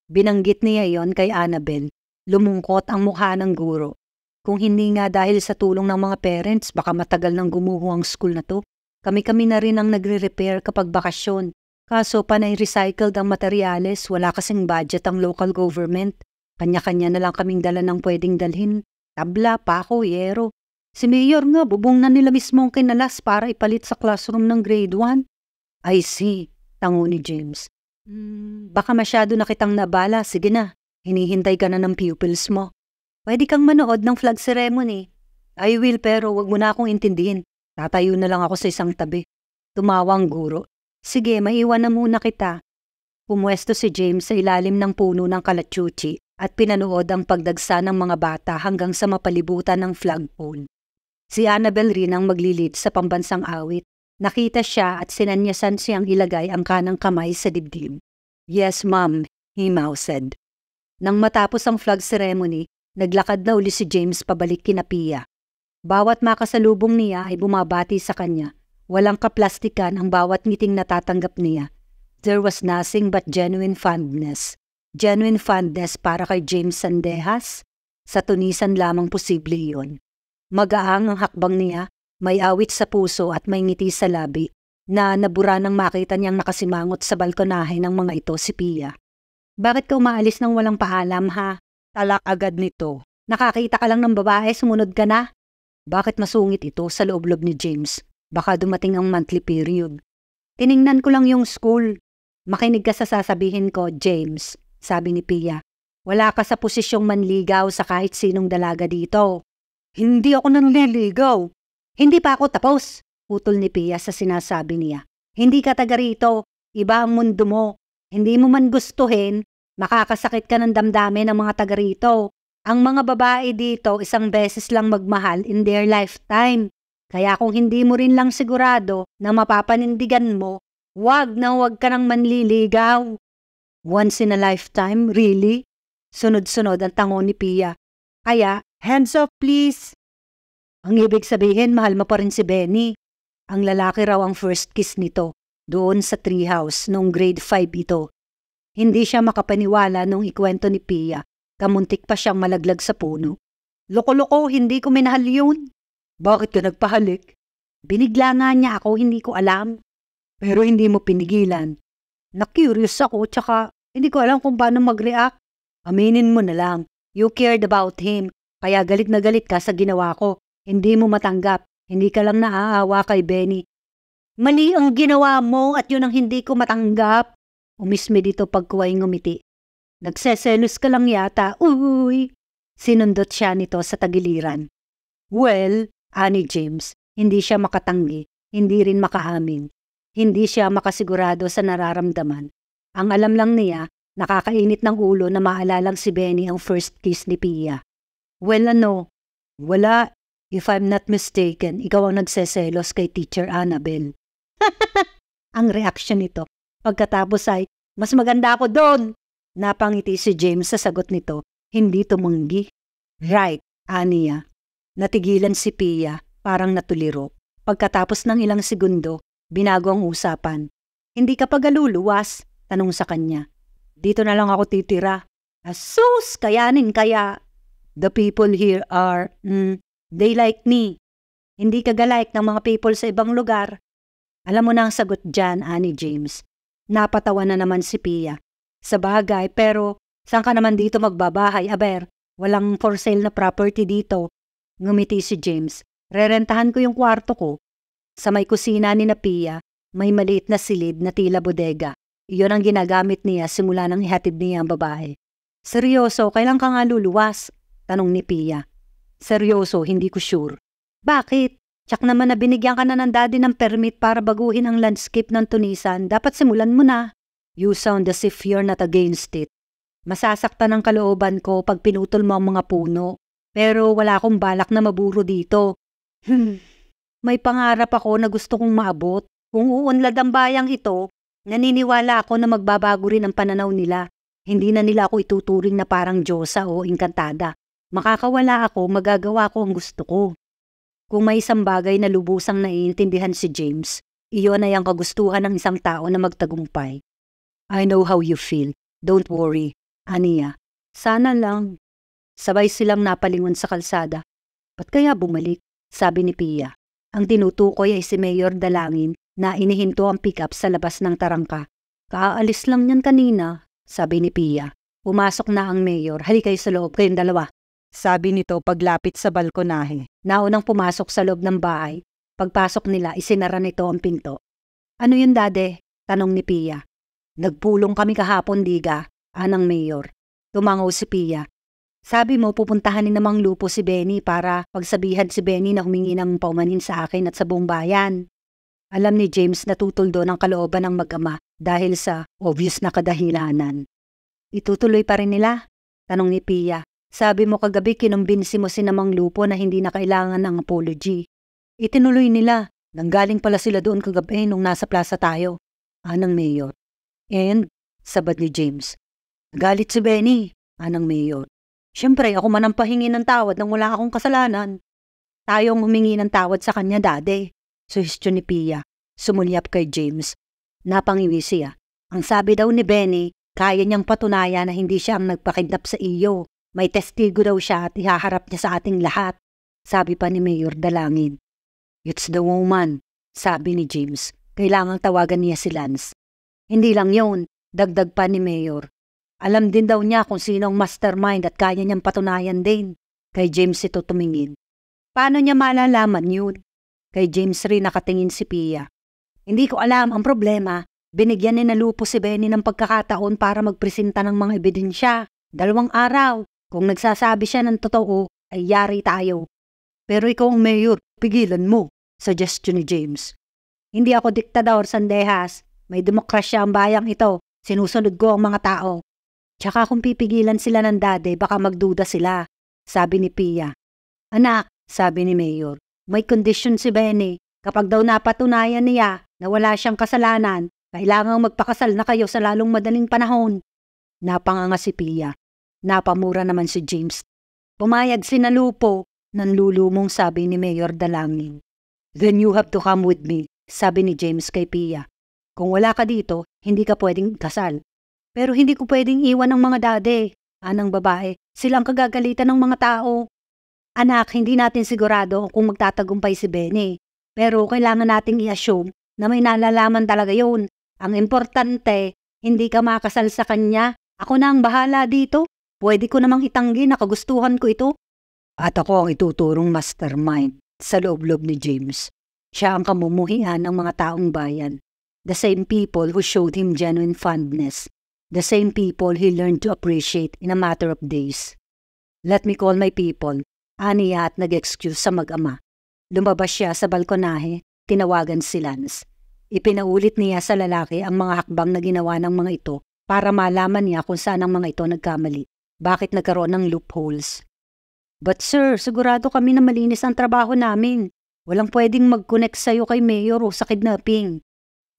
Binanggit niya yon kay Annabel. Lumungkot ang mukha ng guro. Kung hindi nga dahil sa tulong ng mga parents, baka matagal nang gumuho ang school na to. Kami-kami na rin ang nagre-repair kapag bakasyon. Kaso panay-recycled ang materyales, wala kasing budget ang local government. Kanya-kanya na lang kaming dala ng pwedeng dalhin. Tabla, pako, yero, Si Mayor nga, bubong na nila mismo ang kinalas para ipalit sa classroom ng grade 1. I see, tango ni James. Hmm, baka masyado na kitang nabala, sige na. Hinihintay ka na ng pupils mo. Pwede kang manood ng flag ceremony. I will pero wag mo na akong intindihin. Tatayo na lang ako sa isang tabi. Tumawa ang guro. Sige, maiwan na muna kita. Pumwesto si James sa ilalim ng puno ng kalachuchi at pinanood ang pagdagsa ng mga bata hanggang sa mapalibutan ng flagpole. Si Annabel rin ang maglilit sa pambansang awit. Nakita siya at sinanyasan siyang ilagay ang kanang kamay sa dibdib. Yes, ma'am, he moused. Nang matapos ang flag ceremony, naglakad na uli si James pabalik kina Pia. Bawat makasalubong niya ay bumabati sa kanya. Walang kaplastikan ang bawat ngiting natatanggap niya. There was nothing but genuine fondness. Genuine fondness para kay James Sandejas? Sa tunisan lamang posible iyon. Magaang ang hakbang niya, may awit sa puso at may ngiti sa labi na nabura nang makita niyang nakasimangot sa balkonahe ng mga ito si Pia. Bakit ka umaalis nang walang paalam ha? Talak agad nito. Nakakita ka lang ng babae, sumunod ka na? Bakit masungit ito sa loob-loob ni James? Baka dumating ang monthly period. Tiningnan ko lang yung school. Makinig ka sa sasabihin ko, James, sabi ni Pia. Wala ka sa posisyong manligaw sa kahit sinong dalaga dito. Hindi ako nanliligaw. Hindi pa ako tapos, putol ni Pia sa sinasabi niya. Hindi ka taga rito, iba ang mundo mo. Hindi mo man gustuhin, makakasakit ka ng damdamin ng mga taga rito. Ang mga babae dito isang beses lang magmahal in their lifetime. Kaya kung hindi mo rin lang sigurado na mapapanindigan mo, wag na wag ka nang manliligaw. Once in a lifetime, really? Sunod-sunod ang tango ni Pia. Kaya Hands off please! Ang ibig sabihin, mahal mo pa rin si Benny. Ang lalaki raw ang first kiss nito, doon sa treehouse, noong grade 5 ito. Hindi siya makapaniwala nung ikwento ni Pia. Kamuntik pa siyang malaglag sa puno. Loko-loko, hindi ko minahal yun. Bakit ka nagpahalik? Binigla nga niya ako, hindi ko alam. Pero hindi mo pinigilan. Na-curious ako, tsaka hindi ko alam kung paano mag-react. Aminin mo na lang, you cared about him kaya galit na galit ka sa ginawa ko. Hindi mo matanggap. Hindi ka lang naaawa kay Benny. Mali ang ginawa mo at yun ang hindi ko matanggap. Umisme dito pagkuway ngumiti. Nagseselos ka lang yata. Uy! Sinundot siya nito sa tagiliran. Well, ani James, hindi siya makatanggi, hindi rin makaamin. Hindi siya makasigurado sa nararamdaman. Ang alam lang niya, nakakainit ng ulo na maalalang si Benny ang first kiss ni Pia. Well, ano, wala, if I'm not mistaken, ikaw ang nagseselos kay Teacher Annabel. ang reaction nito. Pagkatapos ay, mas maganda ako doon. Napangiti si James sa sagot nito. Hindi tumunggi. Right, aniya. Natigilan si Pia, parang natuliro. Pagkatapos ng ilang segundo, binago ang usapan. Hindi ka pa tanong sa kanya. Dito na lang ako titira. Asus, kayanin kaya The people here are, mm, they like me. Hindi ka galike ng mga people sa ibang lugar. Alam mo na ang sagot dyan, Annie James. Napatawa na naman si Pia. Sa bagay, pero saan ka naman dito magbabahay, Aber? Walang for sale na property dito. Ngumiti si James. Rerentahan ko yung kwarto ko. Sa may kusina ni na Pia, may maliit na silid na tila bodega. Iyon ang ginagamit niya simula nang ihatid niya ang babae. Seryoso, kailan ka nga luluwas? Tanong ni Pia. Seryoso, hindi ko sure. Bakit? Tsak naman na binigyan ka na ng daddy ng permit para baguhin ang landscape ng Tunisan. Dapat simulan mo na. You sound as if you're not against it. Masasaktan ang kalooban ko pag pinutol mo ang mga puno. Pero wala akong balak na maburo dito. Hmm. May pangarap ako na gusto kong maabot. Kung uunlad ang bayang ito, naniniwala ako na magbabago rin ang pananaw nila. Hindi na nila ako ituturing na parang diyosa o inkantada. Makakawala ako, magagawa ko ang gusto ko. Kung may isang bagay na lubusang naiintindihan si James, iyon ay ang kagustuhan ng isang tao na magtagumpay. I know how you feel. Don't worry, Ania. Sana lang. Sabay silang napalingon sa kalsada. Ba't kaya bumalik? Sabi ni Pia. Ang tinutukoy ay si Mayor Dalangin na inihinto ang pickup sa labas ng tarangka. Kaalis lang niyan kanina, sabi ni Pia. Umasok na ang mayor. Halika sa loob kayong dalawa. Sabi nito paglapit sa balkonahe. Naunang pumasok sa loob ng bahay. Pagpasok nila, isinara nito ang pinto. Ano yun, dade? Tanong ni Pia. Nagpulong kami kahapon, diga. Anang mayor. Tumango si Pia. Sabi mo pupuntahan ni namang lupo si Benny para pagsabihan si Benny na humingi ng paumanhin sa akin at sa buong bayan. Alam ni James na tutuldo ng kalooban ng mag-ama dahil sa obvious na kadahilanan. Itutuloy pa rin nila? Tanong ni Pia. Sabi mo kagabi kinumbinsi mo si namang lupo na hindi na kailangan ng apology. Itinuloy nila. Nanggaling pala sila doon kagabi nung nasa plaza tayo. Anang mayor. And, sabad ni James. Galit si Benny. Anang mayor. Siyempre, ako man ang pahingi ng tawad nang wala akong kasalanan. Tayong humingi ng tawad sa kanya, daddy. Suhistyo ni Pia. Sumulyap kay James. Napangiwi siya. Ah. Ang sabi daw ni Benny, kaya niyang patunayan na hindi siya ang nagpakidnap sa iyo. May testigo daw siya at ihaharap niya sa ating lahat, sabi pa ni Mayor Dalangid. It's the woman, sabi ni James. Kailangan tawagan niya si Lance. Hindi lang yon, dagdag pa ni Mayor. Alam din daw niya kung sino ang mastermind at kaya niyang patunayan din. Kay James ito tumingin. Paano niya malalaman yun? Kay James rin nakatingin si Pia. Hindi ko alam ang problema. Binigyan ni Nalupo si Benny ng pagkakataon para magpresenta ng mga ebidensya. Dalawang araw, kung nagsasabi siya ng totoo, ay yari tayo. Pero ikaw ang mayor, pigilan mo, suggestion ni James. Hindi ako diktador, Sandejas. May demokrasya ang bayang ito. Sinusunod ko ang mga tao. Tsaka kung pipigilan sila ng dade, baka magduda sila, sabi ni Pia. Anak, sabi ni Mayor, may condition si Benny. Kapag daw napatunayan niya na wala siyang kasalanan, kailangang magpakasal na kayo sa lalong madaling panahon. Napanganga si Pia. Napamura naman si James. Pumayag si Nalupo, nanlulumong sabi ni Mayor Dalangin. Then you have to come with me, sabi ni James kay Pia. Kung wala ka dito, hindi ka pwedeng kasal. Pero hindi ko pwedeng iwan ang mga dade. Anang babae, silang kagagalitan ng mga tao. Anak, hindi natin sigurado kung magtatagumpay si Benny. Pero kailangan nating i-assume na may nalalaman talaga yon. Ang importante, hindi ka makasal sa kanya. Ako na ang bahala dito. Pwede ko namang itanggi na kagustuhan ko ito. At ako ang ituturong mastermind sa loob-loob ni James. Siya ang kamumuhian ng mga taong bayan. The same people who showed him genuine fondness. The same people he learned to appreciate in a matter of days. Let me call my people. Aniya at nag-excuse sa mag-ama. Lumabas siya sa balkonahe, tinawagan si Lance. Ipinaulit niya sa lalaki ang mga hakbang na ginawa ng mga ito para malaman niya kung saan ang mga ito nagkamali bakit nagkaroon ng loopholes. But sir, sigurado kami na malinis ang trabaho namin. Walang pwedeng mag-connect sa'yo kay Mayor o sa kidnapping.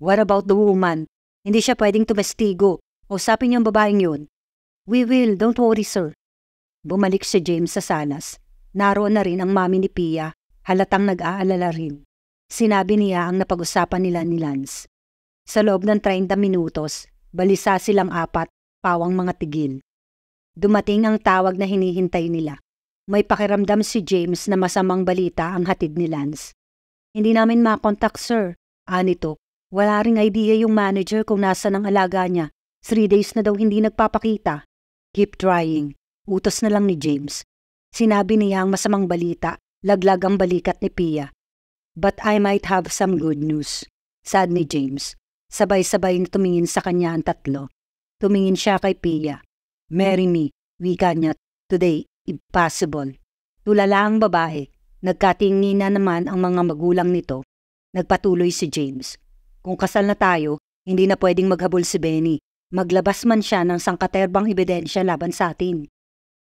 What about the woman? Hindi siya pwedeng tumestigo. Usapin niyo ang babaeng yun. We will, don't worry sir. Bumalik si James sa salas. Naroon na rin ang mami ni Pia, halatang nag-aalala rin. Sinabi niya ang napag-usapan nila ni Lance. Sa loob ng 30 minutos, balisa silang apat, pawang mga tigil. Dumating ang tawag na hinihintay nila. May pakiramdam si James na masamang balita ang hatid ni Lance. Hindi namin makontak, sir. Anito, ah, wala ring idea yung manager kung nasa ang alaga niya. Three days na daw hindi nagpapakita. Keep trying. Utos na lang ni James. Sinabi niya ang masamang balita, laglag ang balikat ni Pia. But I might have some good news. Sad ni James. Sabay-sabay tumingin sa kanya ang tatlo. Tumingin siya kay Pia. Marry me, wika niya today, impossible. possible. Tulala ang babae, nagkatingin na naman ang mga magulang nito. Nagpatuloy si James. Kung kasal na tayo, hindi na pwedeng maghabol si Benny. Maglabas man siya ng sangkaterbang ebidensya laban sa atin.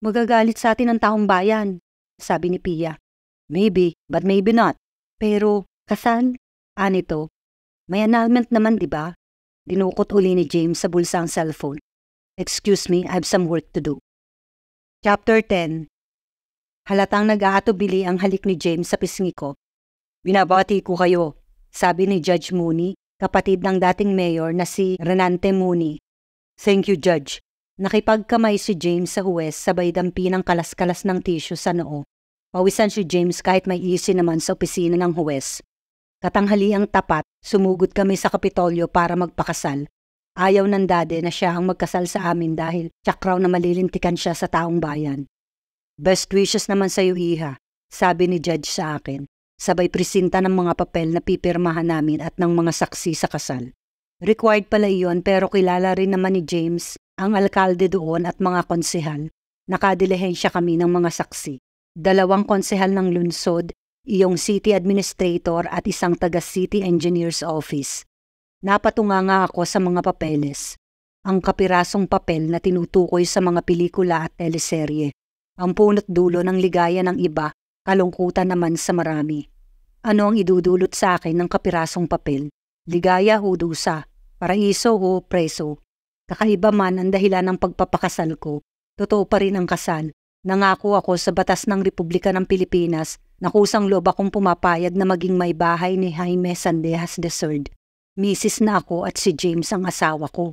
Magagalit sa atin ang taong bayan, sabi ni Pia. Maybe, but maybe not. Pero, kasal? Anito, ah, may annulment naman, di ba? Dinukot uli ni James sa bulsa ang cellphone Excuse me, I have some work to do. Chapter 10 Halatang nag-aatubili ang halik ni James sa pisngi ko. Binabati ko kayo, sabi ni Judge Mooney, kapatid ng dating mayor na si Renante Mooney. Thank you, Judge. Nakipagkamay si James sa huwes sabay dampi ng kalas-kalas ng tissue sa noo. Pawisan si James kahit may isi naman sa opisina ng huwes. Katanghali ang tapat, sumugod kami sa Kapitolyo para magpakasal Ayaw ng dade na siya ang magkasal sa amin dahil siya raw na malilintikan siya sa taong bayan. Best wishes naman sa iyo, Iha, sabi ni Judge sa akin. Sabay presinta ng mga papel na pipirmahan namin at ng mga saksi sa kasal. Required pala iyon pero kilala rin naman ni James ang alkalde doon at mga konsehal. Nakadilihensya kami ng mga saksi. Dalawang konsehal ng lunsod, iyong city administrator at isang taga-city engineer's office. Napatunga nga ako sa mga papeles. Ang kapirasong papel na tinutukoy sa mga pelikula at teleserye. Ang punot dulo ng ligaya ng iba, kalungkutan naman sa marami. Ano ang idudulot sa akin ng kapirasong papel? Ligaya ho dusa, paraiso ho preso. Kakaiba man ang dahilan ng pagpapakasal ko, totoo pa rin ang kasal. Nangako ako sa batas ng Republika ng Pilipinas na kusang loob akong pumapayag na maging may bahay ni Jaime Sandejas de Sord Misis na ako at si James ang asawa ko.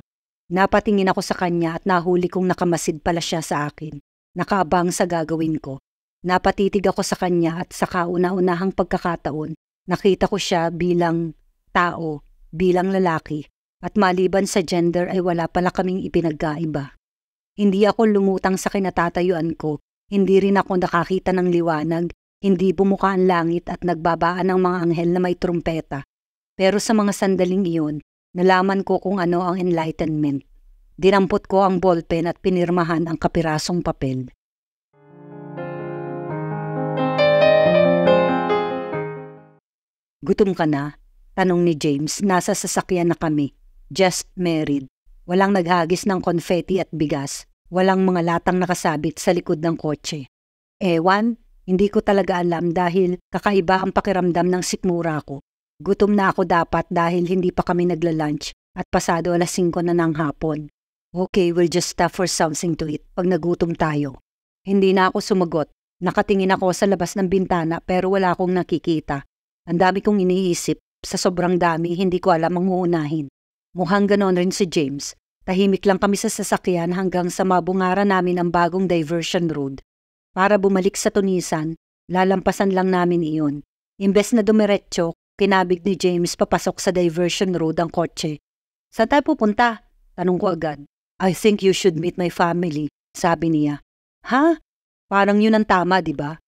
Napatingin ako sa kanya at nahuli kong nakamasid pala siya sa akin. Nakaabang sa gagawin ko. Napatitig ako sa kanya at sa kauna-unahang pagkakataon, nakita ko siya bilang tao, bilang lalaki, at maliban sa gender ay wala pala kaming ipinagkaiba. Hindi ako lumutang sa kinatatayuan ko, hindi rin ako nakakita ng liwanag, hindi bumuka ang langit at nagbabaan ng mga anghel na may trumpeta. Pero sa mga sandaling iyon, nalaman ko kung ano ang enlightenment. Dinampot ko ang ballpen at pinirmahan ang kapirasong papel. Gutom ka na? Tanong ni James. Nasa sasakyan na kami. Just married. Walang naghagis ng konfeti at bigas. Walang mga latang nakasabit sa likod ng kotse. Ewan, hindi ko talaga alam dahil kakaiba ang pakiramdam ng sikmura ko Gutom na ako dapat dahil hindi pa kami nagla-lunch at pasado alas 5 na ng hapon. Okay, we'll just stop for something to eat pag nagutom tayo. Hindi na ako sumagot. Nakatingin ako sa labas ng bintana pero wala akong nakikita. Ang dami kong iniisip. Sa sobrang dami, hindi ko alam ang uunahin. Mukhang ganon rin si James. Tahimik lang kami sa sasakyan hanggang sa mabungara namin ang bagong diversion road. Para bumalik sa Tunisan, lalampasan lang namin iyon. Imbes na dumiretso, Kinabig ni James papasok sa diversion road ang kotse. Saan tayo pupunta? Tanong ko agad. I think you should meet my family, sabi niya. Ha? Parang yun ang tama, di ba?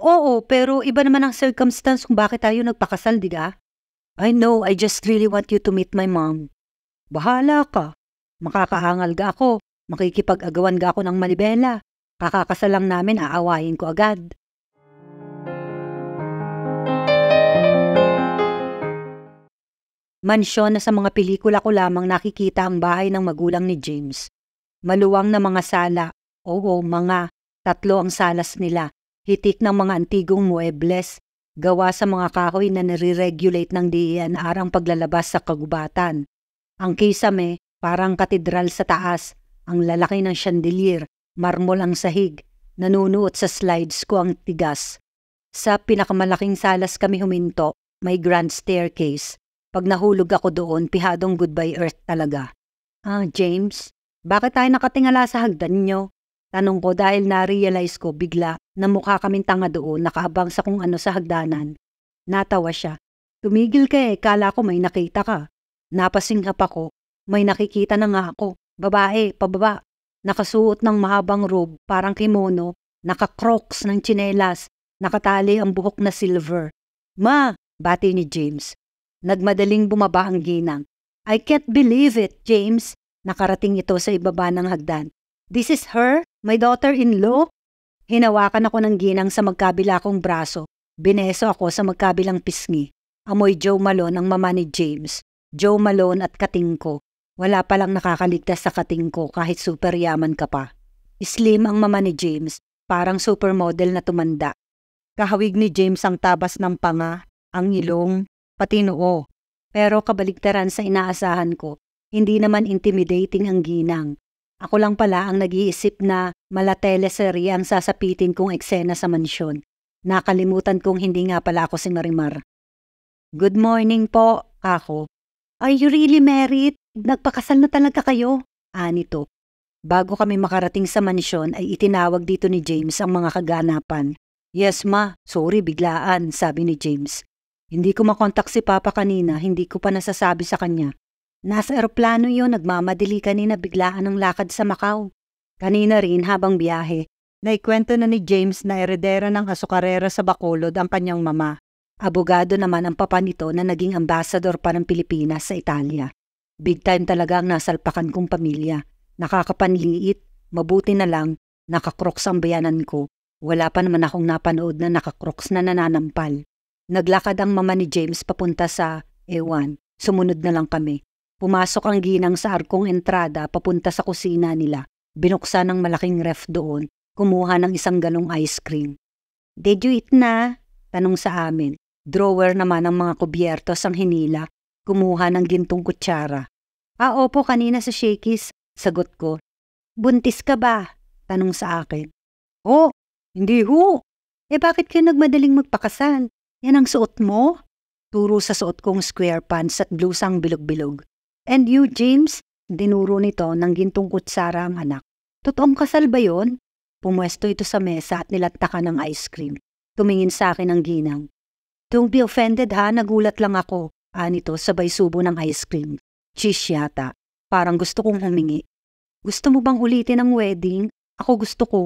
Oo, pero iba naman ang circumstance kung bakit tayo nagpakasal, di ba? I know, I just really want you to meet my mom. Bahala ka. Makakahangal ga ako. Makikipag-agawan ga ako ng malibela. Kakakasal lang namin, aawayin ko agad. Mansyon na sa mga pelikula ko lamang nakikita ang bahay ng magulang ni James. Maluwang na mga sala, oo mga, tatlo ang salas nila, hitik ng mga antigong muebles, gawa sa mga kahoy na nare-regulate ng DNR ang paglalabas sa kagubatan. Ang kisame, parang katedral sa taas, ang lalaki ng chandelier, marmol ang sahig, nanunuot sa slides ko ang tigas. Sa pinakamalaking salas kami huminto, may grand staircase. Pag nahulog ako doon, pihadong goodbye earth talaga. Ah, James, bakit tayo nakatingala sa hagdan niyo? Tanong ko dahil na-realize ko bigla na mukha kaming tanga doon nakahabang sa kung ano sa hagdanan. Natawa siya. Tumigil ka eh, kala ko may nakita ka. Napasinghap ako. May nakikita na nga ako. Babae, pababa. Nakasuot ng mahabang robe, parang kimono, nakakroks ng tsinelas, nakatali ang buhok na silver. Ma, bati ni James. Nagmadaling bumaba ang ginang. I can't believe it, James. Nakarating ito sa ibaba ng hagdan. This is her, my daughter-in-law. Hinawakan ako ng ginang sa magkabila kong braso. Bineso ako sa magkabilang pisngi. Amoy Joe Malone ang mama ni James. Joe Malone at katingko. Wala palang nakakaligtas sa katingko kahit super yaman ka pa. Slim ang mama ni James, parang supermodel na tumanda. Kahawig ni James ang tabas ng panga, ang ilong, pati noo. Pero kabaligtaran sa inaasahan ko, hindi naman intimidating ang ginang. Ako lang pala ang nag-iisip na mala teleserye ang sasapitin kong eksena sa mansyon. Nakalimutan kong hindi nga pala ako si Marimar. Good morning po, ako. Are you really married? Nagpakasal na talaga kayo? Anito. Bago kami makarating sa mansyon ay itinawag dito ni James ang mga kaganapan. Yes ma, sorry biglaan, sabi ni James. Hindi ko makontak si Papa kanina, hindi ko pa nasasabi sa kanya. Nasa eroplano yon nagmamadali kanina biglaan ang lakad sa Macau. Kanina rin habang biyahe, naikwento na ni James na eredera ng asukarera sa Bacolod ang kanyang mama. Abogado naman ang papa nito na naging ambassador pa ng Pilipinas sa Italia. Big time talaga ang nasalpakan kong pamilya. Nakakapanliit, mabuti na lang, nakakroks ang bayanan ko. Wala pa naman akong napanood na nakakroks na nananampal. Naglakad ang mama ni James papunta sa ewan. Sumunod na lang kami. Pumasok ang ginang sa arkong entrada papunta sa kusina nila. Binuksan ng malaking ref doon. Kumuha ng isang galong ice cream. Did you eat na? Tanong sa amin. Drawer naman ng mga kubyertos ang hinila. Kumuha ng gintong kutsara. Ah, opo, kanina sa Shakey's. Sagot ko. Buntis ka ba? Tanong sa akin. Oh, hindi ho. Eh bakit kayo nagmadaling magpakasan? Yan ang suot mo? Turo sa suot kong square pants at blusang bilog-bilog. And you, James? Dinuro nito ng gintong kutsara ang anak. Totoong kasal ba yon? Pumwesto ito sa mesa at nilantakan ng ice cream. Tumingin sa akin ang ginang. Don't be offended ha, nagulat lang ako. Anito sabay subo ng ice cream. Cheese yata. Parang gusto kong humingi. Gusto mo bang ulitin ang wedding? Ako gusto ko.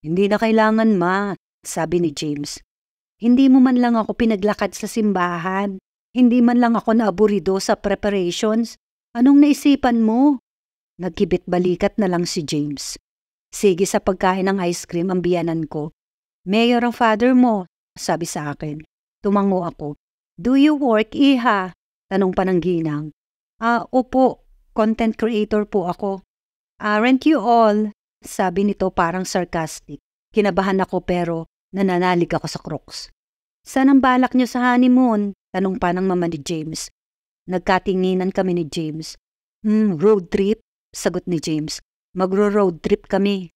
Hindi na kailangan ma, sabi ni James. Hindi mo man lang ako pinaglakad sa simbahan. Hindi man lang ako naaburido sa preparations. Anong naisipan mo? Nagkibit balikat na lang si James. Sige sa pagkain ng ice cream ang biyanan ko. Mayor ang father mo, sabi sa akin. Tumango ako. Do you work, iha? Tanong pa ng ginang. Ah, opo. Content creator po ako. Aren't you all? Sabi nito parang sarcastic. Kinabahan ako pero Nananalig ako sa Crocs. Saan ang balak niyo sa honeymoon? Tanong pa ng mama ni James. Nagkatinginan kami ni James. Hmm, road trip? Sagot ni James. Magro-road trip kami.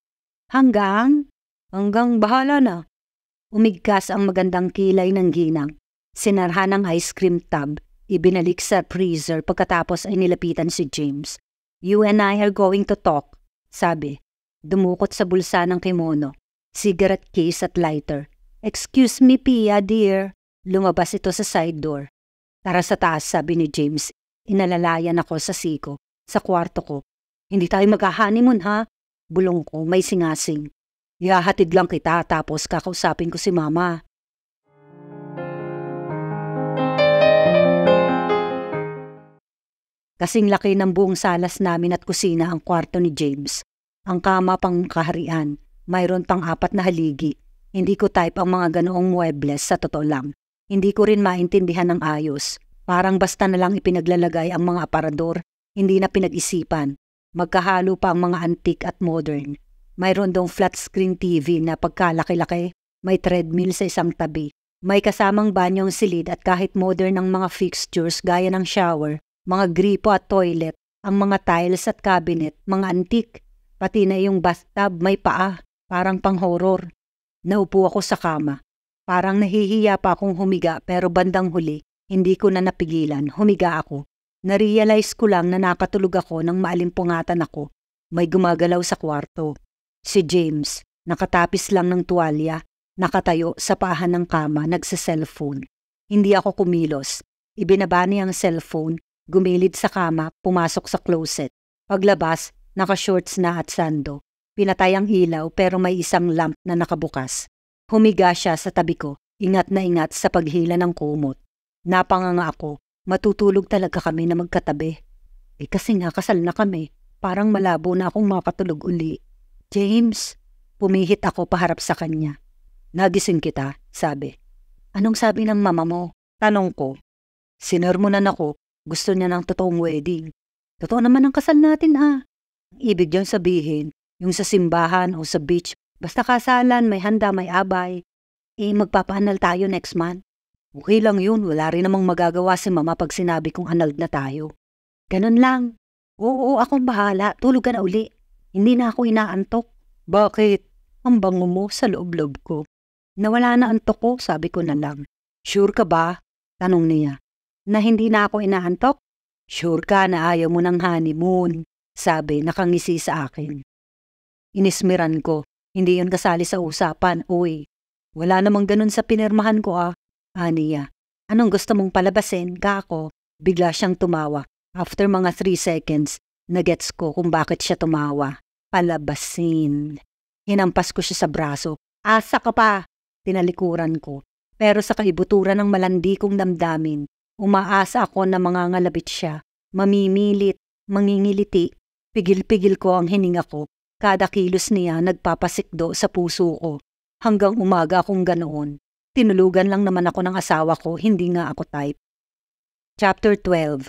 Hanggang? Hanggang bahala na. Umigkas ang magandang kilay ng ginang. Sinarhan ng ice cream tub. Ibinalik sa freezer pagkatapos ay nilapitan si James. You and I are going to talk, sabi. Dumukot sa bulsa ng kimono cigarette case at lighter. Excuse me, Pia, dear. Lumabas ito sa side door. Tara sa taas, sabi ni James. Inalalayan ako sa siko, sa kwarto ko. Hindi tayo magka-honeymoon, ha? Bulong ko, may singasing. Ihahatid lang kita tapos kakausapin ko si mama. Kasing laki ng buong salas namin at kusina ang kwarto ni James. Ang kama pang kaharian. Mayroon pang apat na haligi. Hindi ko type ang mga ganoong muebles sa totoo lang. Hindi ko rin maintindihan ng ayos. Parang basta na lang ipinaglalagay ang mga aparador, hindi na pinag-isipan. Magkahalo pa ang mga antique at modern. Mayroon dong flat screen TV na pagkalaki-laki, may treadmill sa isang tabi. May kasamang banyong silid at kahit modern ang mga fixtures gaya ng shower, mga gripo at toilet, ang mga tiles at cabinet, mga antique, pati na yung bathtub may paa. Parang pang-horror. Naupo ako sa kama. Parang nahihiya pa akong humiga pero bandang huli, hindi ko na napigilan, humiga ako. Narealize ko lang na nakatulog ako nang maalimpungatan ako. May gumagalaw sa kwarto. Si James, nakatapis lang ng tuwalya, nakatayo sa pahan ng kama, nagsa-cellphone. Hindi ako kumilos. Ibinaba niya ang cellphone, gumilid sa kama, pumasok sa closet. Paglabas, naka-shorts na at sando. Pinatay ang hilaw pero may isang lamp na nakabukas. Humiga siya sa tabi ko, ingat na ingat sa paghila ng kumot. Napanganga ako, matutulog talaga kami na magkatabi. Eh kasi nga kasal na kami, parang malabo na akong makatulog uli. James, pumihit ako paharap sa kanya. Nagising kita, sabi. Anong sabi ng mama mo? Tanong ko. Sinermonan ako, gusto niya ng totoong wedding. Totoo naman ang kasal natin ah. Ibig diyang sabihin, yung sa simbahan o sa beach, basta kasalan, may handa, may abay, eh magpapaanal tayo next month. Okay lang yun, wala rin namang magagawa si mama pag sinabi kong anald na tayo. Ganun lang. Oo, akong bahala, tulog ka na uli. Hindi na ako inaantok. Bakit? Ang bango mo sa loob-loob ko. Nawala na antok ko, sabi ko na lang. Sure ka ba? Tanong niya. Na hindi na ako inaantok? Sure ka na ayaw mo ng honeymoon, sabi nakangisi sa akin. Inismiran ko. Hindi yon kasali sa usapan, uy. Wala namang ganun sa pinirmahan ko ah. Aniya. Anong gusto mong palabasin, kako? Bigla siyang tumawa. After mga three seconds, nagets ko kung bakit siya tumawa. Palabasin. Hinampas ko siya sa braso. Asa ka pa! Tinalikuran ko. Pero sa kaibuturan ng malandi kong damdamin, umaasa ako na mangangalabit siya. Mamimilit, mangingiliti. Pigil-pigil ko ang hininga ko Kada kilos niya nagpapasikdo sa puso ko. Hanggang umaga akong ganoon. Tinulugan lang naman ako ng asawa ko, hindi nga ako type. Chapter 12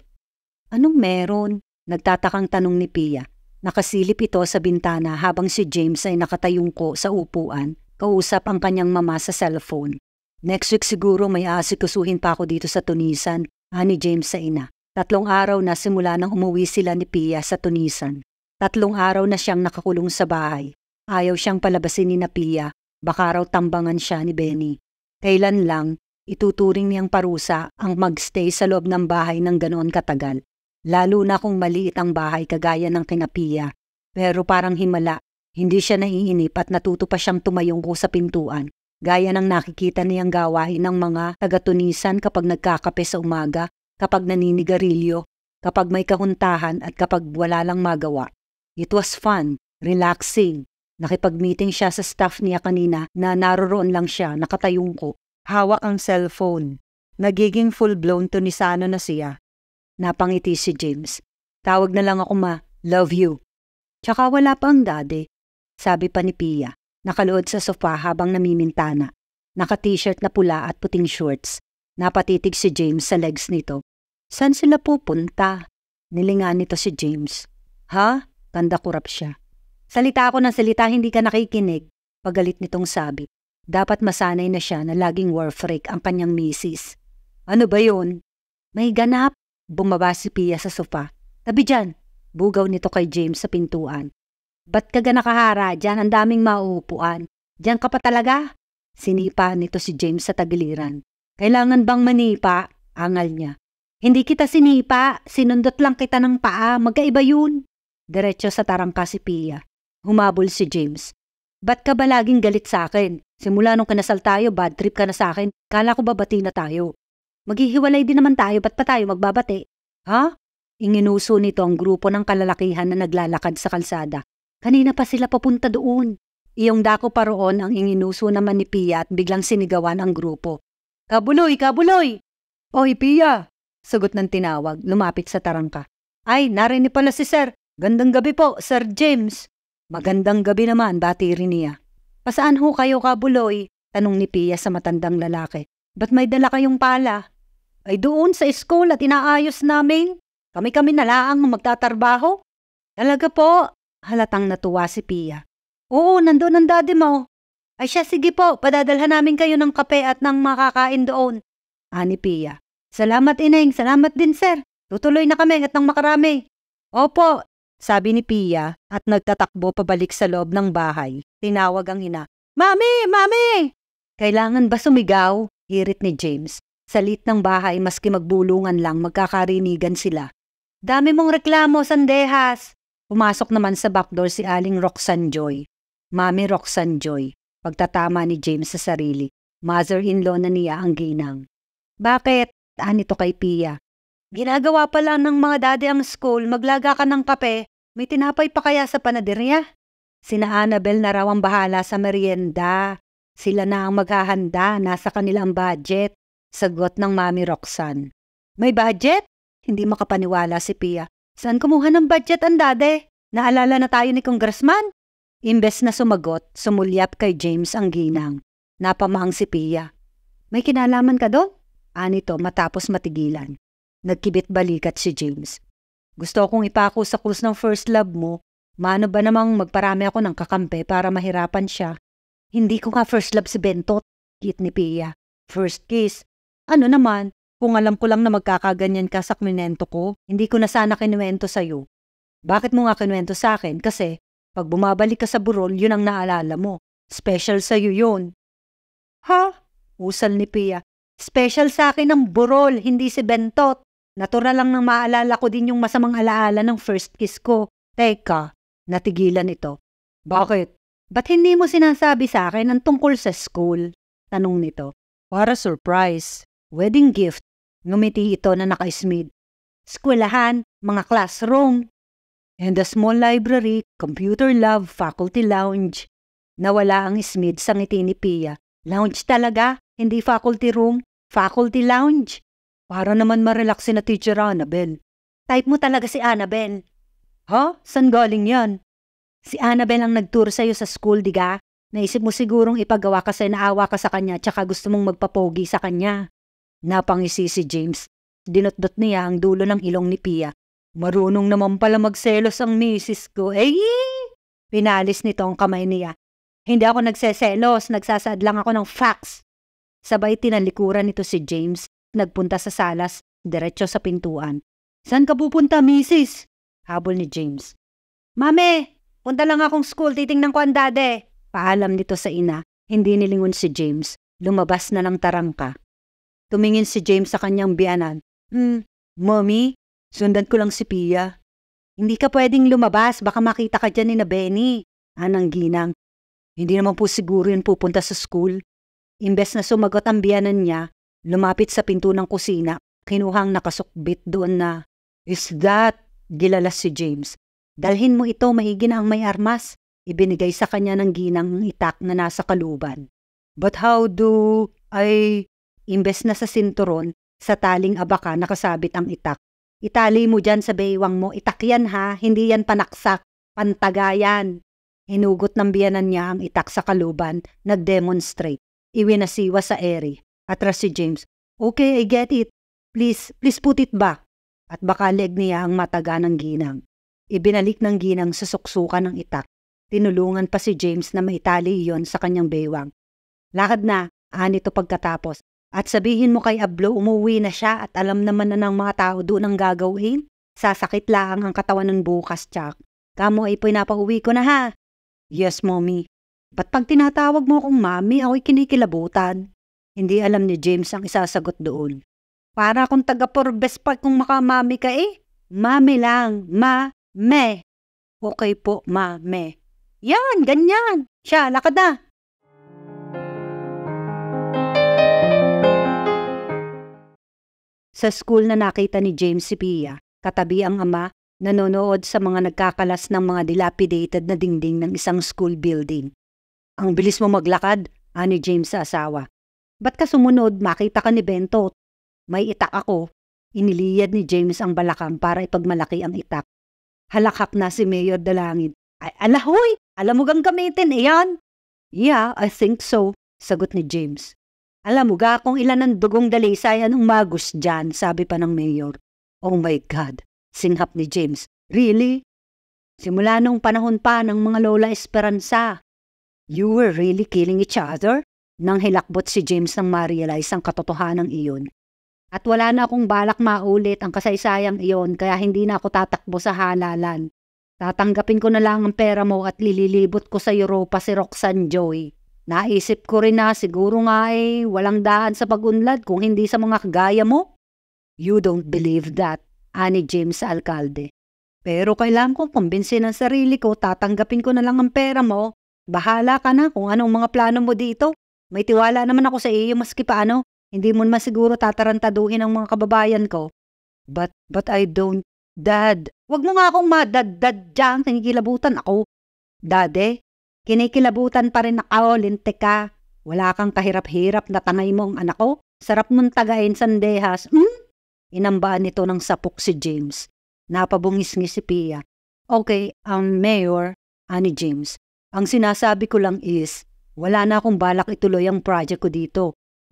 Anong meron? Nagtatakang tanong ni Pia. Nakasilip ito sa bintana habang si James ay nakatayong ko sa upuan, kausap ang kanyang mama sa cellphone. Next week siguro may aasikusuhin pa ako dito sa Tunisan, ani James sa ina. Tatlong araw na simula nang umuwi sila ni Pia sa Tunisan. Tatlong araw na siyang nakakulong sa bahay. Ayaw siyang palabasin ni Napia, baka raw tambangan siya ni Benny. Kailan lang, ituturing niyang parusa ang magstay sa loob ng bahay ng ganoon katagal. Lalo na kung maliit ang bahay kagaya ng kinapia. Pero parang himala, hindi siya naiinip at natuto pa siyang tumayong sa pintuan gaya ng nakikita niyang gawain ng mga tagatunisan kapag nagkakape sa umaga, kapag naninigarilyo, kapag may kahuntahan at kapag wala lang magawa. It was fun, relaxing. Nakipag-meeting siya sa staff niya kanina na naroroon lang siya, nakatayong ko. Hawak ang cellphone. Nagiging full-blown to ni Sano na siya. Napangiti si James. Tawag na lang ako ma, love you. Tsaka wala pa ang daddy. Sabi pa ni Pia, nakalood sa sofa habang namimintana. Naka-t-shirt na pula at puting shorts. Napatitig si James sa legs nito. San sila pupunta? Nilingan nito si James. Ha? Tanda kurap siya. Salita ako ng salita, hindi ka nakikinig. Pagalit nitong sabi. Dapat masanay na siya na laging war freak ang kanyang misis. Ano ba yun? May ganap. Bumaba si Pia sa sofa. Tabi dyan. Bugaw nito kay James sa pintuan. Ba't ka ganakahara? Diyan ang daming mauupuan. Diyan ka pa talaga? Sinipa nito si James sa tagiliran. Kailangan bang manipa? Angal niya. Hindi kita sinipa, sinundot lang kita ng paa, magkaiba yun. Diretso sa tarangka si Pia. Humabol si James. Ba't ka ba laging galit sa akin? Simula nung kanasal tayo, bad trip ka na sa akin. Kala ko babati na tayo. Maghihiwalay din naman tayo, ba't pa tayo magbabati? Ha? Inginuso nito ang grupo ng kalalakihan na naglalakad sa kalsada. Kanina pa sila papunta doon. Iyong dako pa ang inginuso naman ni Pia at biglang sinigawan ang grupo. Kabuloy! Kabuloy! Oy, Pia! Sagot ng tinawag, lumapit sa tarangka. Ay, narinig pala si Sir. Gandang gabi po, Sir James. Magandang gabi naman, bati rin niya. Pasaan ho kayo, Kabuloy? Tanong ni Pia sa matandang lalaki. Ba't may dala kayong pala? Ay doon sa school at inaayos namin. Kami-kami na laang magtatarbaho. Talaga po, halatang natuwa si Pia. Oo, nandoon ang daddy mo. Ay siya, sige po, padadalhan namin kayo ng kape at ng makakain doon. Ani ah, Pia. Salamat, Ineng. Salamat din, sir. Tutuloy na kami at ng makarami. Opo, sabi ni Pia at nagtatakbo pabalik sa loob ng bahay. Tinawag ang hina, Mami! Mami! Kailangan ba sumigaw? Hirit ni James. Salit ng bahay maski magbulungan lang magkakarinigan sila. Dami mong reklamo, Sandehas! Pumasok naman sa backdoor si Aling Roxanne Joy. Mami Roxanne Joy, pagtatama ni James sa sarili. Mother-in-law na niya ang ginang. Bakit? Anito ah, kay Pia. Ginagawa pa lang ng mga daddy ang school, maglaga ka ng kape, may tinapay pa kaya sa panaderya? Sina Annabel na raw ang bahala sa merienda. Sila na ang maghahanda, nasa kanilang budget. Sagot ng Mami Roxanne. May budget? Hindi makapaniwala si Pia. Saan kumuha ng budget ang dade? Naalala na tayo ni Congressman? Imbes na sumagot, sumulyap kay James ang ginang. Napamahang si Pia. May kinalaman ka doon? Anito matapos matigilan. Nagkibit balikat si James. Gusto kong ipako sa krus ng first love mo. Maano ba namang magparami ako ng kakampe para mahirapan siya? Hindi ko nga first love si Bentot, git ni Pia. First kiss. Ano naman, kung alam ko lang na magkakaganyan ka sa kinuwento ko, hindi ko na sana kinuwento sa'yo. Bakit mo nga kinuwento sa akin? Kasi, pag bumabalik ka sa burol, yun ang naalala mo. Special sa'yo yun. Ha? Usal ni Pia. Special sa akin ang burol, hindi si Bentot. Natural lang nang maalala ko din yung masamang alaala ng first kiss ko. Teka, natigilan ito. Bakit? Ba't hindi mo sinasabi sa akin ang tungkol sa school? Tanong nito. Para surprise. Wedding gift. Ngumiti ito na naka-smid. Skwelahan, mga classroom. And a small library, computer lab, faculty lounge. Nawala ang Smith sa ngiti ni Pia. Lounge talaga, hindi faculty room, faculty lounge. Para naman marelax si na teacher Annabel. Type mo talaga si Annabel. Ha? Huh? San galing yan? Si Annabel ang nagtour sa'yo sa school, diga? Naisip mo sigurong ipagawa kasi naawa ka sa kanya tsaka gusto mong magpapogi sa kanya. Napangisi si James. Dinotdot niya ang dulo ng ilong ni Pia. Marunong naman pala magselos ang misis ko. Eh! Pinalis nito ang kamay niya. Hindi ako nagseselos, nagsasaad lang ako ng facts. Sabay tinalikuran nito si James Nagpunta sa salas, diretso sa pintuan. Saan ka pupunta, misis? Habol ni James. Mame, punta lang akong school, titingnan ko ang dade. Paalam nito sa ina, hindi nilingon si James. Lumabas na ng tarangka. Tumingin si James sa kanyang biyanan. Hmm, mommy, sundan ko lang si Pia. Hindi ka pwedeng lumabas, baka makita ka dyan ni na Benny. Anang ginang. Hindi naman po siguro yun pupunta sa school. Imbes na sumagot ang biyanan niya, Lumapit sa pinto ng kusina, kinuha ang nakasukbit doon na, Is that? Gilalas si James. Dalhin mo ito, mahigi ang may armas. Ibinigay sa kanya ng ginang itak na nasa kaluban. But how do I... Imbes na sa sinturon, sa taling abaka nakasabit ang itak. Itali mo dyan sa baywang mo, itak yan ha, hindi yan panaksak, Pantagayan. Hinugot ng biyanan niya ang itak sa kaluban, nag nagdemonstrate. Iwinasiwa sa eri. Atras si James. Okay, I get it. Please, please put it back. At baka leg niya ang mataga ng ginang. Ibinalik ng ginang sa suksukan ng itak. Tinulungan pa si James na maitali iyon sa kanyang baywang. Lakad na, anito pagkatapos. At sabihin mo kay Ablo umuwi na siya at alam naman na ng mga tao doon ang gagawin. Sasakit lang ang katawan ng bukas, Chuck. Kamo ay pinapauwi ko na ha. Yes, mommy. Ba't pag tinatawag mo akong mami, ako'y kinikilabutan. Hindi alam ni James ang isasagot doon. Para kung taga Forbes pa kung makamami ka eh. Mami lang, ma, me. Okay po, ma, me. Yan, ganyan. Siya, lakad na. Sa school na nakita ni James si Pia, katabi ang ama, nanonood sa mga nagkakalas ng mga dilapidated na dingding ng isang school building. Ang bilis mo maglakad, ani ah, James sa asawa. Ba't ka sumunod makita ka ni Bento? May itak ako. Iniliyad ni James ang balakang para ipagmalaki ang itak. Halakak na si Mayor Dalangid. Ay, alahoy! Alam mo gang gamitin, iyan! Yeah, I think so, sagot ni James. Alam mo ga kung ilan ang dugong dalisay anong magus dyan, sabi pa ng mayor. Oh my God, singhap ni James. Really? Simula nung panahon pa ng mga Lola Esperanza, you were really killing each other? Nang hilakbot si James nang ma-realize ang katotohanan iyon. At wala na akong balak maulit ang kasaysayang iyon kaya hindi na ako tatakbo sa halalan. Tatanggapin ko na lang ang pera mo at lililibot ko sa Europa si Roxanne Joy. Naisip ko rin na siguro nga eh walang daan sa pagunlad kung hindi sa mga kagaya mo. You don't believe that, ani James Alcalde. Pero kailangan kong kumbinsin ang sarili ko, tatanggapin ko na lang ang pera mo. Bahala ka na kung anong mga plano mo dito. May tiwala naman ako sa iyo maski paano. Hindi mo naman siguro tatarantaduhin ang mga kababayan ko. But, but I don't. Dad, Huwag mo nga akong madadad dyan. Kinikilabutan ako. Dade, kinikilabutan pa rin ako, lintik ka. Wala kang kahirap-hirap na tangay mo ang anak ko. Sarap mong tagain sandehas. Hmm? Inambaan nito ng sapok si James. Napabungis-ngis si Pia. Okay, um, Mayor, ani James. Ang sinasabi ko lang is, wala na akong balak ituloy ang project ko dito.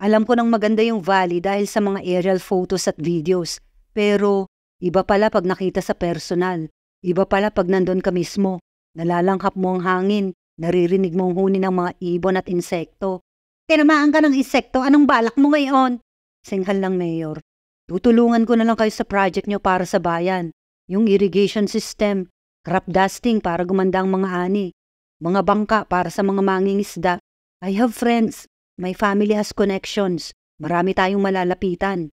Alam ko nang maganda yung valley dahil sa mga aerial photos at videos. Pero iba pala pag nakita sa personal. Iba pala pag nandun ka mismo. Nalalangkap mo ang hangin. Naririnig mo mong huni ng mga ibon at insekto. Tinamaan ka ng insekto, anong balak mo ngayon? Singhal ng mayor. Tutulungan ko na lang kayo sa project nyo para sa bayan. Yung irrigation system, crop dusting para gumanda ang mga ani, mga bangka para sa mga mangingisda. I have friends. My family has connections. Marami tayong malalapitan.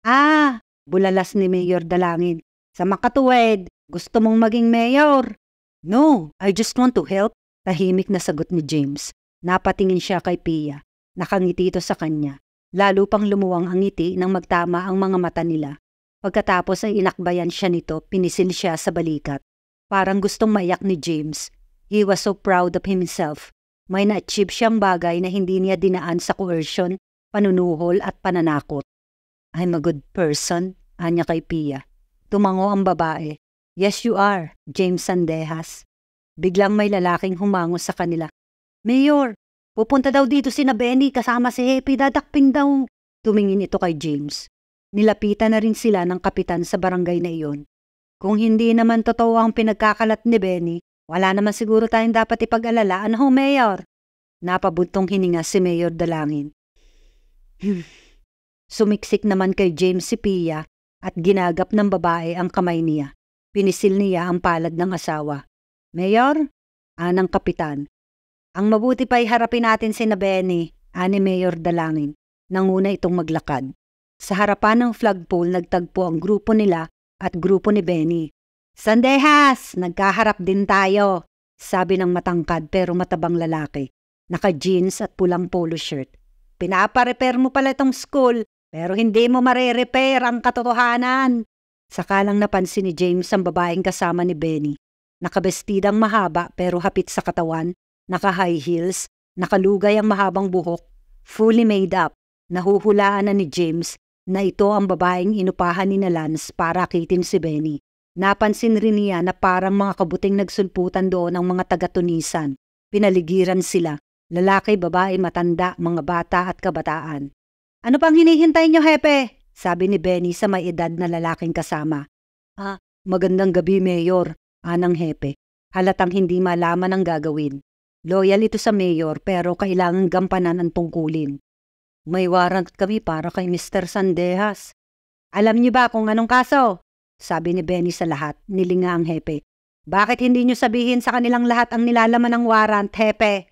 Ah, bulalas ni Mayor Dalangin. Sa makatuwid, gusto mong maging mayor? No, I just want to help. Tahimik na sagot ni James. Napatingin siya kay Pia. Nakangiti ito sa kanya. Lalo pang lumuwang ang ngiti nang magtama ang mga mata nila. Pagkatapos ay inakbayan siya nito, pinisil siya sa balikat. Parang gustong mayak ni James, He was so proud of himself. May na-achieve siyang bagay na hindi niya dinaan sa coercion, panunuhol at pananakot. I'm a good person, anya kay Pia. Tumango ang babae. Yes, you are, James Sandejas. Biglang may lalaking humango sa kanila. Mayor, pupunta daw dito si na Benny kasama si Happy dadakpin daw. Tumingin ito kay James. Nilapitan na rin sila ng kapitan sa barangay na iyon. Kung hindi naman totoo ang pinagkakalat ni Benny, wala naman siguro tayong dapat ipag-alala. Ano ho, Mayor? Napabuntong hininga si Mayor Dalangin. Hmm. Sumiksik naman kay James si Pia at ginagap ng babae ang kamay niya. Pinisil niya ang palad ng asawa. Mayor? Anang kapitan. Ang mabuti pa'y harapin natin si na Benny, ani Mayor Dalangin, nanguna itong maglakad. Sa harapan ng flagpole nagtagpo ang grupo nila at grupo ni Benny. Sandehas, nagkaharap din tayo, sabi ng matangkad pero matabang lalaki. Naka-jeans at pulang polo shirt. Pinaparepair mo pala itong school, pero hindi mo mare-repair ang katotohanan. Saka lang napansin ni James ang babaeng kasama ni Benny. Nakabestidang mahaba pero hapit sa katawan, naka-high heels, nakalugay ang mahabang buhok, fully made up. Nahuhulaan na ni James na ito ang babaeng inupahan ni na Lance para akitin si Benny. Napansin rin niya na parang mga kabuting nagsulputan doon ang mga taga-Tunisan. Pinaligiran sila, lalaki, babae, matanda, mga bata at kabataan. Ano pang hinihintay niyo, Hepe? Sabi ni Benny sa may edad na lalaking kasama. Ah, magandang gabi, Mayor, anang Hepe. Halatang hindi malaman ang gagawin. Loyal ito sa mayor pero kailangan gampanan ang tungkulin. May warrant kami para kay Mr. Sandejas. Alam niyo ba kung anong kaso? Sabi ni Benny sa lahat, nilinga ang hepe. Bakit hindi nyo sabihin sa kanilang lahat ang nilalaman ng warrant, hepe?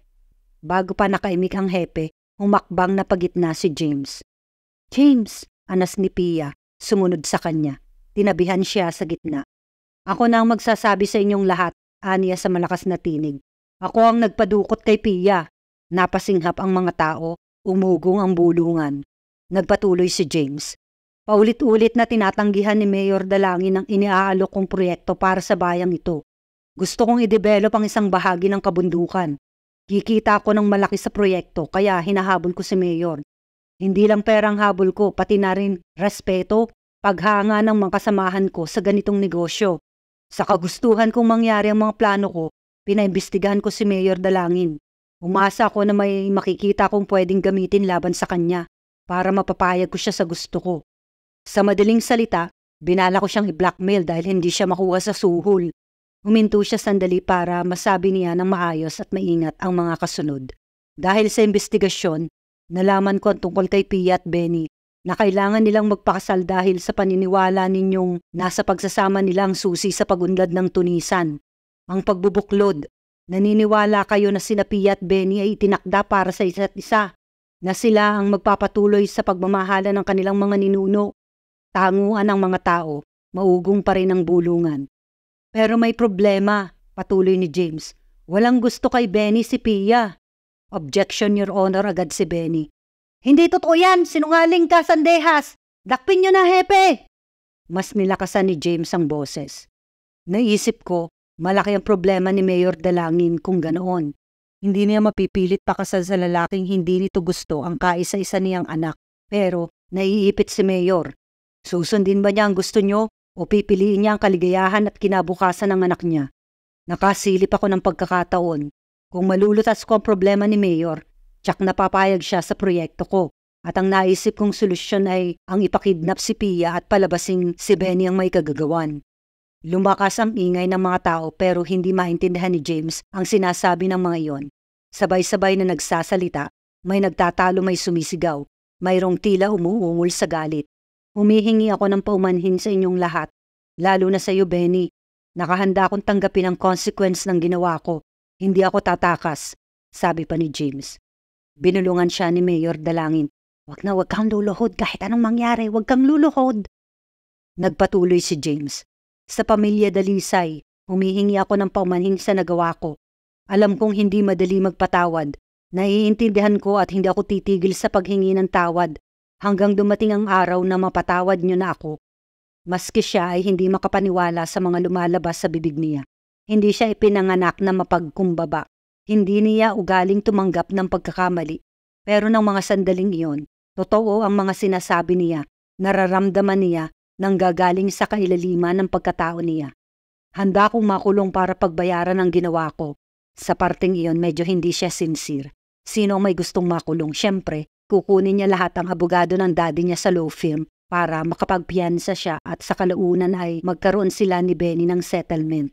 Bago pa nakaimik ang hepe, umakbang na pagitna si James. James, anas ni Pia, sumunod sa kanya. Tinabihan siya sa gitna. Ako na ang magsasabi sa inyong lahat, aniya sa malakas na tinig. Ako ang nagpadukot kay Pia. Napasinghap ang mga tao, umugong ang bulungan. Nagpatuloy si James. Paulit-ulit na tinatanggihan ni Mayor Dalangin ang iniaalok kong proyekto para sa bayang ito. Gusto kong i-develop ang isang bahagi ng kabundukan. Kikita ako ng malaki sa proyekto kaya hinahabol ko si Mayor. Hindi lang perang habol ko pati na rin respeto, paghanga ng mga kasamahan ko sa ganitong negosyo. Sa kagustuhan kong mangyari ang mga plano ko, pinaimbestigahan ko si Mayor Dalangin. Umasa ako na may makikita kong pwedeng gamitin laban sa kanya para mapapayag ko siya sa gusto ko. Sa madaling salita, binala ko siyang i-blackmail dahil hindi siya makuha sa suhol. Huminto siya sandali para masabi niya ng maayos at maingat ang mga kasunod. Dahil sa investigasyon, nalaman ko ang tungkol kay Pia at Benny na kailangan nilang magpakasal dahil sa paniniwala ninyong nasa pagsasama nilang susi sa pagunlad ng tunisan. Ang pagbubuklod, naniniwala kayo na sina Pia at Benny ay itinakda para sa isa't isa, na sila ang magpapatuloy sa pagmamahala ng kanilang mga ninuno tanguhan ng mga tao, maugong pa rin ang bulungan. Pero may problema, patuloy ni James. Walang gusto kay Benny si Pia. Objection, Your Honor, agad si Benny. Hindi totoo yan! Sinungaling ka, Sandehas! Dakpin nyo na, hepe! Mas nilakasan ni James ang boses. Naisip ko, malaki ang problema ni Mayor Dalangin kung ganoon. Hindi niya mapipilit pa kasal sa lalaking hindi nito gusto ang kaisa-isa niyang anak. Pero naiipit si Mayor Susundin ba niya ang gusto niyo o pipiliin niya ang kaligayahan at kinabukasan ng anak niya? Nakasilip ako ng pagkakataon. Kung malulutas ko ang problema ni Mayor, tsak napapayag siya sa proyekto ko. At ang naisip kong solusyon ay ang ipakidnap si Pia at palabasing si Benny ang may kagagawan. Lumakas ang ingay ng mga tao pero hindi maintindihan ni James ang sinasabi ng mga iyon. Sabay-sabay na nagsasalita, may nagtatalo may sumisigaw, mayroong tila humuhungol sa galit. Humihingi ako ng paumanhin sa inyong lahat, lalo na sa iyo, Benny. Nakahanda akong tanggapin ang consequence ng ginawa ko. Hindi ako tatakas, sabi pa ni James. Binulungan siya ni Mayor Dalangin. Wag na wag kang luluhod kahit anong mangyari, wag kang luluhod. Nagpatuloy si James. Sa pamilya Dalisay, humihingi ako ng paumanhin sa nagawa ko. Alam kong hindi madali magpatawad. Naiintindihan ko at hindi ako titigil sa paghingi ng tawad hanggang dumating ang araw na mapatawad niyo na ako. Maski siya ay hindi makapaniwala sa mga lumalabas sa bibig niya. Hindi siya ipinanganak na mapagkumbaba. Hindi niya ugaling tumanggap ng pagkakamali. Pero ng mga sandaling iyon, totoo ang mga sinasabi niya, nararamdaman niya nang gagaling sa kailaliman ng pagkatao niya. Handa akong makulong para pagbayaran ang ginawa ko. Sa parting iyon medyo hindi siya sincere. Sino may gustong makulong? Siyempre, Kukunin niya lahat ang abogado ng daddy niya sa law firm para makapagpiyansa siya at sa kalaunan ay magkaroon sila ni Benny ng settlement.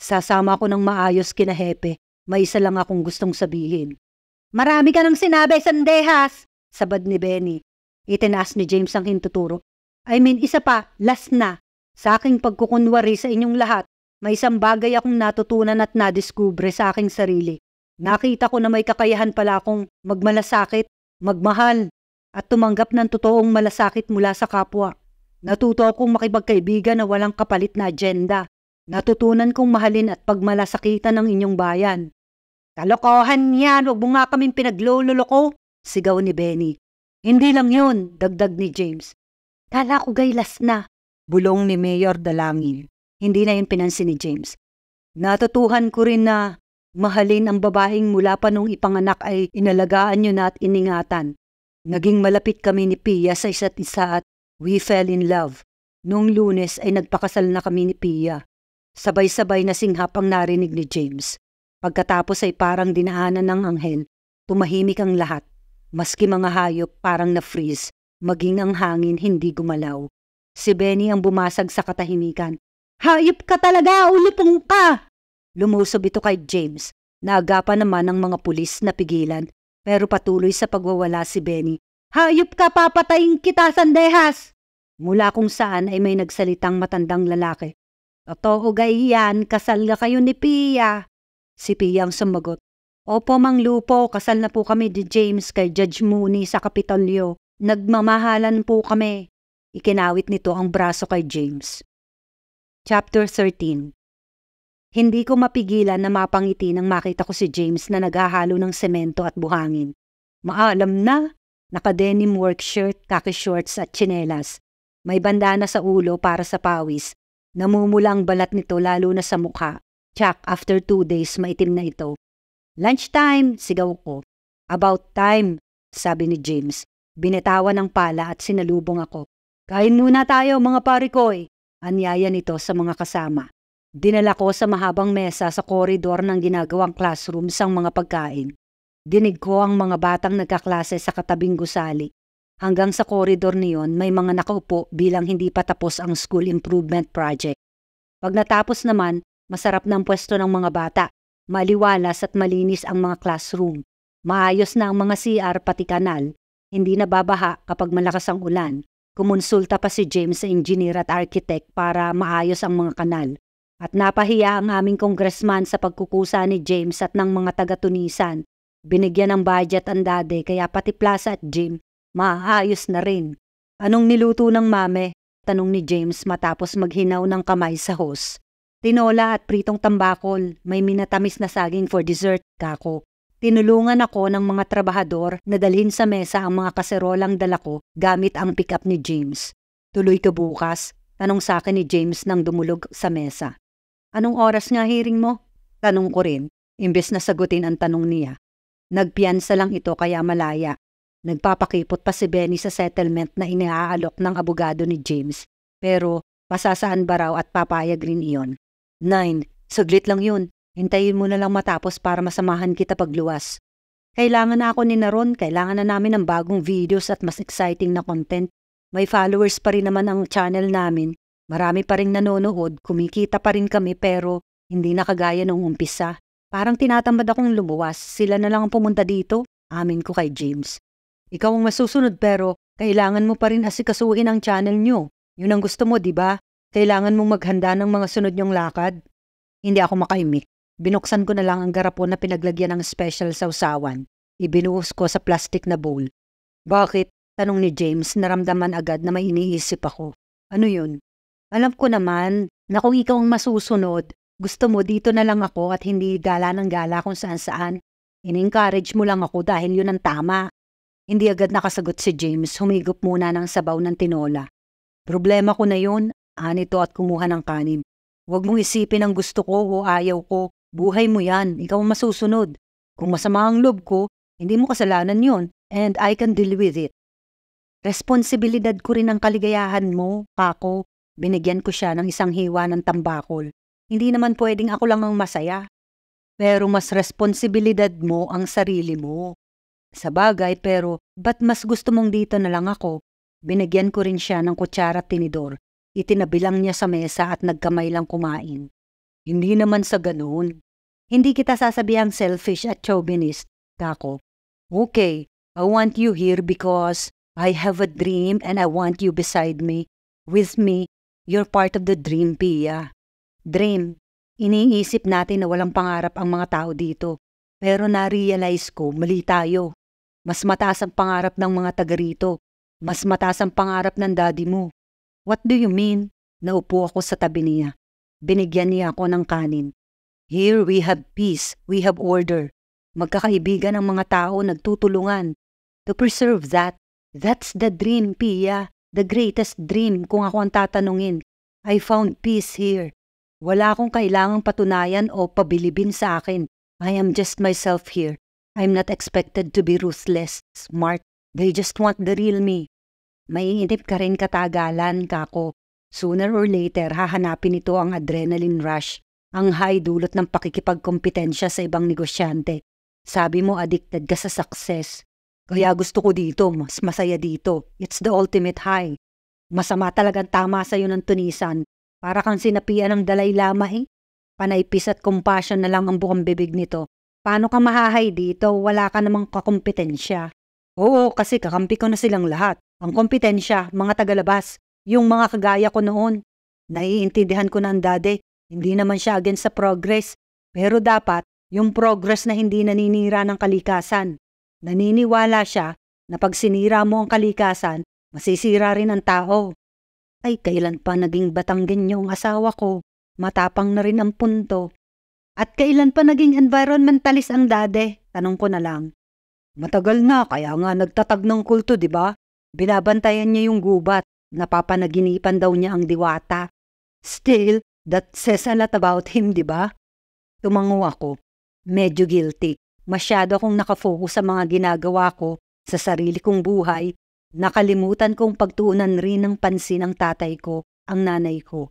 Sasama ko ng maayos kina Hepe. May isa lang akong gustong sabihin. Marami ka nang sinabi, Sandehas! Sabad ni Benny. Itinaas ni James ang hintuturo. I mean, isa pa, last na. Sa aking pagkukunwari sa inyong lahat, may isang bagay akong natutunan at nadiskubre sa aking sarili. Nakita ko na may kakayahan pala akong magmalasakit magmahal, at tumanggap ng totoong malasakit mula sa kapwa. Natuto akong makipagkaibigan na walang kapalit na agenda. Natutunan kong mahalin at pagmalasakitan ng inyong bayan. Kalokohan yan, huwag mo nga kaming pinaglololoko, sigaw ni Benny. Hindi lang yun, dagdag ni James. Kala ko gaylas na, bulong ni Mayor Dalangin. Hindi na yun pinansin ni James. Natutuhan ko rin na Mahalin ang babaeng mula pa nung ipanganak ay inalagaan nyo na at iningatan. Naging malapit kami ni Pia sa isa't isa at we fell in love. Nung lunes ay nagpakasal na kami ni Pia. Sabay-sabay na singhap ang narinig ni James. Pagkatapos ay parang dinaanan ng anghel. Tumahimik ang lahat. Maski mga hayop parang na-freeze. Maging ang hangin hindi gumalaw. Si Benny ang bumasag sa katahimikan. Hayop ka talaga! Ulupong ka! Lumusob ito kay James. Naagapan naman ng mga pulis na pigilan pero patuloy sa pagwawala si Benny. Hayop ka papatayin kita, Sandehas! Mula kung saan ay may nagsalitang matandang lalaki. Totoo gayan, kasal na kayo ni Pia. Si Pia ang sumagot. Opo, Mang Lupo, kasal na po kami di James kay Judge Mooney sa Kapitolyo. Nagmamahalan po kami. Ikinawit nito ang braso kay James. Chapter 13 hindi ko mapigilan na mapangiti nang makita ko si James na naghahalo ng semento at buhangin. Maalam na, naka-denim work shirt, khaki shorts at chinelas. May bandana sa ulo para sa pawis. Namumula ang balat nito lalo na sa mukha. Chuck, after two days, maitim na ito. Lunchtime, sigaw ko. About time, sabi ni James. Binitawan ng pala at sinalubong ako. Kain muna tayo mga parikoy, anyaya nito sa mga kasama. Dinala ko sa mahabang mesa sa koridor ng ginagawang classroom sang mga pagkain. Dinig ko ang mga batang nagkaklase sa katabing gusali. Hanggang sa koridor niyon, may mga nakaupo bilang hindi pa tapos ang school improvement project. Pag natapos naman, masarap ng pwesto ng mga bata. Maliwalas at malinis ang mga classroom. Maayos na ang mga CR pati kanal. Hindi na babaha kapag malakas ang ulan. Kumonsulta pa si James sa engineer at architect para maayos ang mga kanal. At napahiya ang aming kongresman sa pagkukusa ni James at ng mga taga-Tunisan. Binigyan ng budget ang dade kaya pati Plaza at gym, maayos na rin. Anong niluto ng mame? Tanong ni James matapos maghinaw ng kamay sa host. Tinola at pritong tambakol, may minatamis na saging for dessert, kako. Tinulungan ako ng mga trabahador na dalhin sa mesa ang mga kaserolang dala ko gamit ang pickup ni James. Tuloy ka bukas, tanong sa akin ni James nang dumulog sa mesa. Anong oras nga hearing mo? Tanong ko rin, imbes na sagutin ang tanong niya. Nagpiansa lang ito kaya malaya. Nagpapakipot pa si Benny sa settlement na inihaalok ng abogado ni James. Pero pasasaan ba raw at papayag rin iyon? Nine, saglit lang yun. Hintayin mo na lang matapos para masamahan kita pagluwas. Kailangan na ako ni Naron, kailangan na namin ng bagong videos at mas exciting na content. May followers pa rin naman ang channel namin Marami pa rin nanonood, kumikita pa rin kami pero hindi na kagaya nung umpisa. Parang tinatamad akong lumuwas, sila na lang ang pumunta dito, amin ko kay James. Ikaw ang masusunod pero kailangan mo pa rin asikasuin ang channel nyo. Yun ang gusto mo, di ba? Kailangan mong maghanda ng mga sunod nyong lakad. Hindi ako makaimik. Binuksan ko na lang ang garapo na pinaglagyan ng special sausawan. Ibinuhos ko sa plastic na bowl. Bakit? Tanong ni James, naramdaman agad na may iniisip ako. Ano yun? Alam ko naman na kung ikaw ang masusunod, gusto mo dito na lang ako at hindi gala ng gala kung saan saan. In-encourage mo lang ako dahil yun ang tama. Hindi agad nakasagot si James, humigop muna ng sabaw ng tinola. Problema ko na yun, anito at kumuha ng kanin. Huwag mong isipin ang gusto ko o ayaw ko. Buhay mo yan, ikaw ang masusunod. Kung masama ang loob ko, hindi mo kasalanan yun, and I can deal with it. Responsibilidad ko rin ang kaligayahan mo, kako, Binigyan ko siya ng isang hiwa ng tambakol. Hindi naman pwedeng ako lang ang masaya. Pero mas responsibilidad mo ang sarili mo. Sa bagay pero ba't mas gusto mong dito na lang ako? Binigyan ko rin siya ng kutsara tinidor. Itinabilang niya sa mesa at nagkamay lang kumain. Hindi naman sa ganoon. Hindi kita sasabihang selfish at chauvinist, kako. Okay, I want you here because I have a dream and I want you beside me, with me, You're part of the dream, Pia. Dream. Iniisip natin na walang pangarap ang mga tao dito. Pero na-realize ko, mali tayo. Mas mataas ang pangarap ng mga taga rito. Mas mataas ang pangarap ng daddy mo. What do you mean? Naupo ako sa tabi niya. Binigyan niya ako ng kanin. Here we have peace, we have order. Magkakaibigan ang mga tao nagtutulungan. To preserve that, that's the dream, Pia. The greatest dream, kung ako ang tatanungin, I found peace here. Wala akong kailangang patunayan o pabilibin sa akin. I am just myself here. I'm not expected to be ruthless, smart. They just want the real me. Maiinip ka rin katagalan, kako. Sooner or later, hahanapin ito ang adrenaline rush, ang high dulot ng pakikipagkompetensya sa ibang negosyante. Sabi mo addicted ka sa success. Kaya gusto ko dito, mas masaya dito. It's the ultimate high. Masama talagang tama sa'yo ng tunisan. Para kang sinapian ng Dalai Lama eh. Panaipis at compassion na lang ang bukang bibig nito. Paano ka mahahay dito? Wala ka namang kakompetensya. Oo, kasi kakampi ko na silang lahat. Ang kompetensya, mga tagalabas, yung mga kagaya ko noon. Naiintindihan ko na ang dade. Hindi naman siya against sa progress. Pero dapat, yung progress na hindi naninira ng kalikasan. Naniniwala siya na pag sinira mo ang kalikasan, masisira rin ang tao. Ay kailan pa naging Batanggen yung asawa ko, matapang na rin ang punto. At kailan pa naging environmentalist ang dade? Tanong ko na lang. Matagal na, kaya nga nagtatag ng kulto, di ba? Binabantayan niya yung gubat, napapanaginipan daw niya ang diwata. Still, that says a lot about him, di ba? Tumango ako. Medyo guilty. Masyado akong nakafocus sa mga ginagawa ko sa sarili kong buhay, nakalimutan kong pagtuunan rin ng pansin ang tatay ko, ang nanay ko.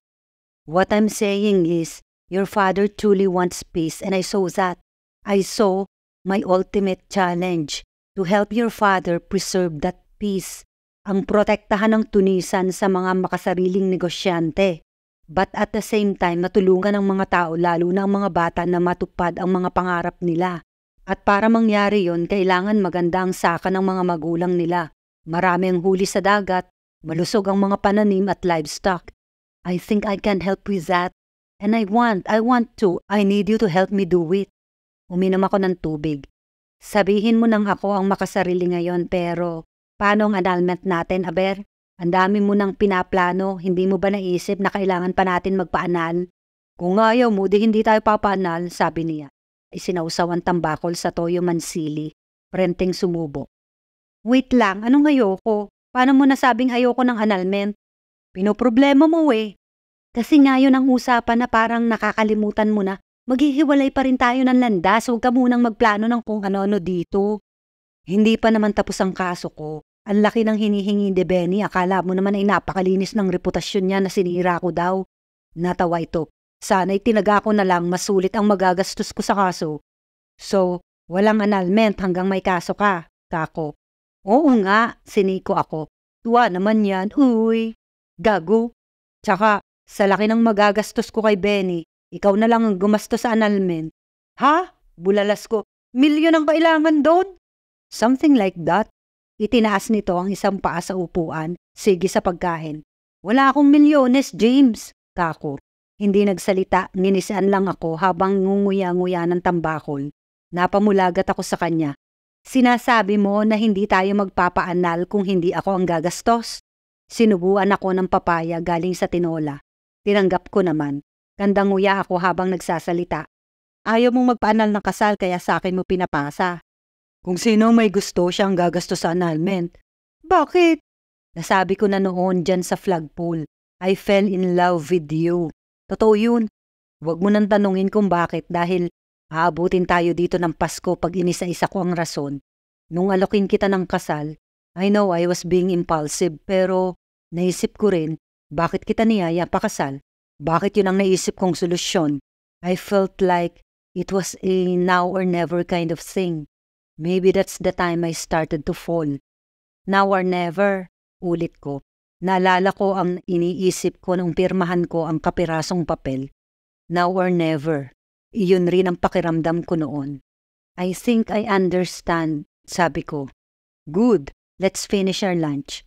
What I'm saying is, your father truly wants peace and I saw that. I saw my ultimate challenge to help your father preserve that peace, ang protektahan ng tunisan sa mga makasariling negosyante. But at the same time, matulungan ang mga tao, lalo na ang mga bata na matupad ang mga pangarap nila. At para mangyari yon kailangan maganda ang saka ng mga magulang nila. Marami ang huli sa dagat, malusog ang mga pananim at livestock. I think I can help with that. And I want, I want to, I need you to help me do it. Uminom ako ng tubig. Sabihin mo nang ako ang makasarili ngayon pero paano ang annulment natin, Aber? Ang dami mo nang pinaplano, hindi mo ba naisip na kailangan pa natin magpaanal? Kung ayaw mo, di hindi tayo papaanal, sabi niya. Isinausaw ang tambakol sa Toyo Mansili. Renteng sumubo. Wait lang, anong ayoko? Paano mo nasabing ayoko ng annulment? Pinoproblema mo eh. Kasi nga yun ang usapan na parang nakakalimutan mo na maghihiwalay pa rin tayo ng landas, huwag ka munang magplano ng kung ano-ano dito. Hindi pa naman tapos ang kaso ko. Ang laki ng hinihingi de Benny, akala mo naman ay napakalinis ng reputasyon niya na sinira ko daw. Natawa ito. Sana'y tinaga ko na lang masulit ang magagastos ko sa kaso. So, walang annulment hanggang may kaso ka, kako. Oo nga, siniko ako. Tuwa naman yan, uy. Gago. Tsaka, sa laki ng magagastos ko kay Benny, ikaw na lang ang gumasto sa annulment. Ha? Bulalas ko. Milyon ang kailangan doon? Something like that. Itinaas nito ang isang paa sa upuan, sige sa pagkain. Wala akong milyones, James, kako. Hindi nagsalita, nginisan lang ako habang ngunguya-nguya ng tambakol. Napamulagat ako sa kanya. Sinasabi mo na hindi tayo magpapaanal kung hindi ako ang gagastos. Sinubuan ako ng papaya galing sa tinola. Tinanggap ko naman. Kandanguya ako habang nagsasalita. Ayaw mong magpaanal ng kasal kaya sa akin mo pinapasa. Kung sino may gusto siyang gagastos sa annulment. Bakit? Nasabi ko na noon dyan sa flagpole. I fell in love with you. Totoo yun. Huwag mo nang tanungin kung bakit dahil haabutin tayo dito ng Pasko pag inisa-isa ko ang rason. Nung alokin kita ng kasal, I know I was being impulsive pero naisip ko rin, bakit kita niyaya pakasal? Bakit yun ang naisip kong solusyon? I felt like it was a now or never kind of thing. Maybe that's the time I started to fall. Now or never, ulit ko. Naalala ko ang iniisip ko nung pirmahan ko ang kapirasong papel. Now or never. Iyon rin ang pakiramdam ko noon. I think I understand, sabi ko. Good, let's finish our lunch.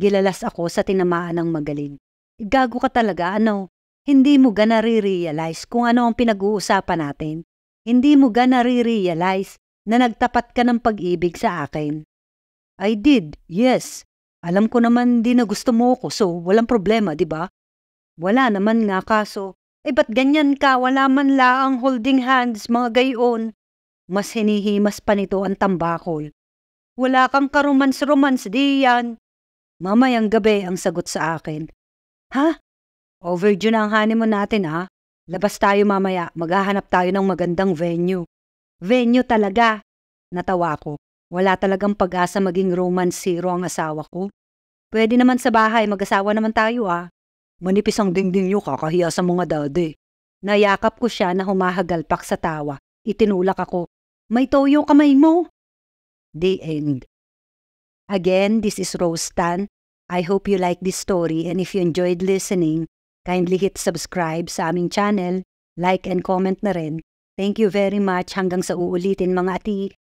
Gilalas ako sa tinamaan ng magaling. Gago ka talaga, ano? Hindi mo ga nare-realize kung ano ang pinag-uusapan natin? Hindi mo ga nare-realize na nagtapat ka ng pag-ibig sa akin? I did, yes. Alam ko naman din na gusto mo ko, so walang problema, di ba? Wala naman nga kaso. Eh ba't ganyan ka? Wala man ang holding hands, mga gayon. Mas hinihimas pa nito ang tambakol. Wala kang karomance-romance, di yan. Mamayang gabi ang sagot sa akin. Ha? Overdue na ang honeymoon natin, ha? Labas tayo mamaya, maghahanap tayo ng magandang venue. Venue talaga, natawa ko. Wala talagang pag-asa maging romance zero ang asawa ko. Pwede naman sa bahay, mag-asawa naman tayo ah. Manipis ang dingding niyo, kakahiya sa mga daddy. Nayakap ko siya na humahagalpak sa tawa. Itinulak ako. May toyo kamay mo. The end. Again, this is Rose Tan. I hope you like this story and if you enjoyed listening, kindly hit subscribe sa aming channel, like and comment na rin. Thank you very much hanggang sa uulitin mga ati.